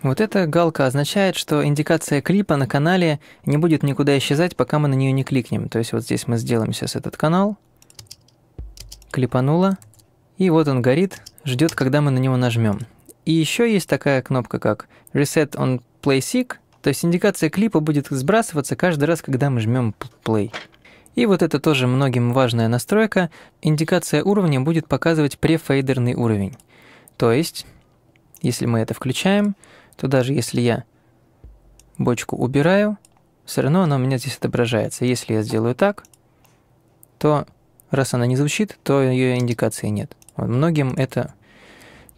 Вот эта галка означает, что индикация клипа на канале не будет никуда исчезать, пока мы на нее не кликнем. То есть вот здесь мы сделаем сейчас этот канал, клипануло, и вот он горит, ждет, когда мы на него нажмем. И еще есть такая кнопка, как Reset on Play Seek, то есть индикация клипа будет сбрасываться каждый раз, когда мы жмем play. И вот это тоже многим важная настройка. Индикация уровня будет показывать префейдерный уровень. То есть, если мы это включаем, то даже если я бочку убираю, все равно она у меня здесь отображается. Если я сделаю так, то раз она не звучит, то ее индикации нет. Вот многим это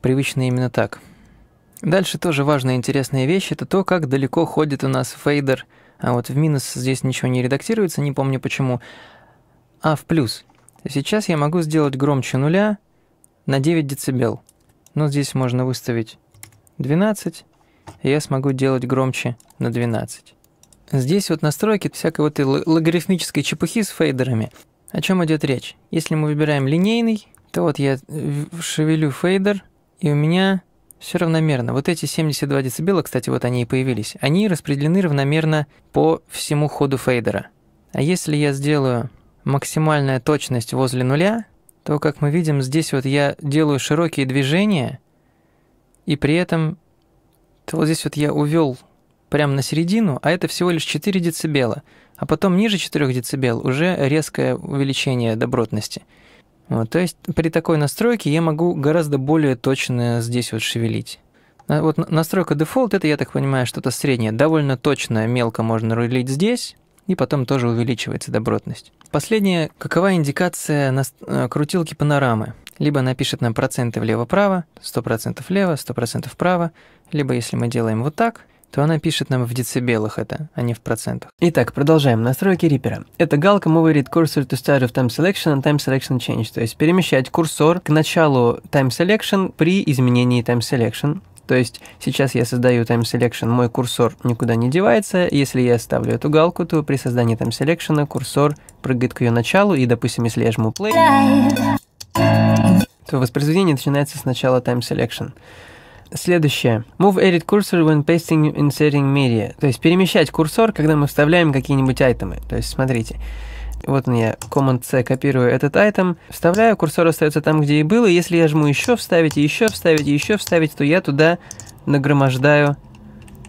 привычно именно так. Дальше тоже важная интересная вещь – это то, как далеко ходит у нас фейдер, а вот в минус здесь ничего не редактируется, не помню почему, а в плюс. Сейчас я могу сделать громче нуля на 9 децибел. Но здесь можно выставить 12, и я смогу делать громче на 12. Здесь вот настройки всякой вот и логарифмической чепухи с фейдерами. О чем идет речь? Если мы выбираем линейный, то вот я шевелю фейдер, и у меня все равномерно. Вот эти 72 дБ, кстати, вот они и появились, они распределены равномерно по всему ходу фейдера. А если я сделаю максимальная точность возле нуля, то, как мы видим, здесь вот я делаю широкие движения, и при этом то вот здесь вот я увел прямо на середину, а это всего лишь 4 дБ, а потом ниже 4 дБ уже резкое увеличение добротности – вот, то есть при такой настройке я могу гораздо более точно здесь вот шевелить. А вот настройка дефолт, это, я так понимаю, что-то среднее. Довольно точно, мелко можно рулить здесь, и потом тоже увеличивается добротность. Последнее, какова индикация на э, крутилки панорамы? Либо она пишет нам проценты влево-право, 100% лево, 100% вправо, либо если мы делаем вот так, то она пишет нам в децибелах это, а не в процентах. Итак, продолжаем. Настройки Reaper. Это галка Move Read Cursor to Start of Time Selection and Time Selection Change, то есть перемещать курсор к началу Time Selection при изменении Time Selection, то есть сейчас я создаю time selection, мой курсор никуда не девается. Если я ставлю эту галку, то при создании time selection курсор прыгает к ее началу, и, допустим, если я жму play, то воспроизведение начинается с начала time selection. Следующее. Move edit cursor when pasting inserting media. То есть перемещать курсор, когда мы вставляем какие-нибудь айтемы. То есть смотрите. Вот я Command-C копирую этот айтем, вставляю, курсор остается там, где и был, и Если я жму еще вставить, еще вставить, еще вставить, то я туда нагромождаю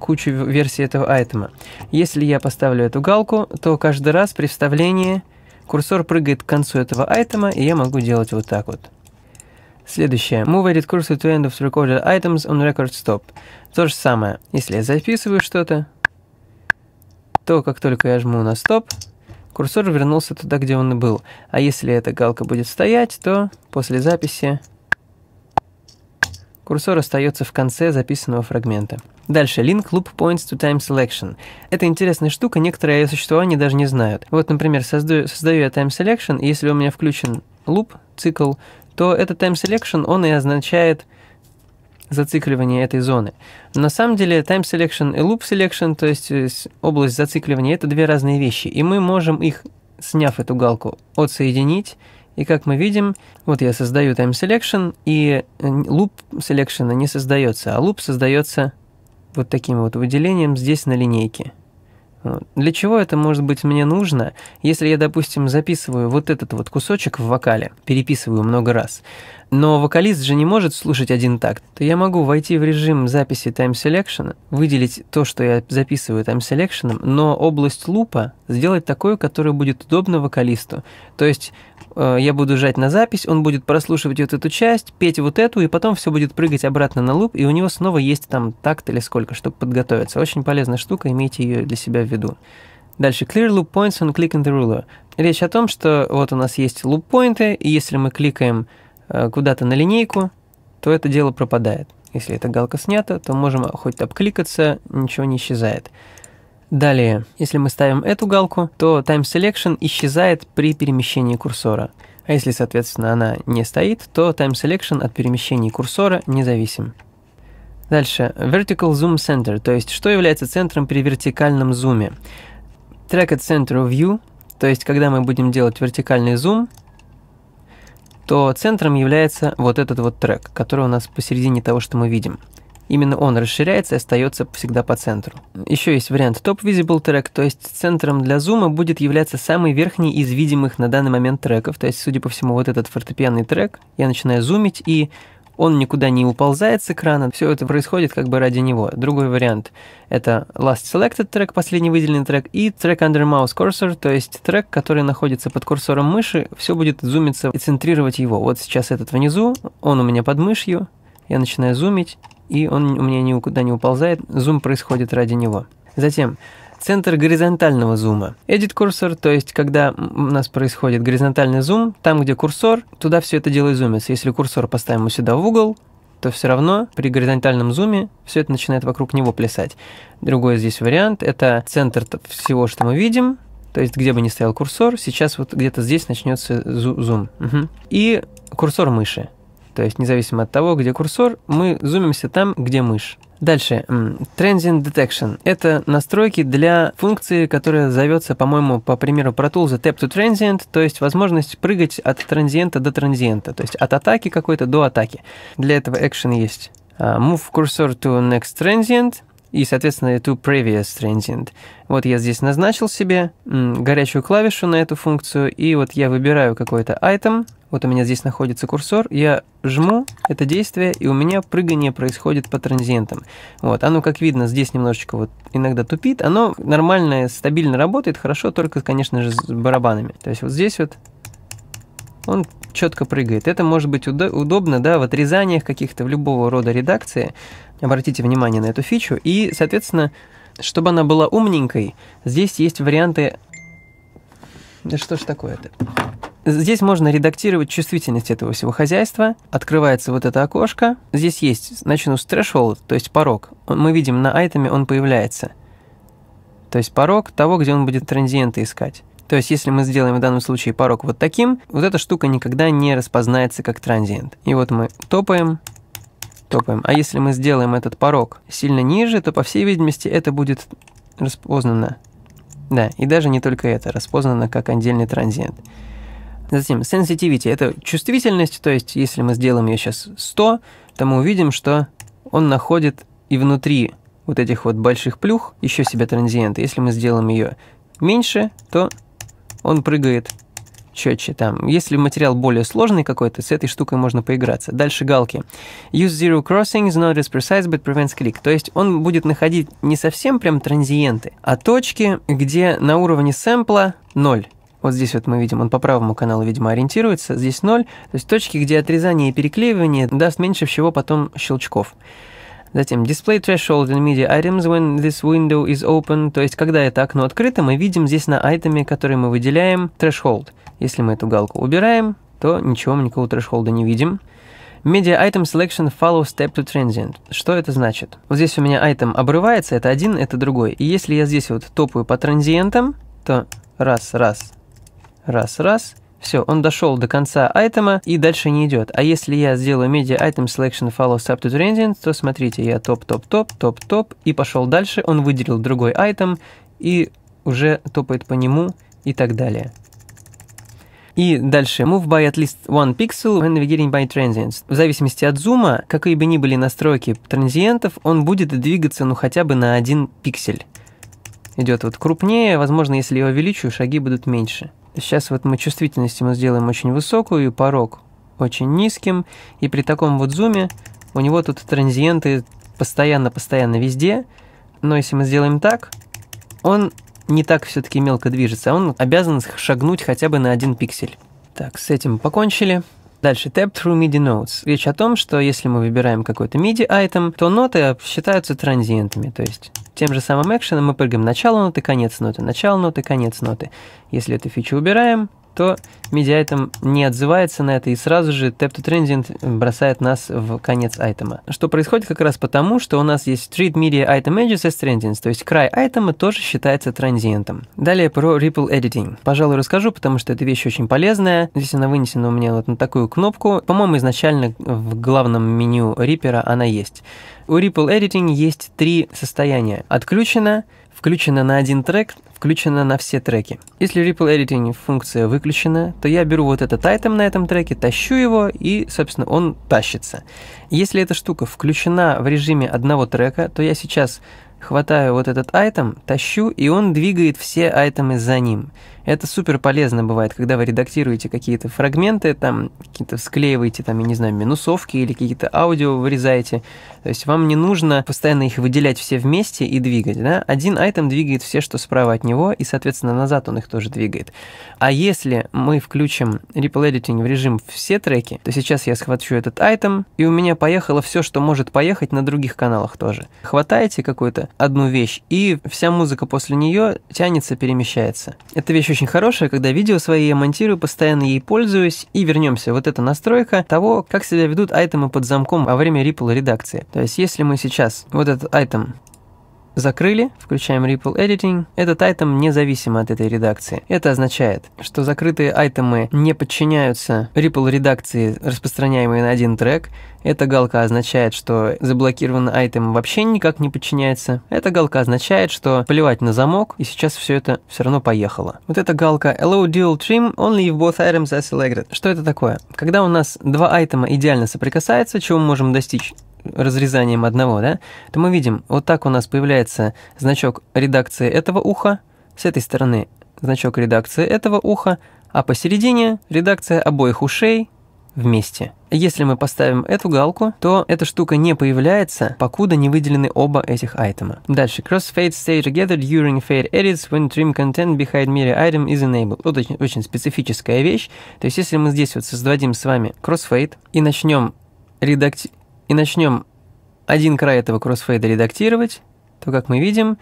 кучу версий этого айтема. Если я поставлю эту галку, то каждый раз при вставлении курсор прыгает к концу этого айтема, и я могу делать вот так вот. Следующее. Move edit cursor to end of recorded items on record stop. То же самое. Если я записываю что-то, то как только я жму на стоп, курсор вернулся туда, где он и был. А если эта галка будет стоять, то после записи курсор остается в конце записанного фрагмента. Дальше, link loop points to time selection. Это интересная штука, некоторые о ее существовании даже не знают. Вот, например, создаю, создаю я time selection, и если у меня включен loop цикл, то этот time selection, он и означает зацикливание этой зоны. на самом деле time selection и loop selection, то есть э, область зацикливания, это две разные вещи. И мы можем их, сняв эту галку, отсоединить. И как мы видим, вот я создаю time selection, и э, loop selection не создается, а loop создается вот таким вот выделением здесь на линейке. Для чего это может быть мне нужно, если я, допустим, записываю вот этот вот кусочек в вокале, переписываю много раз, но вокалист же не может слушать один такт, то я могу войти в режим записи Time Selection, выделить то, что я записываю Time Selection, но область лупа сделать такую, которая будет удобна вокалисту. То есть э, я буду жать на запись, он будет прослушивать вот эту часть, петь вот эту, и потом все будет прыгать обратно на луп, и у него снова есть там такт или сколько, чтобы подготовиться. Очень полезная штука, имейте ее для себя в виду. Дальше clear loop points on clicking the ruler. Речь о том, что вот у нас есть луп-поинты, и если мы кликаем Э, куда-то на линейку, то это дело пропадает. Если эта галка снята, то можем хоть обкликаться, ничего не исчезает. Далее, если мы ставим эту галку, то Time Selection исчезает при перемещении курсора. А если, соответственно, она не стоит, то Time Selection от перемещений курсора независим. Дальше, Vertical Zoom Center, то есть что является центром при вертикальном зуме. Track at Center View, то есть когда мы будем делать вертикальный зум, то центром является вот этот вот трек, который у нас посередине того, что мы видим. Именно он расширяется и остается всегда по центру. Еще есть вариант Top Visible Track, то есть центром для зума будет являться самый верхний из видимых на данный момент треков. То есть, судя по всему, вот этот фортепианный трек. Я начинаю зумить, и он никуда не уползает с экрана, все это происходит как бы ради него. Другой вариант — это Last Selected трек, последний выделенный трек, и трек Under Mouse Cursor, то есть трек, который находится под курсором мыши, все будет зумиться и центрировать его. Вот сейчас этот внизу, он у меня под мышью, я начинаю зумить, и он у меня никуда не уползает, зум происходит ради него. Затем центр горизонтального зума. Edit курсор, то есть когда у нас происходит горизонтальный зум, там, где курсор, туда все это дело изумится. Если курсор поставим мы сюда в угол, то все равно при горизонтальном зуме все это начинает вокруг него плясать. Другой здесь вариант – это центр всего, что мы видим, то есть где бы ни стоял курсор, сейчас вот где-то здесь начнется зу зум. Угу. И курсор мыши. То есть независимо от того, где курсор, мы зумимся там, где мышь. Дальше. Transient Detection. Это настройки для функции, которая зовется, по-моему, по примеру ProTools Tap to Transient, то есть возможность прыгать от транзиента до транзиента, то есть от атаки какой-то до атаки. Для этого action есть. Uh, move cursor to next transient – и, соответственно, эту previous transient. Вот я здесь назначил себе горячую клавишу на эту функцию, и вот я выбираю какой-то item, вот у меня здесь находится курсор, я жму это действие, и у меня прыгание происходит по транзиентам. Вот, оно, как видно, здесь немножечко вот иногда тупит, оно нормально, стабильно работает, хорошо, только, конечно же, с барабанами. То есть вот здесь вот он четко прыгает. Это может быть удобно да, в отрезаниях каких-то, в любого рода редакции. Обратите внимание на эту фичу. И, соответственно, чтобы она была умненькой, здесь есть варианты... Да что ж такое-то? Здесь можно редактировать чувствительность этого всего хозяйства. Открывается вот это окошко. Здесь есть, начну с threshold, то есть порог. Мы видим, на айтеме он появляется. То есть порог того, где он будет транзиенты искать. То есть, если мы сделаем в данном случае порог вот таким, вот эта штука никогда не распознается как транзиент. И вот мы топаем, топаем. А если мы сделаем этот порог сильно ниже, то, по всей видимости, это будет распознано. Да, и даже не только это, распознано как отдельный транзиент. Затем, sensitivity – это чувствительность, то есть если мы сделаем ее сейчас 100, то мы увидим, что он находит и внутри вот этих вот больших плюх еще себе транзиенты. Если мы сделаем ее меньше, то он прыгает четче там. Если материал более сложный какой-то, с этой штукой можно поиграться. Дальше галки. Use zero crossings, not as precise, but prevents click. То есть он будет находить не совсем прям транзиенты, а точки, где на уровне сэмпла 0. Вот здесь вот мы видим, он по правому каналу, видимо, ориентируется. Здесь 0, то есть точки, где отрезание и переклеивание даст меньше всего потом щелчков. Затем display threshold in media items when this window is open, то есть когда это окно открыто, мы видим здесь на айтеме, который мы выделяем, threshold. Если мы эту галку убираем, то ничего, мы никакого трэшхолда не видим. Media item selection follow step to transient. Что это значит? Вот здесь у меня item обрывается, это один, это другой. И если я здесь вот топаю по транзиентам, то раз, раз, раз, раз, все, он дошел до конца айтема и дальше не идет. А если я сделаю media item selection follows up to то смотрите, я топ-топ-топ, топ-топ, и пошел дальше, он выделил другой айтем и уже топает по нему и так далее. И дальше move by at least one pixel when navigating by transients. В зависимости от зума, какие бы ни были настройки транзиентов, он будет двигаться ну хотя бы на один пиксель. Идет вот крупнее, возможно, если я увеличу, шаги будут меньше. Сейчас вот мы чувствительность мы сделаем очень высокую, и порог очень низким. И при таком вот зуме у него тут транзиенты постоянно-постоянно везде. Но если мы сделаем так, он не так все-таки мелко движется, а он обязан шагнуть хотя бы на один пиксель. Так, с этим покончили. Дальше Tap Through MIDI Notes. Речь о том, что если мы выбираем какой-то MIDI item, то ноты считаются транзиентами, то есть тем же самым экшеном мы прыгаем начало ноты, конец ноты, начало ноты, конец ноты. Если эту фичу убираем, то media item не отзывается на это и сразу же tap to transient бросает нас в конец айтема. Что происходит как раз потому, что у нас есть treat media item edges as transients, то есть край айтема тоже считается транзиентом. Далее про ripple editing. Пожалуй, расскажу, потому что эта вещь очень полезная. Здесь она вынесена у меня вот на такую кнопку. По-моему, изначально в главном меню Reaper она есть. У Ripple Editing есть три состояния. Отключено, включено на один трек, включено на все треки. Если Ripple Editing функция выключена, то я беру вот этот айтем на этом треке, тащу его, и, собственно, он тащится. Если эта штука включена в режиме одного трека, то я сейчас хватаю вот этот айтем, тащу, и он двигает все айтемы за ним. Это супер полезно бывает, когда вы редактируете какие-то фрагменты, там какие-то склеиваете, там, я не знаю, минусовки или какие-то аудио вырезаете. То есть вам не нужно постоянно их выделять все вместе и двигать, да? Один айтем двигает все, что справа от него, и, соответственно, назад он их тоже двигает. А если мы включим Ripple Editing в режим все треки, то сейчас я схвачу этот айтем, и у меня поехало все, что может поехать на других каналах тоже. Хватаете какую-то одну вещь, и вся музыка после нее тянется, перемещается. Эта вещь очень хорошая, когда видео свои я монтирую, постоянно ей пользуюсь. И вернемся. Вот эта настройка того, как себя ведут айтемы под замком во время Ripple редакции. То есть, если мы сейчас вот этот айтем закрыли, включаем Ripple Editing, этот айтем независимо от этой редакции. Это означает, что закрытые айтемы не подчиняются Ripple редакции, распространяемой на один трек, эта галка означает, что заблокированный айтем вообще никак не подчиняется. Эта галка означает, что плевать на замок, и сейчас все это все равно поехало. Вот эта галка Allow Dual Trim Only if both items are selected. Что это такое? Когда у нас два айтема идеально соприкасаются, чего мы можем достичь? разрезанием одного, да, то мы видим, вот так у нас появляется значок редакции этого уха, с этой стороны значок редакции этого уха, а посередине редакция обоих ушей, вместе. Если мы поставим эту галку, то эта штука не появляется, покуда не выделены оба этих айтема. Дальше. Crossfade stay together during fade edits when trim content behind mirror item is enabled. Вот очень, очень специфическая вещь. То есть, если мы здесь вот создадим с вами crossfade и начнем редакти... и начнем один край этого кроссфейда редактировать, то, как мы видим,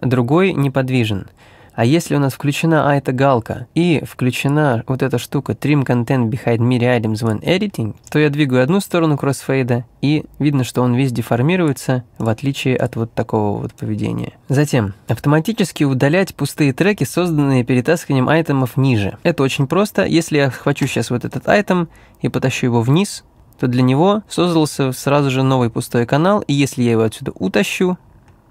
другой неподвижен. А если у нас включена а эта галка и включена вот эта штука Trim Content Behind Mirror Items When Editing, то я двигаю одну сторону кроссфейда, и видно, что он весь деформируется, в отличие от вот такого вот поведения. Затем, автоматически удалять пустые треки, созданные перетаскиванием айтемов ниже. Это очень просто. Если я хвачу сейчас вот этот айтем и потащу его вниз, то для него создался сразу же новый пустой канал, и если я его отсюда утащу,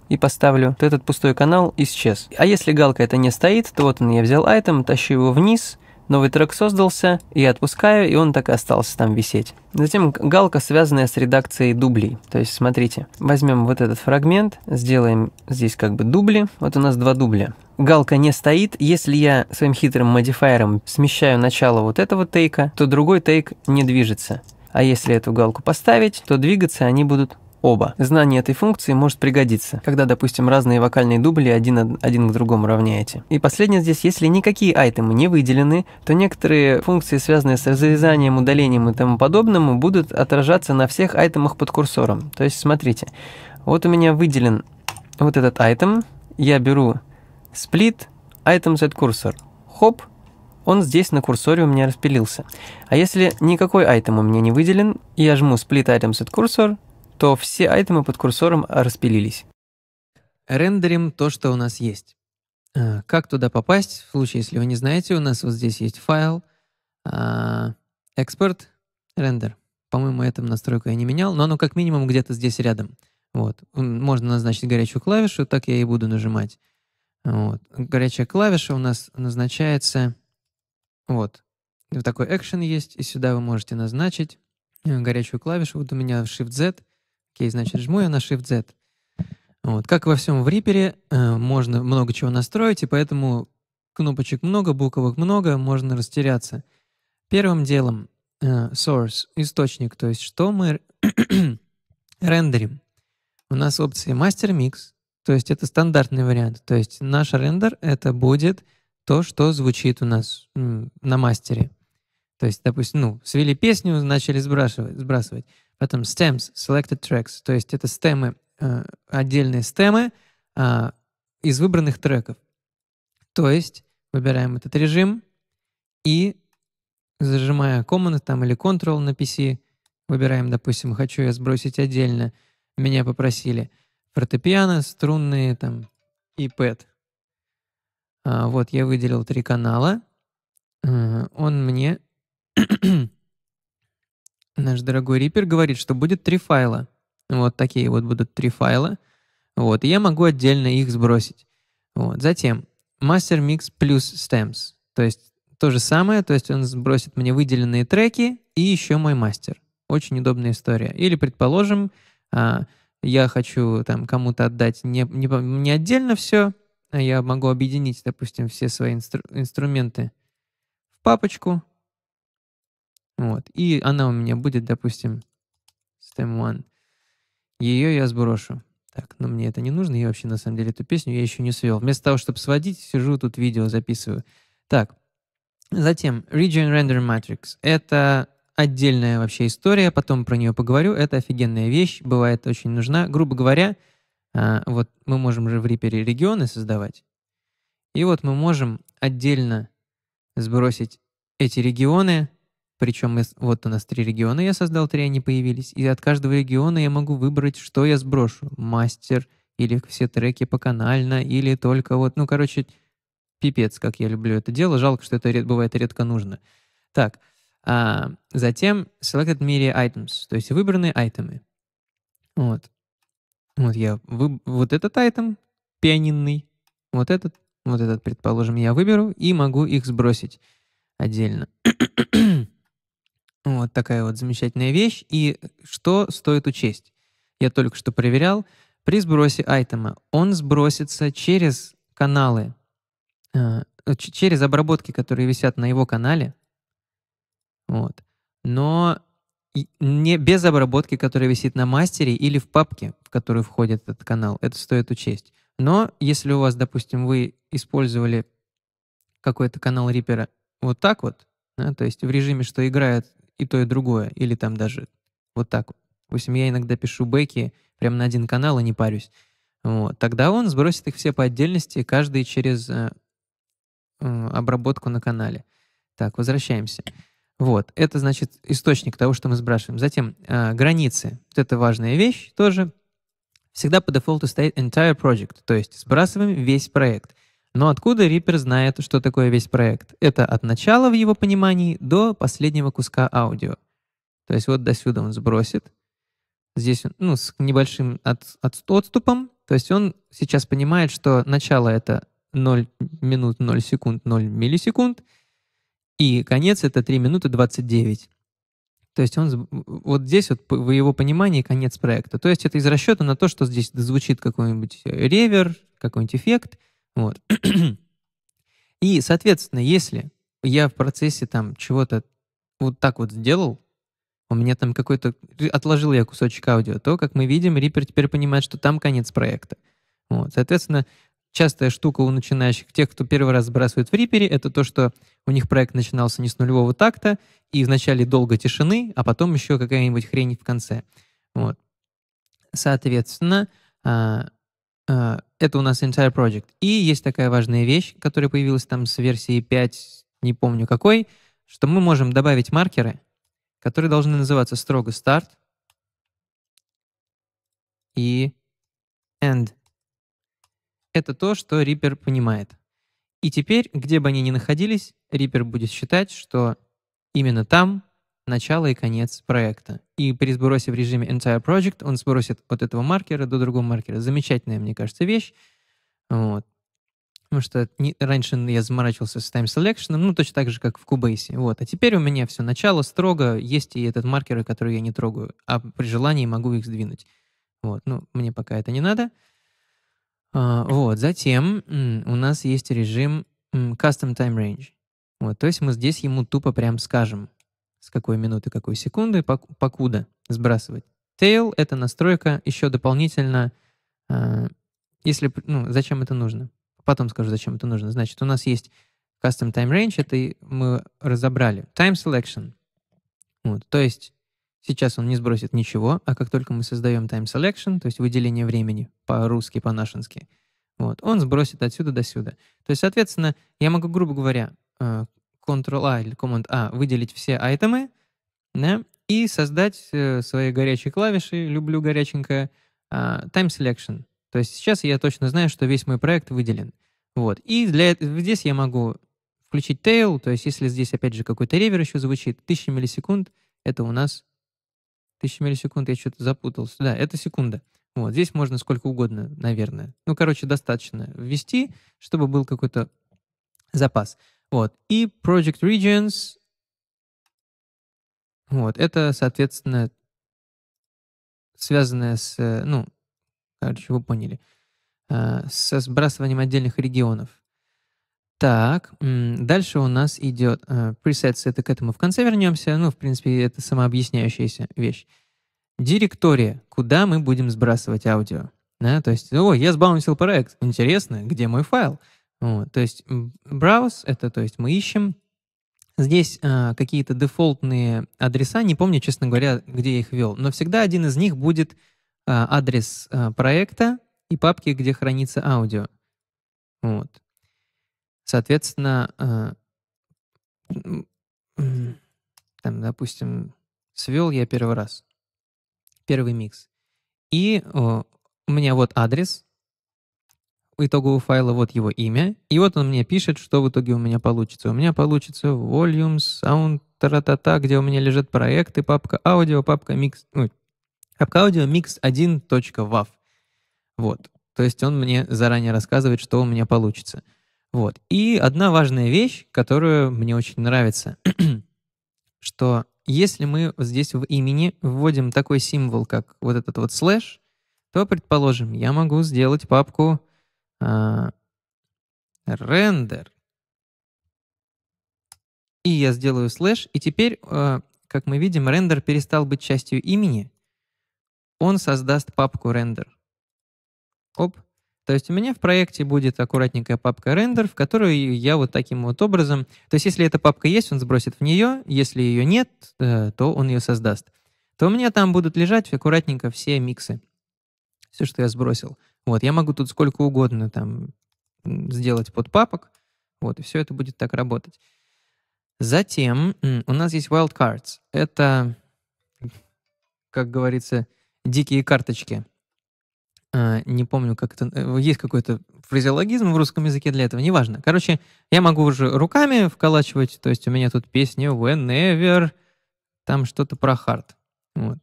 и поставлю, то этот пустой канал исчез. А если галка это не стоит, то вот он, я взял айтем, тащу его вниз, новый трек создался, я отпускаю, и он так и остался там висеть. Затем галка, связанная с редакцией дублей. То есть, смотрите, возьмем вот этот фрагмент, сделаем здесь как бы дубли. Вот у нас два дубля. Галка не стоит. Если я своим хитрым модифайером смещаю начало вот этого тейка, то другой тейк не движется. А если эту галку поставить, то двигаться они будут оба. Знание этой функции может пригодиться, когда, допустим, разные вокальные дубли один, один к другому равняете. И последнее здесь, если никакие айтемы не выделены, то некоторые функции, связанные с разрезанием, удалением и тому подобному, будут отражаться на всех айтемах под курсором. То есть, смотрите, вот у меня выделен вот этот айтем, я беру split item set cursor, хоп, он здесь на курсоре у меня распилился. А если никакой айтем у меня не выделен, я жму split item set cursor, то все айтемы под курсором распилились. Рендерим то, что у нас есть. А, как туда попасть? В случае, если вы не знаете, у нас вот здесь есть файл, а, экспорт, рендер. По-моему, эту настройку я не менял, но оно как минимум где-то здесь рядом. Вот. Можно назначить горячую клавишу, так я и буду нажимать. Вот. Горячая клавиша у нас назначается... Вот. Вот такой экшен есть, и сюда вы можете назначить э, горячую клавишу. Вот у меня Shift-Z — Окей, значит, жму я на Shift-Z. Вот. Как во всем в Reaper, э, можно много чего настроить, и поэтому кнопочек много, буквок много, можно растеряться. Первым делом э, source, источник, то есть что мы рендерим. У нас опции Master Mix, то есть это стандартный вариант. То есть наш рендер — это будет то, что звучит у нас на мастере. То есть, допустим, ну, свели песню, начали сбрасывать. Потом stems, selected tracks, то есть это стемы, э, отдельные стемы а, из выбранных треков. То есть выбираем этот режим и зажимая Command там или Control на PC, выбираем, допустим, хочу я сбросить отдельно, меня попросили фортепиано, струнные там и пэт. А, вот я выделил три канала, э, он мне Наш дорогой Reaper говорит, что будет три файла. Вот такие вот будут три файла. Вот, и я могу отдельно их сбросить. Вот. Затем Master Mix плюс Stems. То есть то же самое, то есть он сбросит мне выделенные треки и еще мой мастер. Очень удобная история. Или, предположим, а, я хочу там кому-то отдать не, не, не отдельно все, а я могу объединить, допустим, все свои инстру- инструменты в папочку, вот. И она у меня будет, допустим, stem one. Ее я сброшу. Так, но мне это не нужно, я вообще на самом деле эту песню я еще не свел. Вместо того, чтобы сводить, сижу тут видео записываю. Так, затем Region Render Matrix. Это отдельная вообще история, потом про нее поговорю. Это офигенная вещь, бывает очень нужна. Грубо говоря, а, вот мы можем же в Reaper регионы создавать. И вот мы можем отдельно сбросить эти регионы причем вот у нас три региона я создал, три они появились. И от каждого региона я могу выбрать, что я сброшу. Мастер, или все треки по канально, или только вот, ну, короче, пипец, как я люблю это дело. Жалко, что это бывает редко нужно. Так, а затем selected media items, то есть выбранные айтемы. Вот. Вот я вы, вот этот айтем пианинный, вот этот, вот этот, предположим, я выберу и могу их сбросить отдельно. Вот такая вот замечательная вещь. И что стоит учесть? Я только что проверял. При сбросе айтема он сбросится через каналы, э, э, через обработки, которые висят на его канале. Вот. Но не без обработки, которая висит на мастере или в папке, в которую входит этот канал. Это стоит учесть. Но если у вас, допустим, вы использовали какой-то канал рипера вот так вот, да, то есть в режиме, что играет и то, и другое, или там даже вот так вот. Допустим, я иногда пишу бэки прямо на один канал и не парюсь. Вот. Тогда он сбросит их все по отдельности, каждый через э, э, обработку на канале. Так, возвращаемся. Вот, это значит источник того, что мы сбрасываем. Затем э, границы. Вот это важная вещь тоже. Всегда по дефолту стоит entire project, то есть сбрасываем весь проект. Но откуда Reaper знает, что такое весь проект? Это от начала в его понимании до последнего куска аудио. То есть вот до сюда он сбросит. Здесь, ну, с небольшим от, от, отступом. То есть он сейчас понимает, что начало — это 0 минут, 0 секунд, 0 миллисекунд, и конец — это 3 минуты 29. То есть он вот здесь вот в его понимании конец проекта. То есть это из расчета на то, что здесь звучит какой-нибудь ревер, какой-нибудь эффект — вот. И, соответственно, если я в процессе там чего-то вот так вот сделал, у меня там какой-то... Отложил я кусочек аудио, то, как мы видим, Reaper теперь понимает, что там конец проекта. Вот. Соответственно, частая штука у начинающих, тех, кто первый раз сбрасывает в Reaper, это то, что у них проект начинался не с нулевого такта, и вначале долго тишины, а потом еще какая-нибудь хрень в конце. Вот. Соответственно, а, а, это у нас Entire Project. И есть такая важная вещь, которая появилась там с версии 5, не помню какой, что мы можем добавить маркеры, которые должны называться строго Start и End. Это то, что Reaper понимает. И теперь, где бы они ни находились, Reaper будет считать, что именно там начало и конец проекта. И при сбросе в режиме Entire Project он сбросит от этого маркера до другого маркера. Замечательная, мне кажется, вещь. Вот. Потому что не, раньше я заморачивался с time selection, ну, точно так же, как в Cubase. Вот. А теперь у меня все начало строго, есть и этот маркер, который я не трогаю, а при желании могу их сдвинуть. Вот. Ну, мне пока это не надо. А, вот. Затем у нас есть режим Custom Time Range. Вот. То есть мы здесь ему тупо прям скажем, с какой минуты, какой секунды, покуда сбрасывать. Tail — это настройка еще дополнительно, э, если, ну, зачем это нужно. Потом скажу, зачем это нужно. Значит, у нас есть Custom Time Range, это мы разобрали. Time Selection. Вот, то есть сейчас он не сбросит ничего, а как только мы создаем Time Selection, то есть выделение времени по-русски, по-нашенски, вот, он сбросит отсюда до сюда. То есть, соответственно, я могу, грубо говоря, э, Ctrl-A или Command-A выделить все айтемы да, и создать э, свои горячие клавиши, люблю горяченькое, а, Time Selection. То есть сейчас я точно знаю, что весь мой проект выделен. Вот. И для здесь я могу включить tail, то есть если здесь опять же какой-то ревер еще звучит, 1000 миллисекунд, это у нас 1000 миллисекунд, я что-то запутался. Да, это секунда. Вот, здесь можно сколько угодно, наверное. Ну, короче, достаточно ввести, чтобы был какой-то запас. Вот. И Project Regions. Вот. Это, соответственно, связанное с, э, ну, короче, вы поняли, э, со сбрасыванием отдельных регионов. Так, дальше у нас идет presets, э, это к этому в конце вернемся, ну, в принципе, это самообъясняющаяся вещь. Директория, куда мы будем сбрасывать аудио. Да, то есть, о, я сбалансил проект, интересно, где мой файл? Вот, то есть browse — это то есть мы ищем. Здесь э, какие-то дефолтные адреса, не помню, честно говоря, где я их вел, но всегда один из них будет э, адрес э, проекта и папки, где хранится аудио. Вот. Соответственно, э, там, допустим, свел я первый раз, первый микс. И о, у меня вот адрес, итогового файла, вот его имя, и вот он мне пишет, что в итоге у меня получится. У меня получится volume, sound, тара-та-та, где у меня лежат проекты, папка аудио, папка микс, ну, папка аудио mix1.wav. Вот. То есть он мне заранее рассказывает, что у меня получится. Вот. И одна важная вещь, которую мне очень нравится, что если мы здесь в имени вводим такой символ, как вот этот вот слэш, то, предположим, я могу сделать папку а, рендер. И я сделаю слэш, и теперь, а, как мы видим, рендер перестал быть частью имени. Он создаст папку рендер. Оп. То есть у меня в проекте будет аккуратненькая папка рендер, в которую я вот таким вот образом... То есть если эта папка есть, он сбросит в нее, если ее нет, э, то он ее создаст. То у меня там будут лежать аккуратненько все миксы. Все, что я сбросил. Вот, я могу тут сколько угодно там сделать под папок, вот, и все это будет так работать. Затем у нас есть wildcards. Это, как говорится, дикие карточки. А, не помню, как это... Э, есть какой-то фразеологизм в русском языке для этого, неважно. Короче, я могу уже руками вколачивать, то есть у меня тут песня «Whenever», там что-то про хард. Вот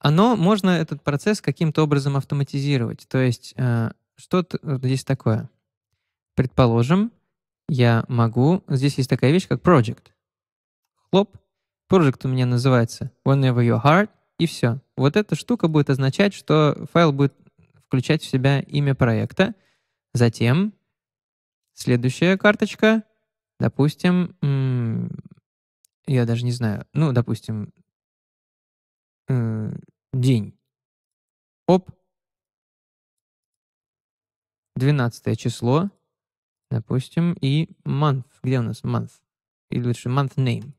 оно можно этот процесс каким-то образом автоматизировать. То есть э, что здесь такое? Предположим, я могу... Здесь есть такая вещь, как project. Хлоп. Project у меня называется whenever your heart, и все. Вот эта штука будет означать, что файл будет включать в себя имя проекта. Затем следующая карточка, допустим, я даже не знаю, ну, допустим, Э, день. Оп. 12 число, допустим, и month. Где у нас month? Или лучше month name.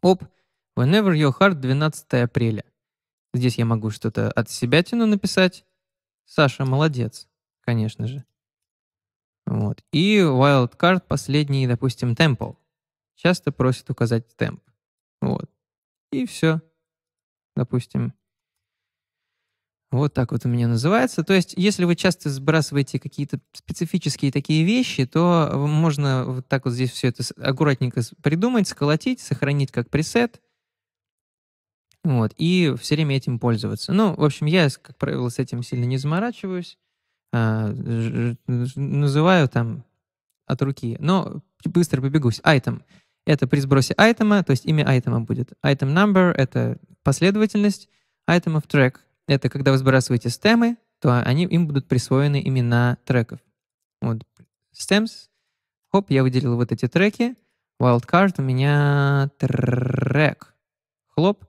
Оп. Whenever your heart 12 апреля. Здесь я могу что-то от себя тяну написать. Саша молодец, конечно же. Вот. И wildcard последний, допустим, temple. Часто просят указать темп. Вот. И все допустим. Вот так вот у меня называется. То есть, если вы часто сбрасываете какие-то специфические такие вещи, то э, можно вот так вот здесь все это аккуратненько придумать, сколотить, сохранить как пресет. Вот, и все время этим пользоваться. Ну, в общем, я, как правило, с этим сильно не заморачиваюсь. А, называю там от руки. Но быстро побегусь. Айтем это при сбросе айтема, то есть имя айтема будет. Item number — это последовательность, item of track — это когда вы сбрасываете стемы, то они, им будут присвоены имена треков. Вот stems, хоп, я выделил вот эти треки, wildcard у меня трек, хлоп,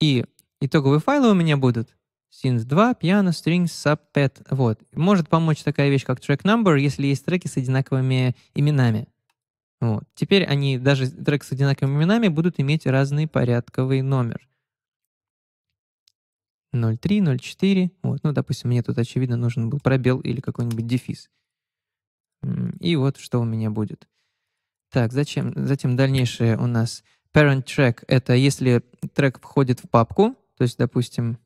и итоговые файлы у меня будут Synth 2, Piano, Strings, Subpad. Вот. Может помочь такая вещь, как Track Number, если есть треки с одинаковыми именами. Вот. Теперь они, даже трек с одинаковыми именами, будут иметь разный порядковый номер. 03, 04. Вот. Ну, допустим, мне тут, очевидно, нужен был пробел или какой-нибудь дефис. И вот что у меня будет. Так, зачем? затем дальнейшее у нас parent track. Это если трек входит в папку, то есть, допустим,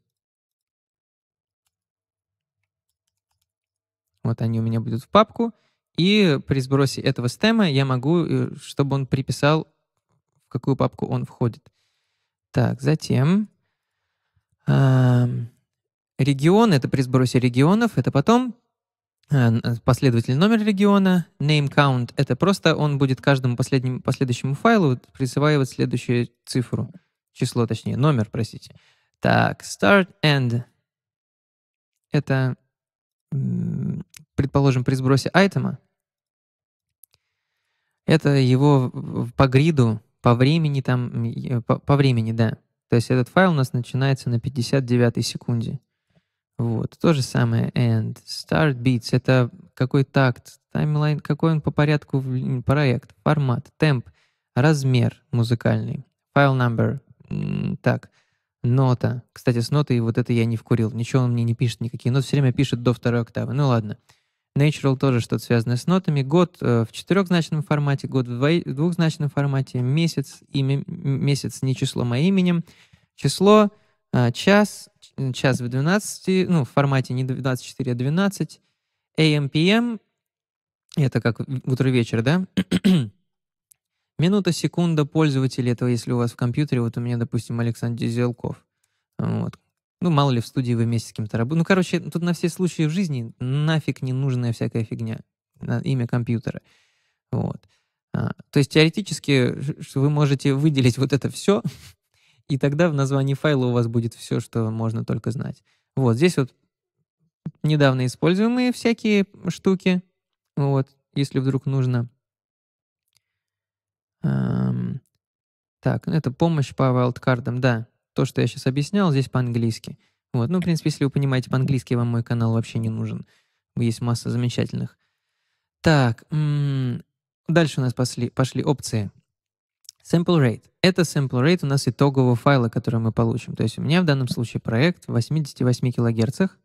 вот они у меня будут в папку, и при сбросе этого стема я могу, э, чтобы он приписал, в какую папку он входит. Так, затем... Э, регион — это при сбросе регионов, это потом а, э, последовательный номер региона, name count — это просто он будет каждому последнему, последующему файлу присваивать следующую цифру, число точнее, номер, простите. Так, start, end — это предположим, при сбросе айтема, это его по гриду, по времени там, по, по времени, да. То есть этот файл у нас начинается на 59 секунде. Вот, то же самое end, start beats, это какой такт, таймлайн, какой он по порядку проект, формат, темп, размер музыкальный, файл number, так, нота. Кстати, с нотой вот это я не вкурил, ничего он мне не пишет, никакие ноты, все время пишет до второй октавы, ну ладно. Natural тоже что-то связанное с нотами. Год э, в четырехзначном формате, год в двухзначном формате, месяц, имя, месяц не число а именем, число, э, час, час в 12, ну, в формате не 24, а 12, AM, PM, это как утро-вечер, да? Минута, секунда пользователя этого, если у вас в компьютере, вот у меня, допустим, Александр Дизелков. Вот. Ну, мало ли, в студии вы вместе с кем-то работаете. Ну, короче, тут на все случаи в жизни нафиг ненужная всякая фигня на имя компьютера. Вот. А, то есть теоретически вы можете выделить вот это все, и тогда в названии файла у вас будет все, что можно только знать. Вот здесь вот недавно используемые всякие штуки. Вот, если вдруг нужно. Эм, так, ну, это помощь по вайлдкардам, да то, что я сейчас объяснял, здесь по-английски. Вот. Ну, в принципе, если вы понимаете по-английски, вам мой канал вообще не нужен. Есть масса замечательных. Так, дальше у нас пошли, пошли опции. Sample rate. Это sample rate у нас итогового файла, который мы получим. То есть у меня в данном случае проект в 88 килогерцах.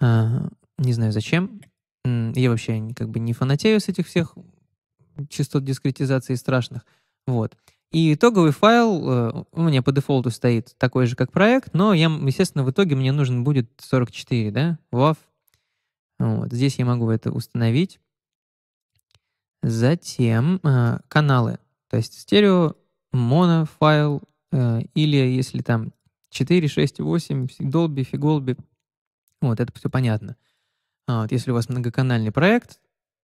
А, не знаю зачем. Я вообще как бы не фанатею с этих всех частот дискретизации страшных. Вот. И итоговый файл э, у меня по дефолту стоит такой же, как проект, но я, естественно, в итоге мне нужен будет 44, да, WAV. Вот, здесь я могу это установить. Затем э, каналы, то есть стерео, моно файл, э, или если там 4, 6, 8, Dolby, Фиголби, вот, это все понятно. А вот, если у вас многоканальный проект,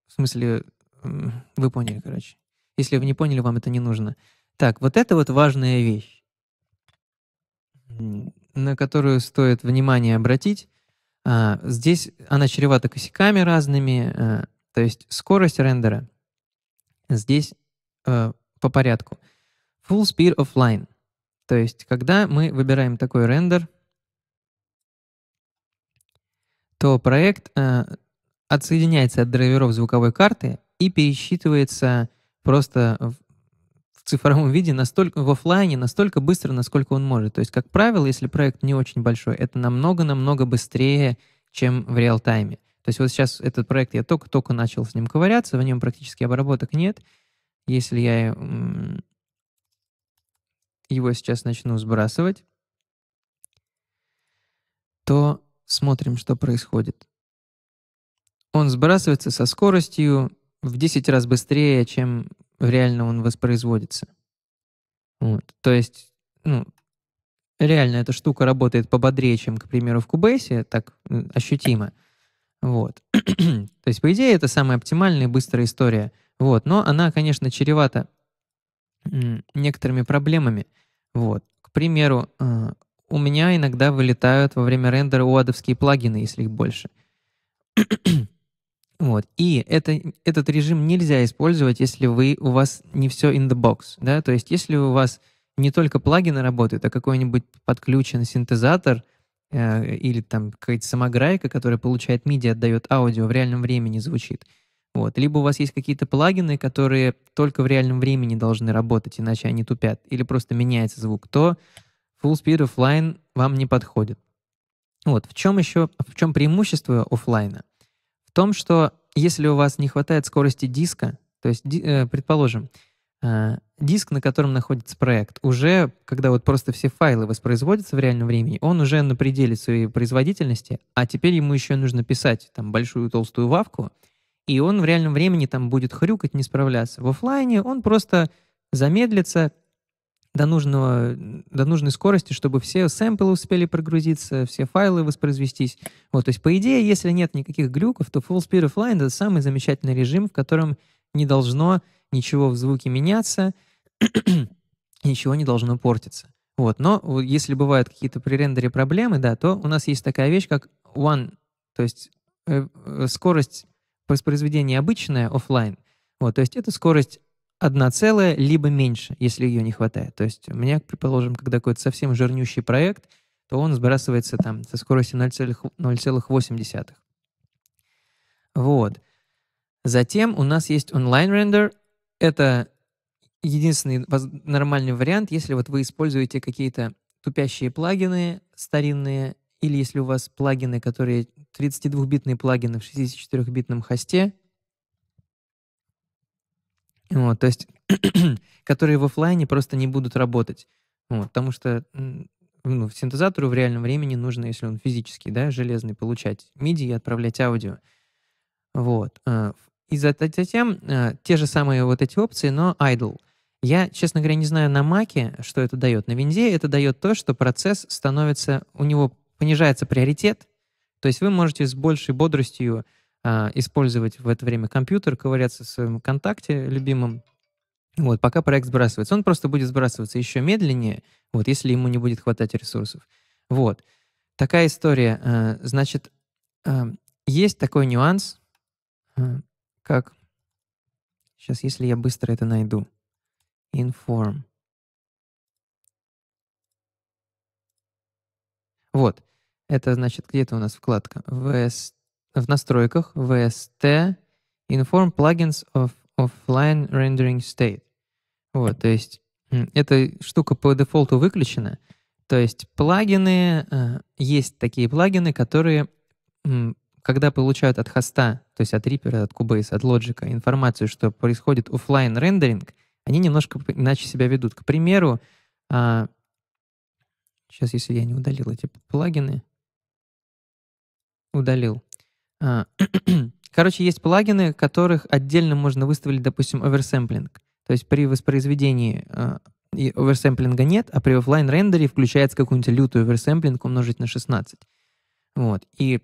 в смысле, вы поняли, короче. Если вы не поняли, вам это не нужно. Так, вот это вот важная вещь, на которую стоит внимание обратить. А, здесь она чревата косяками разными, э, то есть скорость рендера здесь э, по порядку. Full Speed Offline, то есть когда мы выбираем такой рендер, то проект э, отсоединяется от драйверов звуковой карты и пересчитывается просто цифровом виде настолько, в офлайне настолько быстро, насколько он может. То есть, как правило, если проект не очень большой, это намного-намного быстрее, чем в реал-тайме. То есть вот сейчас этот проект, я только-только начал с ним ковыряться, в нем практически обработок нет. Если я его сейчас начну сбрасывать, то смотрим, что происходит. Он сбрасывается со скоростью в 10 раз быстрее, чем реально он воспроизводится. Вот. То есть, ну, реально эта штука работает пободрее, чем, к примеру, в Кубейсе, так ощутимо. Вот. То есть, по идее, это самая оптимальная и быстрая история. Вот. Но она, конечно, чревата некоторыми проблемами. Вот. К примеру, э, у меня иногда вылетают во время рендера уадовские плагины, если их больше. Вот. И это, этот режим нельзя использовать, если вы, у вас не все in the box. Да? То есть если у вас не только плагины работают, а какой-нибудь подключен синтезатор э, или там какая-то самограйка, которая получает MIDI, отдает аудио, в реальном времени звучит. Вот. Либо у вас есть какие-то плагины, которые только в реальном времени должны работать, иначе они тупят, или просто меняется звук, то Full Speed Offline вам не подходит. Вот. В чем еще, в чем преимущество офлайна? том, что если у вас не хватает скорости диска, то есть, э, предположим, э, диск, на котором находится проект, уже, когда вот просто все файлы воспроизводятся в реальном времени, он уже на пределе своей производительности, а теперь ему еще нужно писать там большую толстую вавку, и он в реальном времени там будет хрюкать, не справляться. В офлайне он просто замедлится, до, нужного, до нужной скорости, чтобы все сэмплы успели прогрузиться, все файлы воспроизвестись. Вот, то есть, по идее, если нет никаких глюков, то Full Speed Offline — это самый замечательный режим, в котором не должно ничего в звуке меняться, ничего не должно портиться. Вот, но если бывают какие-то при рендере проблемы, да, то у нас есть такая вещь, как one, то есть э, э скорость воспроизведения обычная офлайн. Вот, то есть это скорость одна целая, либо меньше, если ее не хватает. То есть у меня, предположим, когда какой-то совсем жирнющий проект, то он сбрасывается там со скоростью 0,8. Вот. Затем у нас есть онлайн-рендер. Это единственный нормальный вариант, если вот вы используете какие-то тупящие плагины старинные, или если у вас плагины, которые 32-битные плагины в 64-битном хосте, вот, то есть, которые в офлайне просто не будут работать. Вот, потому что ну, синтезатору в реальном времени нужно, если он физический, да, железный, получать MIDI и отправлять аудио. Вот. Э, и затем э, те же самые вот эти опции, но idle. Я, честно говоря, не знаю на маке, что это дает. На винде это дает то, что процесс становится, у него понижается приоритет, то есть вы можете с большей бодростью а, использовать в это время компьютер, ковыряться в своем контакте любимом, вот, пока проект сбрасывается. Он просто будет сбрасываться еще медленнее, вот, если ему не будет хватать ресурсов. Вот. Такая история. А, значит, а, есть такой нюанс, как... Сейчас, если я быстро это найду. Inform. Вот. Это, значит, где-то у нас вкладка. VS в настройках VST Inform Plugins of Offline Rendering State. Вот, то есть эта штука по дефолту выключена. То есть плагины, э, есть такие плагины, которые, когда получают от хоста, то есть от Reaper, от Cubase, от Logic информацию, что происходит офлайн рендеринг, они немножко иначе себя ведут. К примеру, сейчас, а, если я не удалил эти плагины, удалил. А, короче, есть плагины, которых отдельно можно выставить, допустим, оверсэмплинг. То есть при воспроизведении а, и оверсэмплинга нет, а при офлайн рендере включается какую-нибудь лютую оверсэмплинг умножить на 16. Вот. И,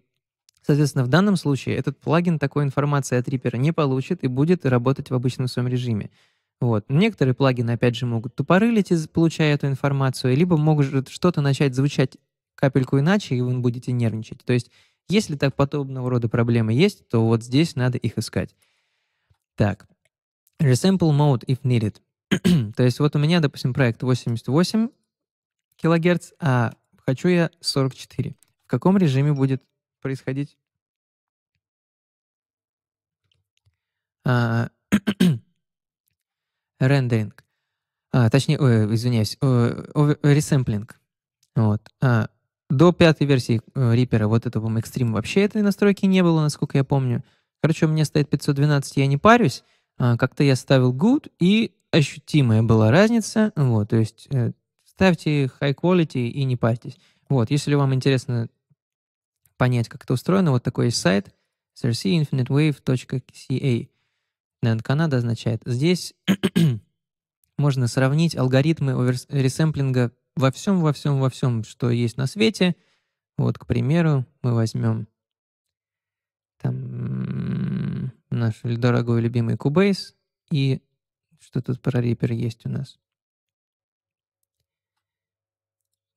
соответственно, в данном случае этот плагин такой информации от Reaper не получит и будет работать в обычном своем режиме. Вот. Некоторые плагины, опять же, могут тупорылить, получая эту информацию, либо могут что-то начать звучать капельку иначе, и вы будете нервничать. То есть если так подобного рода проблемы есть, то вот здесь надо их искать. Так, resample mode if needed. то есть вот у меня, допустим, проект 88 килогерц, а хочу я 44. В каком режиме будет происходить? А, рендеринг. А, точнее, ой, извиняюсь, о, ресэмплинг. Вот. А, до пятой версии э, Reaper вот этого Extreme вообще этой настройки не было, насколько я помню. Короче, у меня стоит 512, я не парюсь. А, как-то я ставил good, и ощутимая была разница. Вот, то есть э, ставьте high quality и не парьтесь. Вот, если вам интересно понять, как это устроено, вот такой есть сайт srcinfinitewave.ca. Наверное, Канада означает. Здесь можно сравнить алгоритмы ресэмплинга во всем, во всем, во всем, что есть на свете. Вот, к примеру, мы возьмем там наш дорогой любимый Кубейс и что тут про Reaper есть у нас.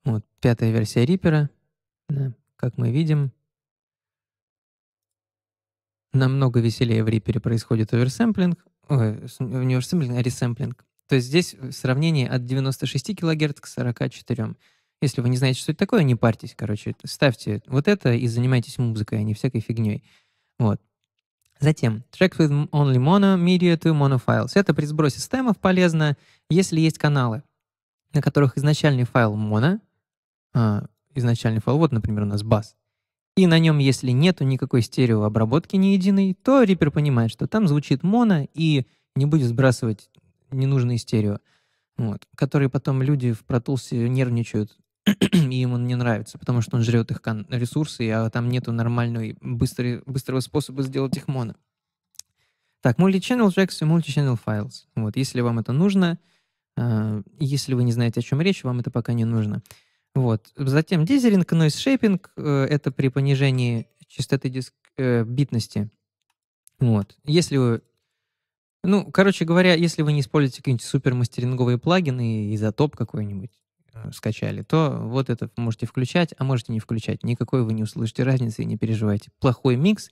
Вот, пятая версия Reaper, да, как мы видим, намного веселее в Reaper происходит оверсэмплинг, ой, не оверсэмплинг, а ресэмплинг. То есть здесь э, сравнение от 96 кГц к 44. Если вы не знаете, что это такое, не парьтесь, короче. Ставьте вот это и занимайтесь музыкой, а не всякой фигней. Вот. Затем, track with only mono media to mono files. Это при сбросе стемов полезно, если есть каналы, на которых изначальный файл mono, а, изначальный файл, вот, например, у нас бас, и на нем, если нету никакой стереообработки ни единой, то Reaper понимает, что там звучит моно и не будет сбрасывать не нужно Вот, которые потом люди в протулсе нервничают, и им он не нравится, потому что он жрет их ресурсы, а там нету нормального быстрый, быстрого способа сделать их моно. Так, Multi-Channel Tracks и Multi-Channel Files. Вот, если вам это нужно, э, если вы не знаете, о чем речь, вам это пока не нужно. Вот. Затем дизеринг, noise shaping э, — это при понижении частоты диск, э, битности. Вот. Если вы ну, короче говоря, если вы не используете какие-нибудь супермастеринговые плагины, изотоп какой-нибудь э, скачали, то вот это можете включать, а можете не включать. Никакой вы не услышите разницы и не переживайте. Плохой микс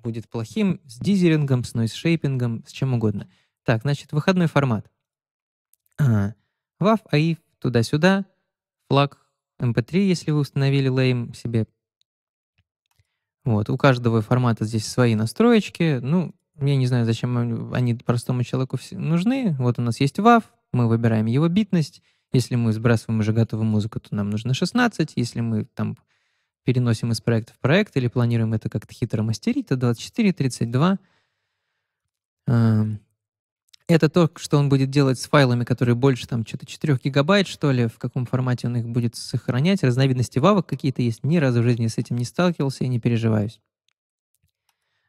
будет плохим с дизерингом, с нойсшейпингом, с чем угодно. Так, значит, выходной формат. А, WAV, AIF, туда-сюда, флаг MP3, эм если вы установили лейм себе. Вот, у каждого формата здесь свои настроечки. Ну, я не знаю, зачем они простому человеку нужны. Вот у нас есть WAV, мы выбираем его битность. Если мы сбрасываем уже готовую музыку, то нам нужно 16. Если мы там переносим из проекта в проект или планируем это как-то хитро мастерить, то 24, 32. Эм, это то, что он будет делать с файлами, которые больше там что-то 4 гигабайт, что ли, в каком формате он их будет сохранять. Разновидности вавок какие-то есть. Ни разу в жизни с этим не сталкивался и не переживаюсь.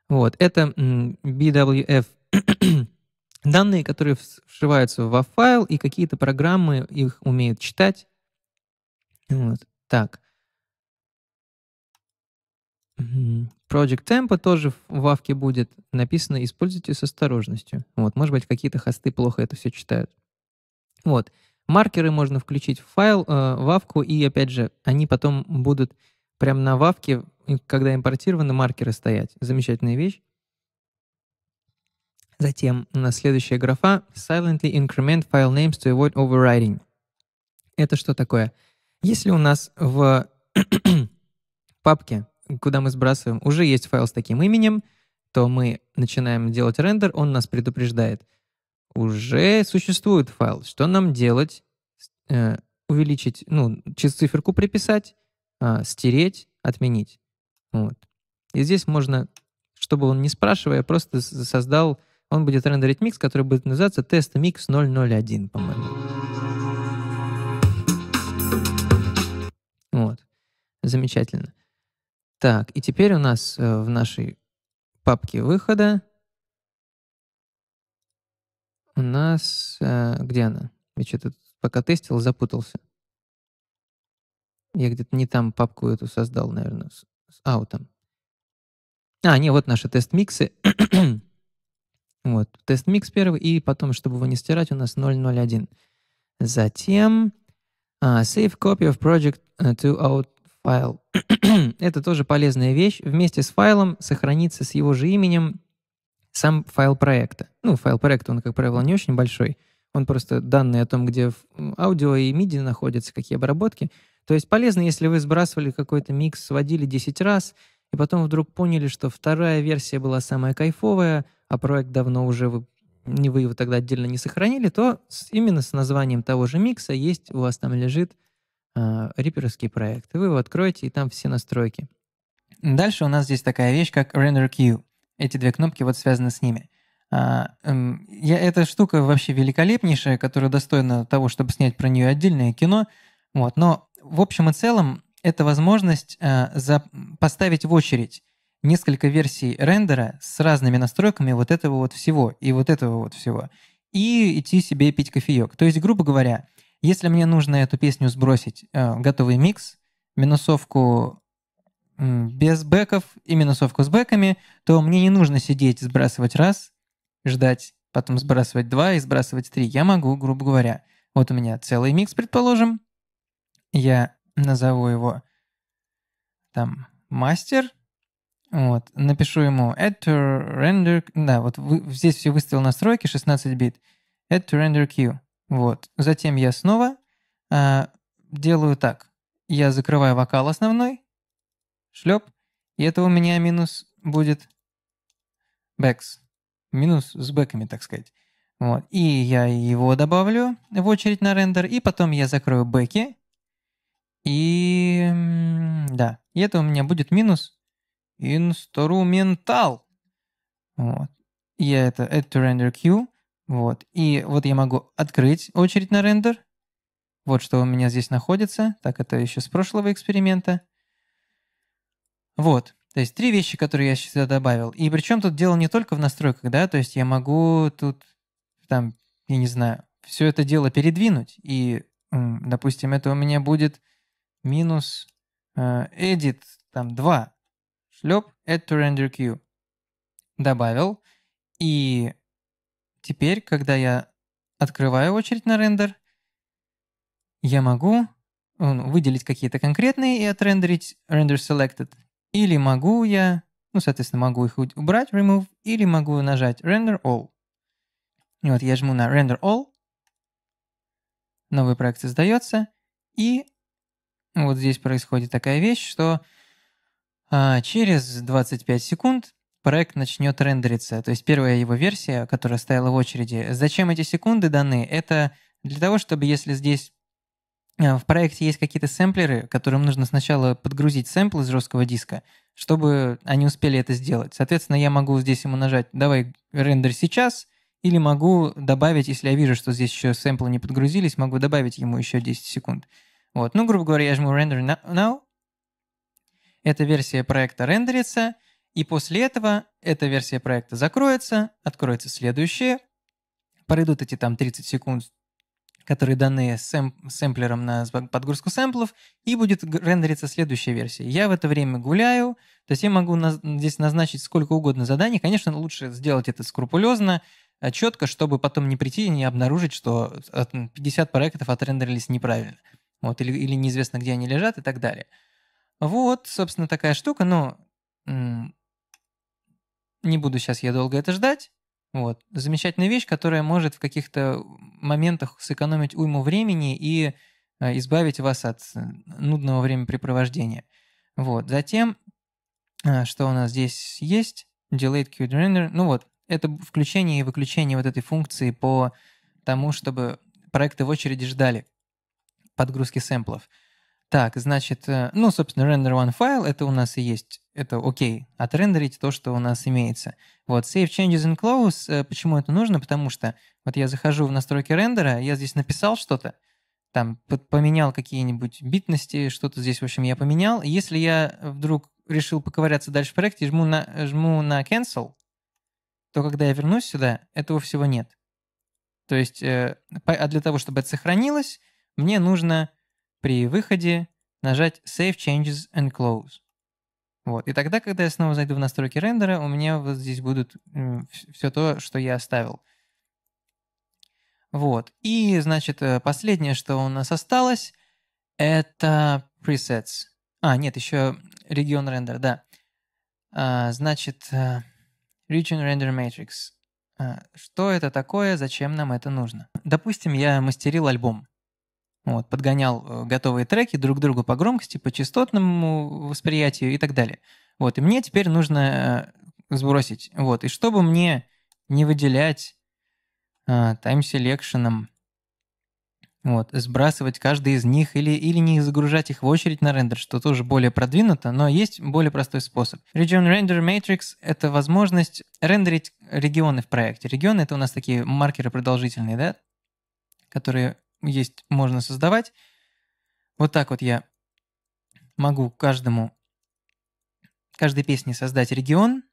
Вот, это BWF данные, которые вшиваются во файл, и какие-то программы их умеют читать. Вот, так. Project Tempo тоже в вавке будет написано «Используйте с осторожностью». Вот, может быть, какие-то хосты плохо это все читают. Вот. Маркеры можно включить в файл, э, вавку, и, опять же, они потом будут прям на вавке когда импортированы, маркеры стоять. Замечательная вещь. Затем у нас следующая графа silently increment file names to avoid overwriting. Это что такое? Если у нас в папке, куда мы сбрасываем, уже есть файл с таким именем, то мы начинаем делать рендер, он нас предупреждает. Уже существует файл. Что нам делать? Э, увеличить, ну, циферку приписать, а, стереть, отменить. Вот. И здесь можно, чтобы он не спрашивая, просто создал, он будет рендерить микс, который будет называться тест микс 001, по-моему. Вот. Замечательно. Так, и теперь у нас э, в нашей папке выхода у нас... Э, где она? Я что-то пока тестил, запутался. Я где-то не там папку эту создал, наверное с аутом. А, не, вот наши тест-миксы. вот, тест-микс первый, и потом, чтобы его не стирать, у нас 001. Затем uh, save copy of project э, to out файл. Это тоже полезная вещь. Вместе с файлом сохранится с его же именем сам файл проекта. Ну, файл проекта, он, как правило, не очень большой. Он просто данные о том, где аудио и MIDI находятся, какие обработки — то есть полезно, если вы сбрасывали какой-то микс, сводили 10 раз, и потом вдруг поняли, что вторая версия была самая кайфовая, а проект давно уже вы, не вы его тогда отдельно не сохранили, то с, именно с названием того же микса есть, у вас там лежит э, а, риперский проект. И вы его откроете, и там все настройки. Дальше у нас здесь такая вещь, как Render Queue. Эти две кнопки вот связаны с ними. А, э, я, эта штука вообще великолепнейшая, которая достойна того, чтобы снять про нее отдельное кино. Вот, но в общем и целом это возможность э, за, поставить в очередь несколько версий рендера с разными настройками вот этого вот всего и вот этого вот всего. И идти себе пить кофеек. То есть, грубо говоря, если мне нужно эту песню сбросить, э, готовый микс, минусовку без бэков и минусовку с бэками, то мне не нужно сидеть, сбрасывать раз, ждать, потом сбрасывать два и сбрасывать три. Я могу, грубо говоря, вот у меня целый микс, предположим, я назову его там мастер, вот, напишу ему add to render, да, вот вы, здесь все выставил настройки 16 бит, add to render queue, вот. Затем я снова э, делаю так, я закрываю вокал основной, шлеп, и это у меня минус будет бэкс, минус с бэками, так сказать. Вот. И я его добавлю в очередь на рендер, и потом я закрою бэки, и да, и это у меня будет минус инструментал. Вот. Я это add to render queue. Вот. И вот я могу открыть очередь на рендер. Вот что у меня здесь находится. Так, это еще с прошлого эксперимента. Вот. То есть три вещи, которые я сюда добавил. И причем тут дело не только в настройках, да, то есть я могу тут, там, я не знаю, все это дело передвинуть. И, допустим, это у меня будет минус э, edit там 2 шлеп add to render queue. Добавил. И теперь, когда я открываю очередь на рендер, я могу выделить какие-то конкретные и отрендерить render selected. Или могу я, ну, соответственно, могу их убрать, remove, или могу нажать render all. И вот я жму на render all, новый проект создается, и вот здесь происходит такая вещь, что а, через 25 секунд проект начнет рендериться. То есть первая его версия, которая стояла в очереди. Зачем эти секунды даны? Это для того, чтобы если здесь а, в проекте есть какие-то сэмплеры, которым нужно сначала подгрузить сэмплы с жесткого диска, чтобы они успели это сделать. Соответственно, я могу здесь ему нажать «давай рендер сейчас», или могу добавить, если я вижу, что здесь еще сэмплы не подгрузились, могу добавить ему еще 10 секунд. Вот, ну, грубо говоря, я жму Render Now. Эта версия проекта рендерится, и после этого эта версия проекта закроется, откроется следующая, пройдут эти там 30 секунд, которые даны сэм- сэмплером на подгрузку сэмплов, и будет рендериться следующая версия. Я в это время гуляю, то есть я могу на- здесь назначить сколько угодно заданий. Конечно, лучше сделать это скрупулезно, э, четко, чтобы потом не прийти и не обнаружить, что 50 проектов отрендерились неправильно вот, или, или неизвестно, где они лежат и так далее. Вот, собственно, такая штука, но не буду сейчас я долго это ждать. Вот. Замечательная вещь, которая может в каких-то моментах сэкономить уйму времени и э, избавить вас от э, нудного времяпрепровождения. Вот. Затем, э, что у нас здесь есть? Delayed Queue Render. Ну вот, это включение и выключение вот этой функции по тому, чтобы проекты в очереди ждали подгрузки сэмплов. Так, значит, э, ну, собственно, render one file это у нас и есть, это окей, okay, отрендерить то, что у нас имеется. Вот, save changes in close, э, почему это нужно? Потому что вот я захожу в настройки рендера, я здесь написал что-то, там поменял какие-нибудь битности, что-то здесь, в общем, я поменял. Если я вдруг решил поковыряться дальше в проекте, жму на, жму на cancel, то когда я вернусь сюда, этого всего нет. То есть, э, а для того, чтобы это сохранилось, мне нужно при выходе нажать Save Changes and Close. Вот. И тогда, когда я снова зайду в настройки рендера, у меня вот здесь будут все то, что я оставил. Вот. И, значит, э, последнее, что у нас осталось, это presets. А, нет, еще регион рендер, да. А, значит, э, region render matrix. А, что это такое, зачем нам это нужно? Допустим, я мастерил альбом. Вот, подгонял э, готовые треки друг к другу по громкости, по частотному восприятию и так далее. Вот, и мне теперь нужно э, сбросить. Вот, и чтобы мне не выделять тайм-селекшеном, э, вот, сбрасывать каждый из них или, или не загружать их в очередь на рендер, что тоже более продвинуто, но есть более простой способ. Region Render Matrix — это возможность рендерить регионы в проекте. Регионы — это у нас такие маркеры продолжительные, да, которые есть можно создавать. Вот так вот я могу каждому, каждой песне создать регион.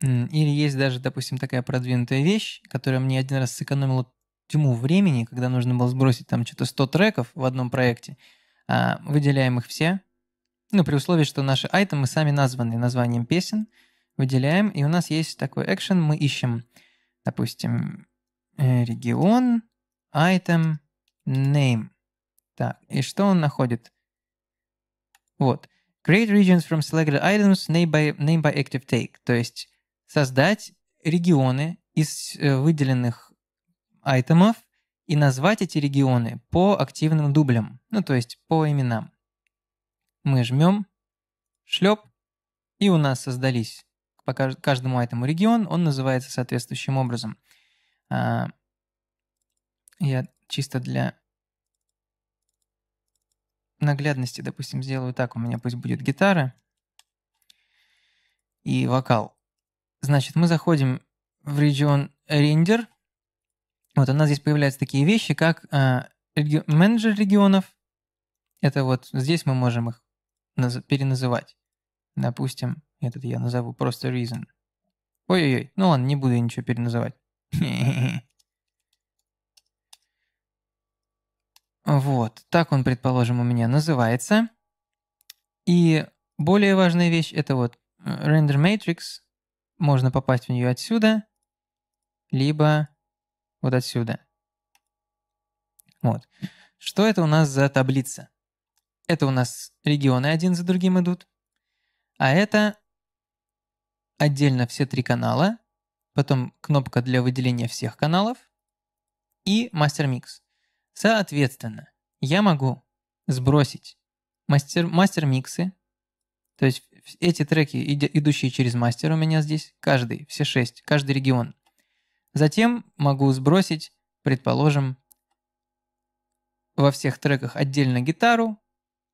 Или есть даже, допустим, такая продвинутая вещь, которая мне один раз сэкономила тьму времени, когда нужно было сбросить там что-то 100 треков в одном проекте. А выделяем их все, ну, при условии, что наши айтемы сами названы названием песен, выделяем, и у нас есть такой экшен, мы ищем, допустим, э, регион, айтем, name. Так, и что он находит? Вот. Create regions from selected items name by, name by active take. То есть создать регионы из э, выделенных айтемов и назвать эти регионы по активным дублям, ну то есть по именам. Мы жмем шлеп, и у нас создались по каждому айтему регион, он называется соответствующим образом. А, я чисто для наглядности, допустим, сделаю так. У меня пусть будет гитара и вокал. Значит, мы заходим в регион рендер. Вот у нас здесь появляются такие вещи, как э, менеджер регионов. Это вот здесь мы можем их наз- переназывать. Допустим, этот я назову просто reason. Ой-ой-ой, ну ладно, не буду я ничего переназывать. Вот, так он, предположим, у меня называется. И более важная вещь – это вот э, render matrix. Можно попасть в нее отсюда, либо вот отсюда. Вот. Что это у нас за таблица? Это у нас регионы один за другим идут, а это отдельно все три канала, потом кнопка для выделения всех каналов и мастер-микс. Соответственно, я могу сбросить мастер, мастер-миксы, то есть эти треки, идущие через мастер у меня здесь, каждый, все шесть, каждый регион. Затем могу сбросить, предположим, во всех треках отдельно гитару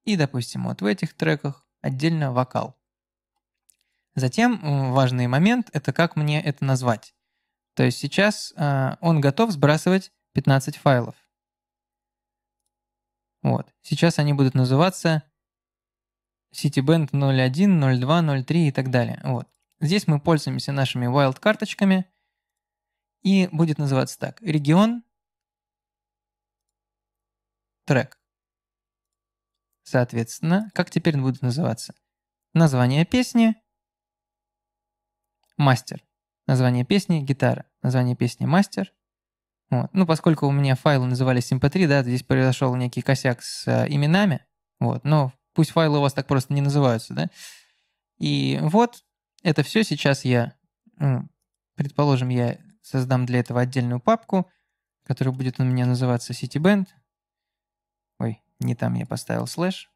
и, допустим, вот в этих треках отдельно вокал. Затем важный момент – это как мне это назвать. То есть сейчас э, он готов сбрасывать 15 файлов – вот. Сейчас они будут называться Citibank 01, 02, 03 и так далее. Вот. Здесь мы пользуемся нашими wild-карточками. И будет называться так. Регион. Трек. Соответственно, как теперь будут называться? Название песни. Мастер. Название песни – гитара. Название песни – мастер. Вот. Ну, поскольку у меня файлы назывались mp3, да, здесь произошел некий косяк с э, именами, вот, но пусть файлы у вас так просто не называются, да. И вот это все сейчас я, ну, предположим, я создам для этого отдельную папку, которая будет у меня называться CityBand. Ой, не там я поставил слэш.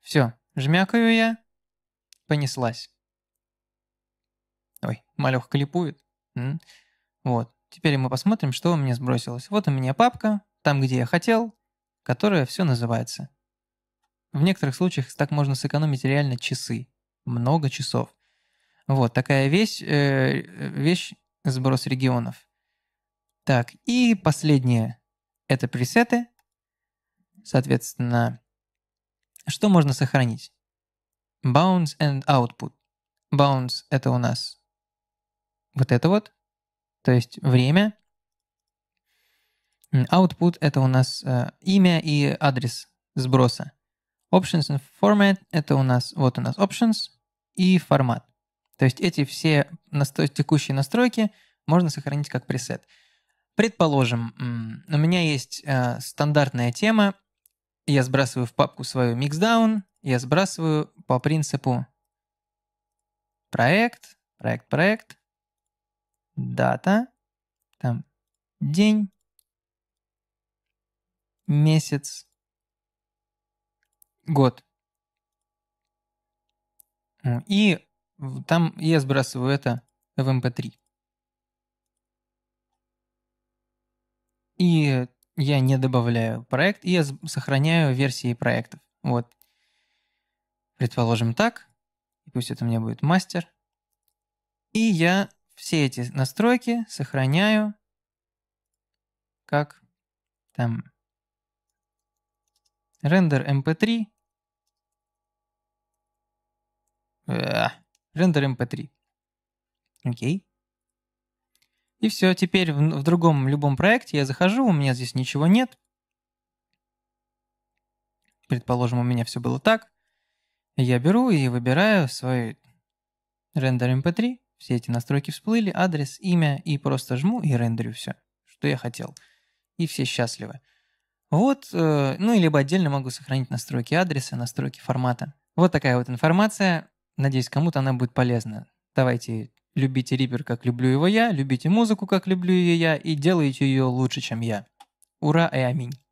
Все, жмякаю я, понеслась. Ой, малеха клипует. Вот. Теперь мы посмотрим, что у меня сбросилось. Вот у меня папка, там, где я хотел, которая все называется. В некоторых случаях так можно сэкономить реально часы. Много часов. Вот такая вещь, э, вещь сброс регионов. Так, и последнее. Это пресеты. Соответственно, что можно сохранить? Bounce and output. Bounce – это у нас вот это вот то есть время. Output — это у нас э, имя и адрес сброса. Options and format — это у нас, вот у нас options и формат. То есть эти все насто- текущие настройки можно сохранить как пресет. Предположим, у меня есть э, стандартная тема, я сбрасываю в папку свою mixdown, я сбрасываю по принципу проект, проект, проект, дата, там день, месяц, год. Ну, и там я сбрасываю это в MP3. Эм и я не добавляю проект, и я сохраняю версии проектов. Вот. Предположим так. Пусть это у меня будет мастер. И я все эти настройки сохраняю как там рендер mp3 э, рендер mp3 окей и все теперь в, в другом любом проекте я захожу у меня здесь ничего нет предположим у меня все было так я беру и выбираю свой рендер mp3 все эти настройки всплыли, адрес, имя, и просто жму и рендерю все, что я хотел. И все счастливы. Вот, э, ну и либо отдельно могу сохранить настройки адреса, настройки формата. Вот такая вот информация. Надеюсь, кому-то она будет полезна. Давайте любите Reaper, как люблю его я, любите музыку, как люблю ее я, и делайте ее лучше, чем я. Ура и аминь.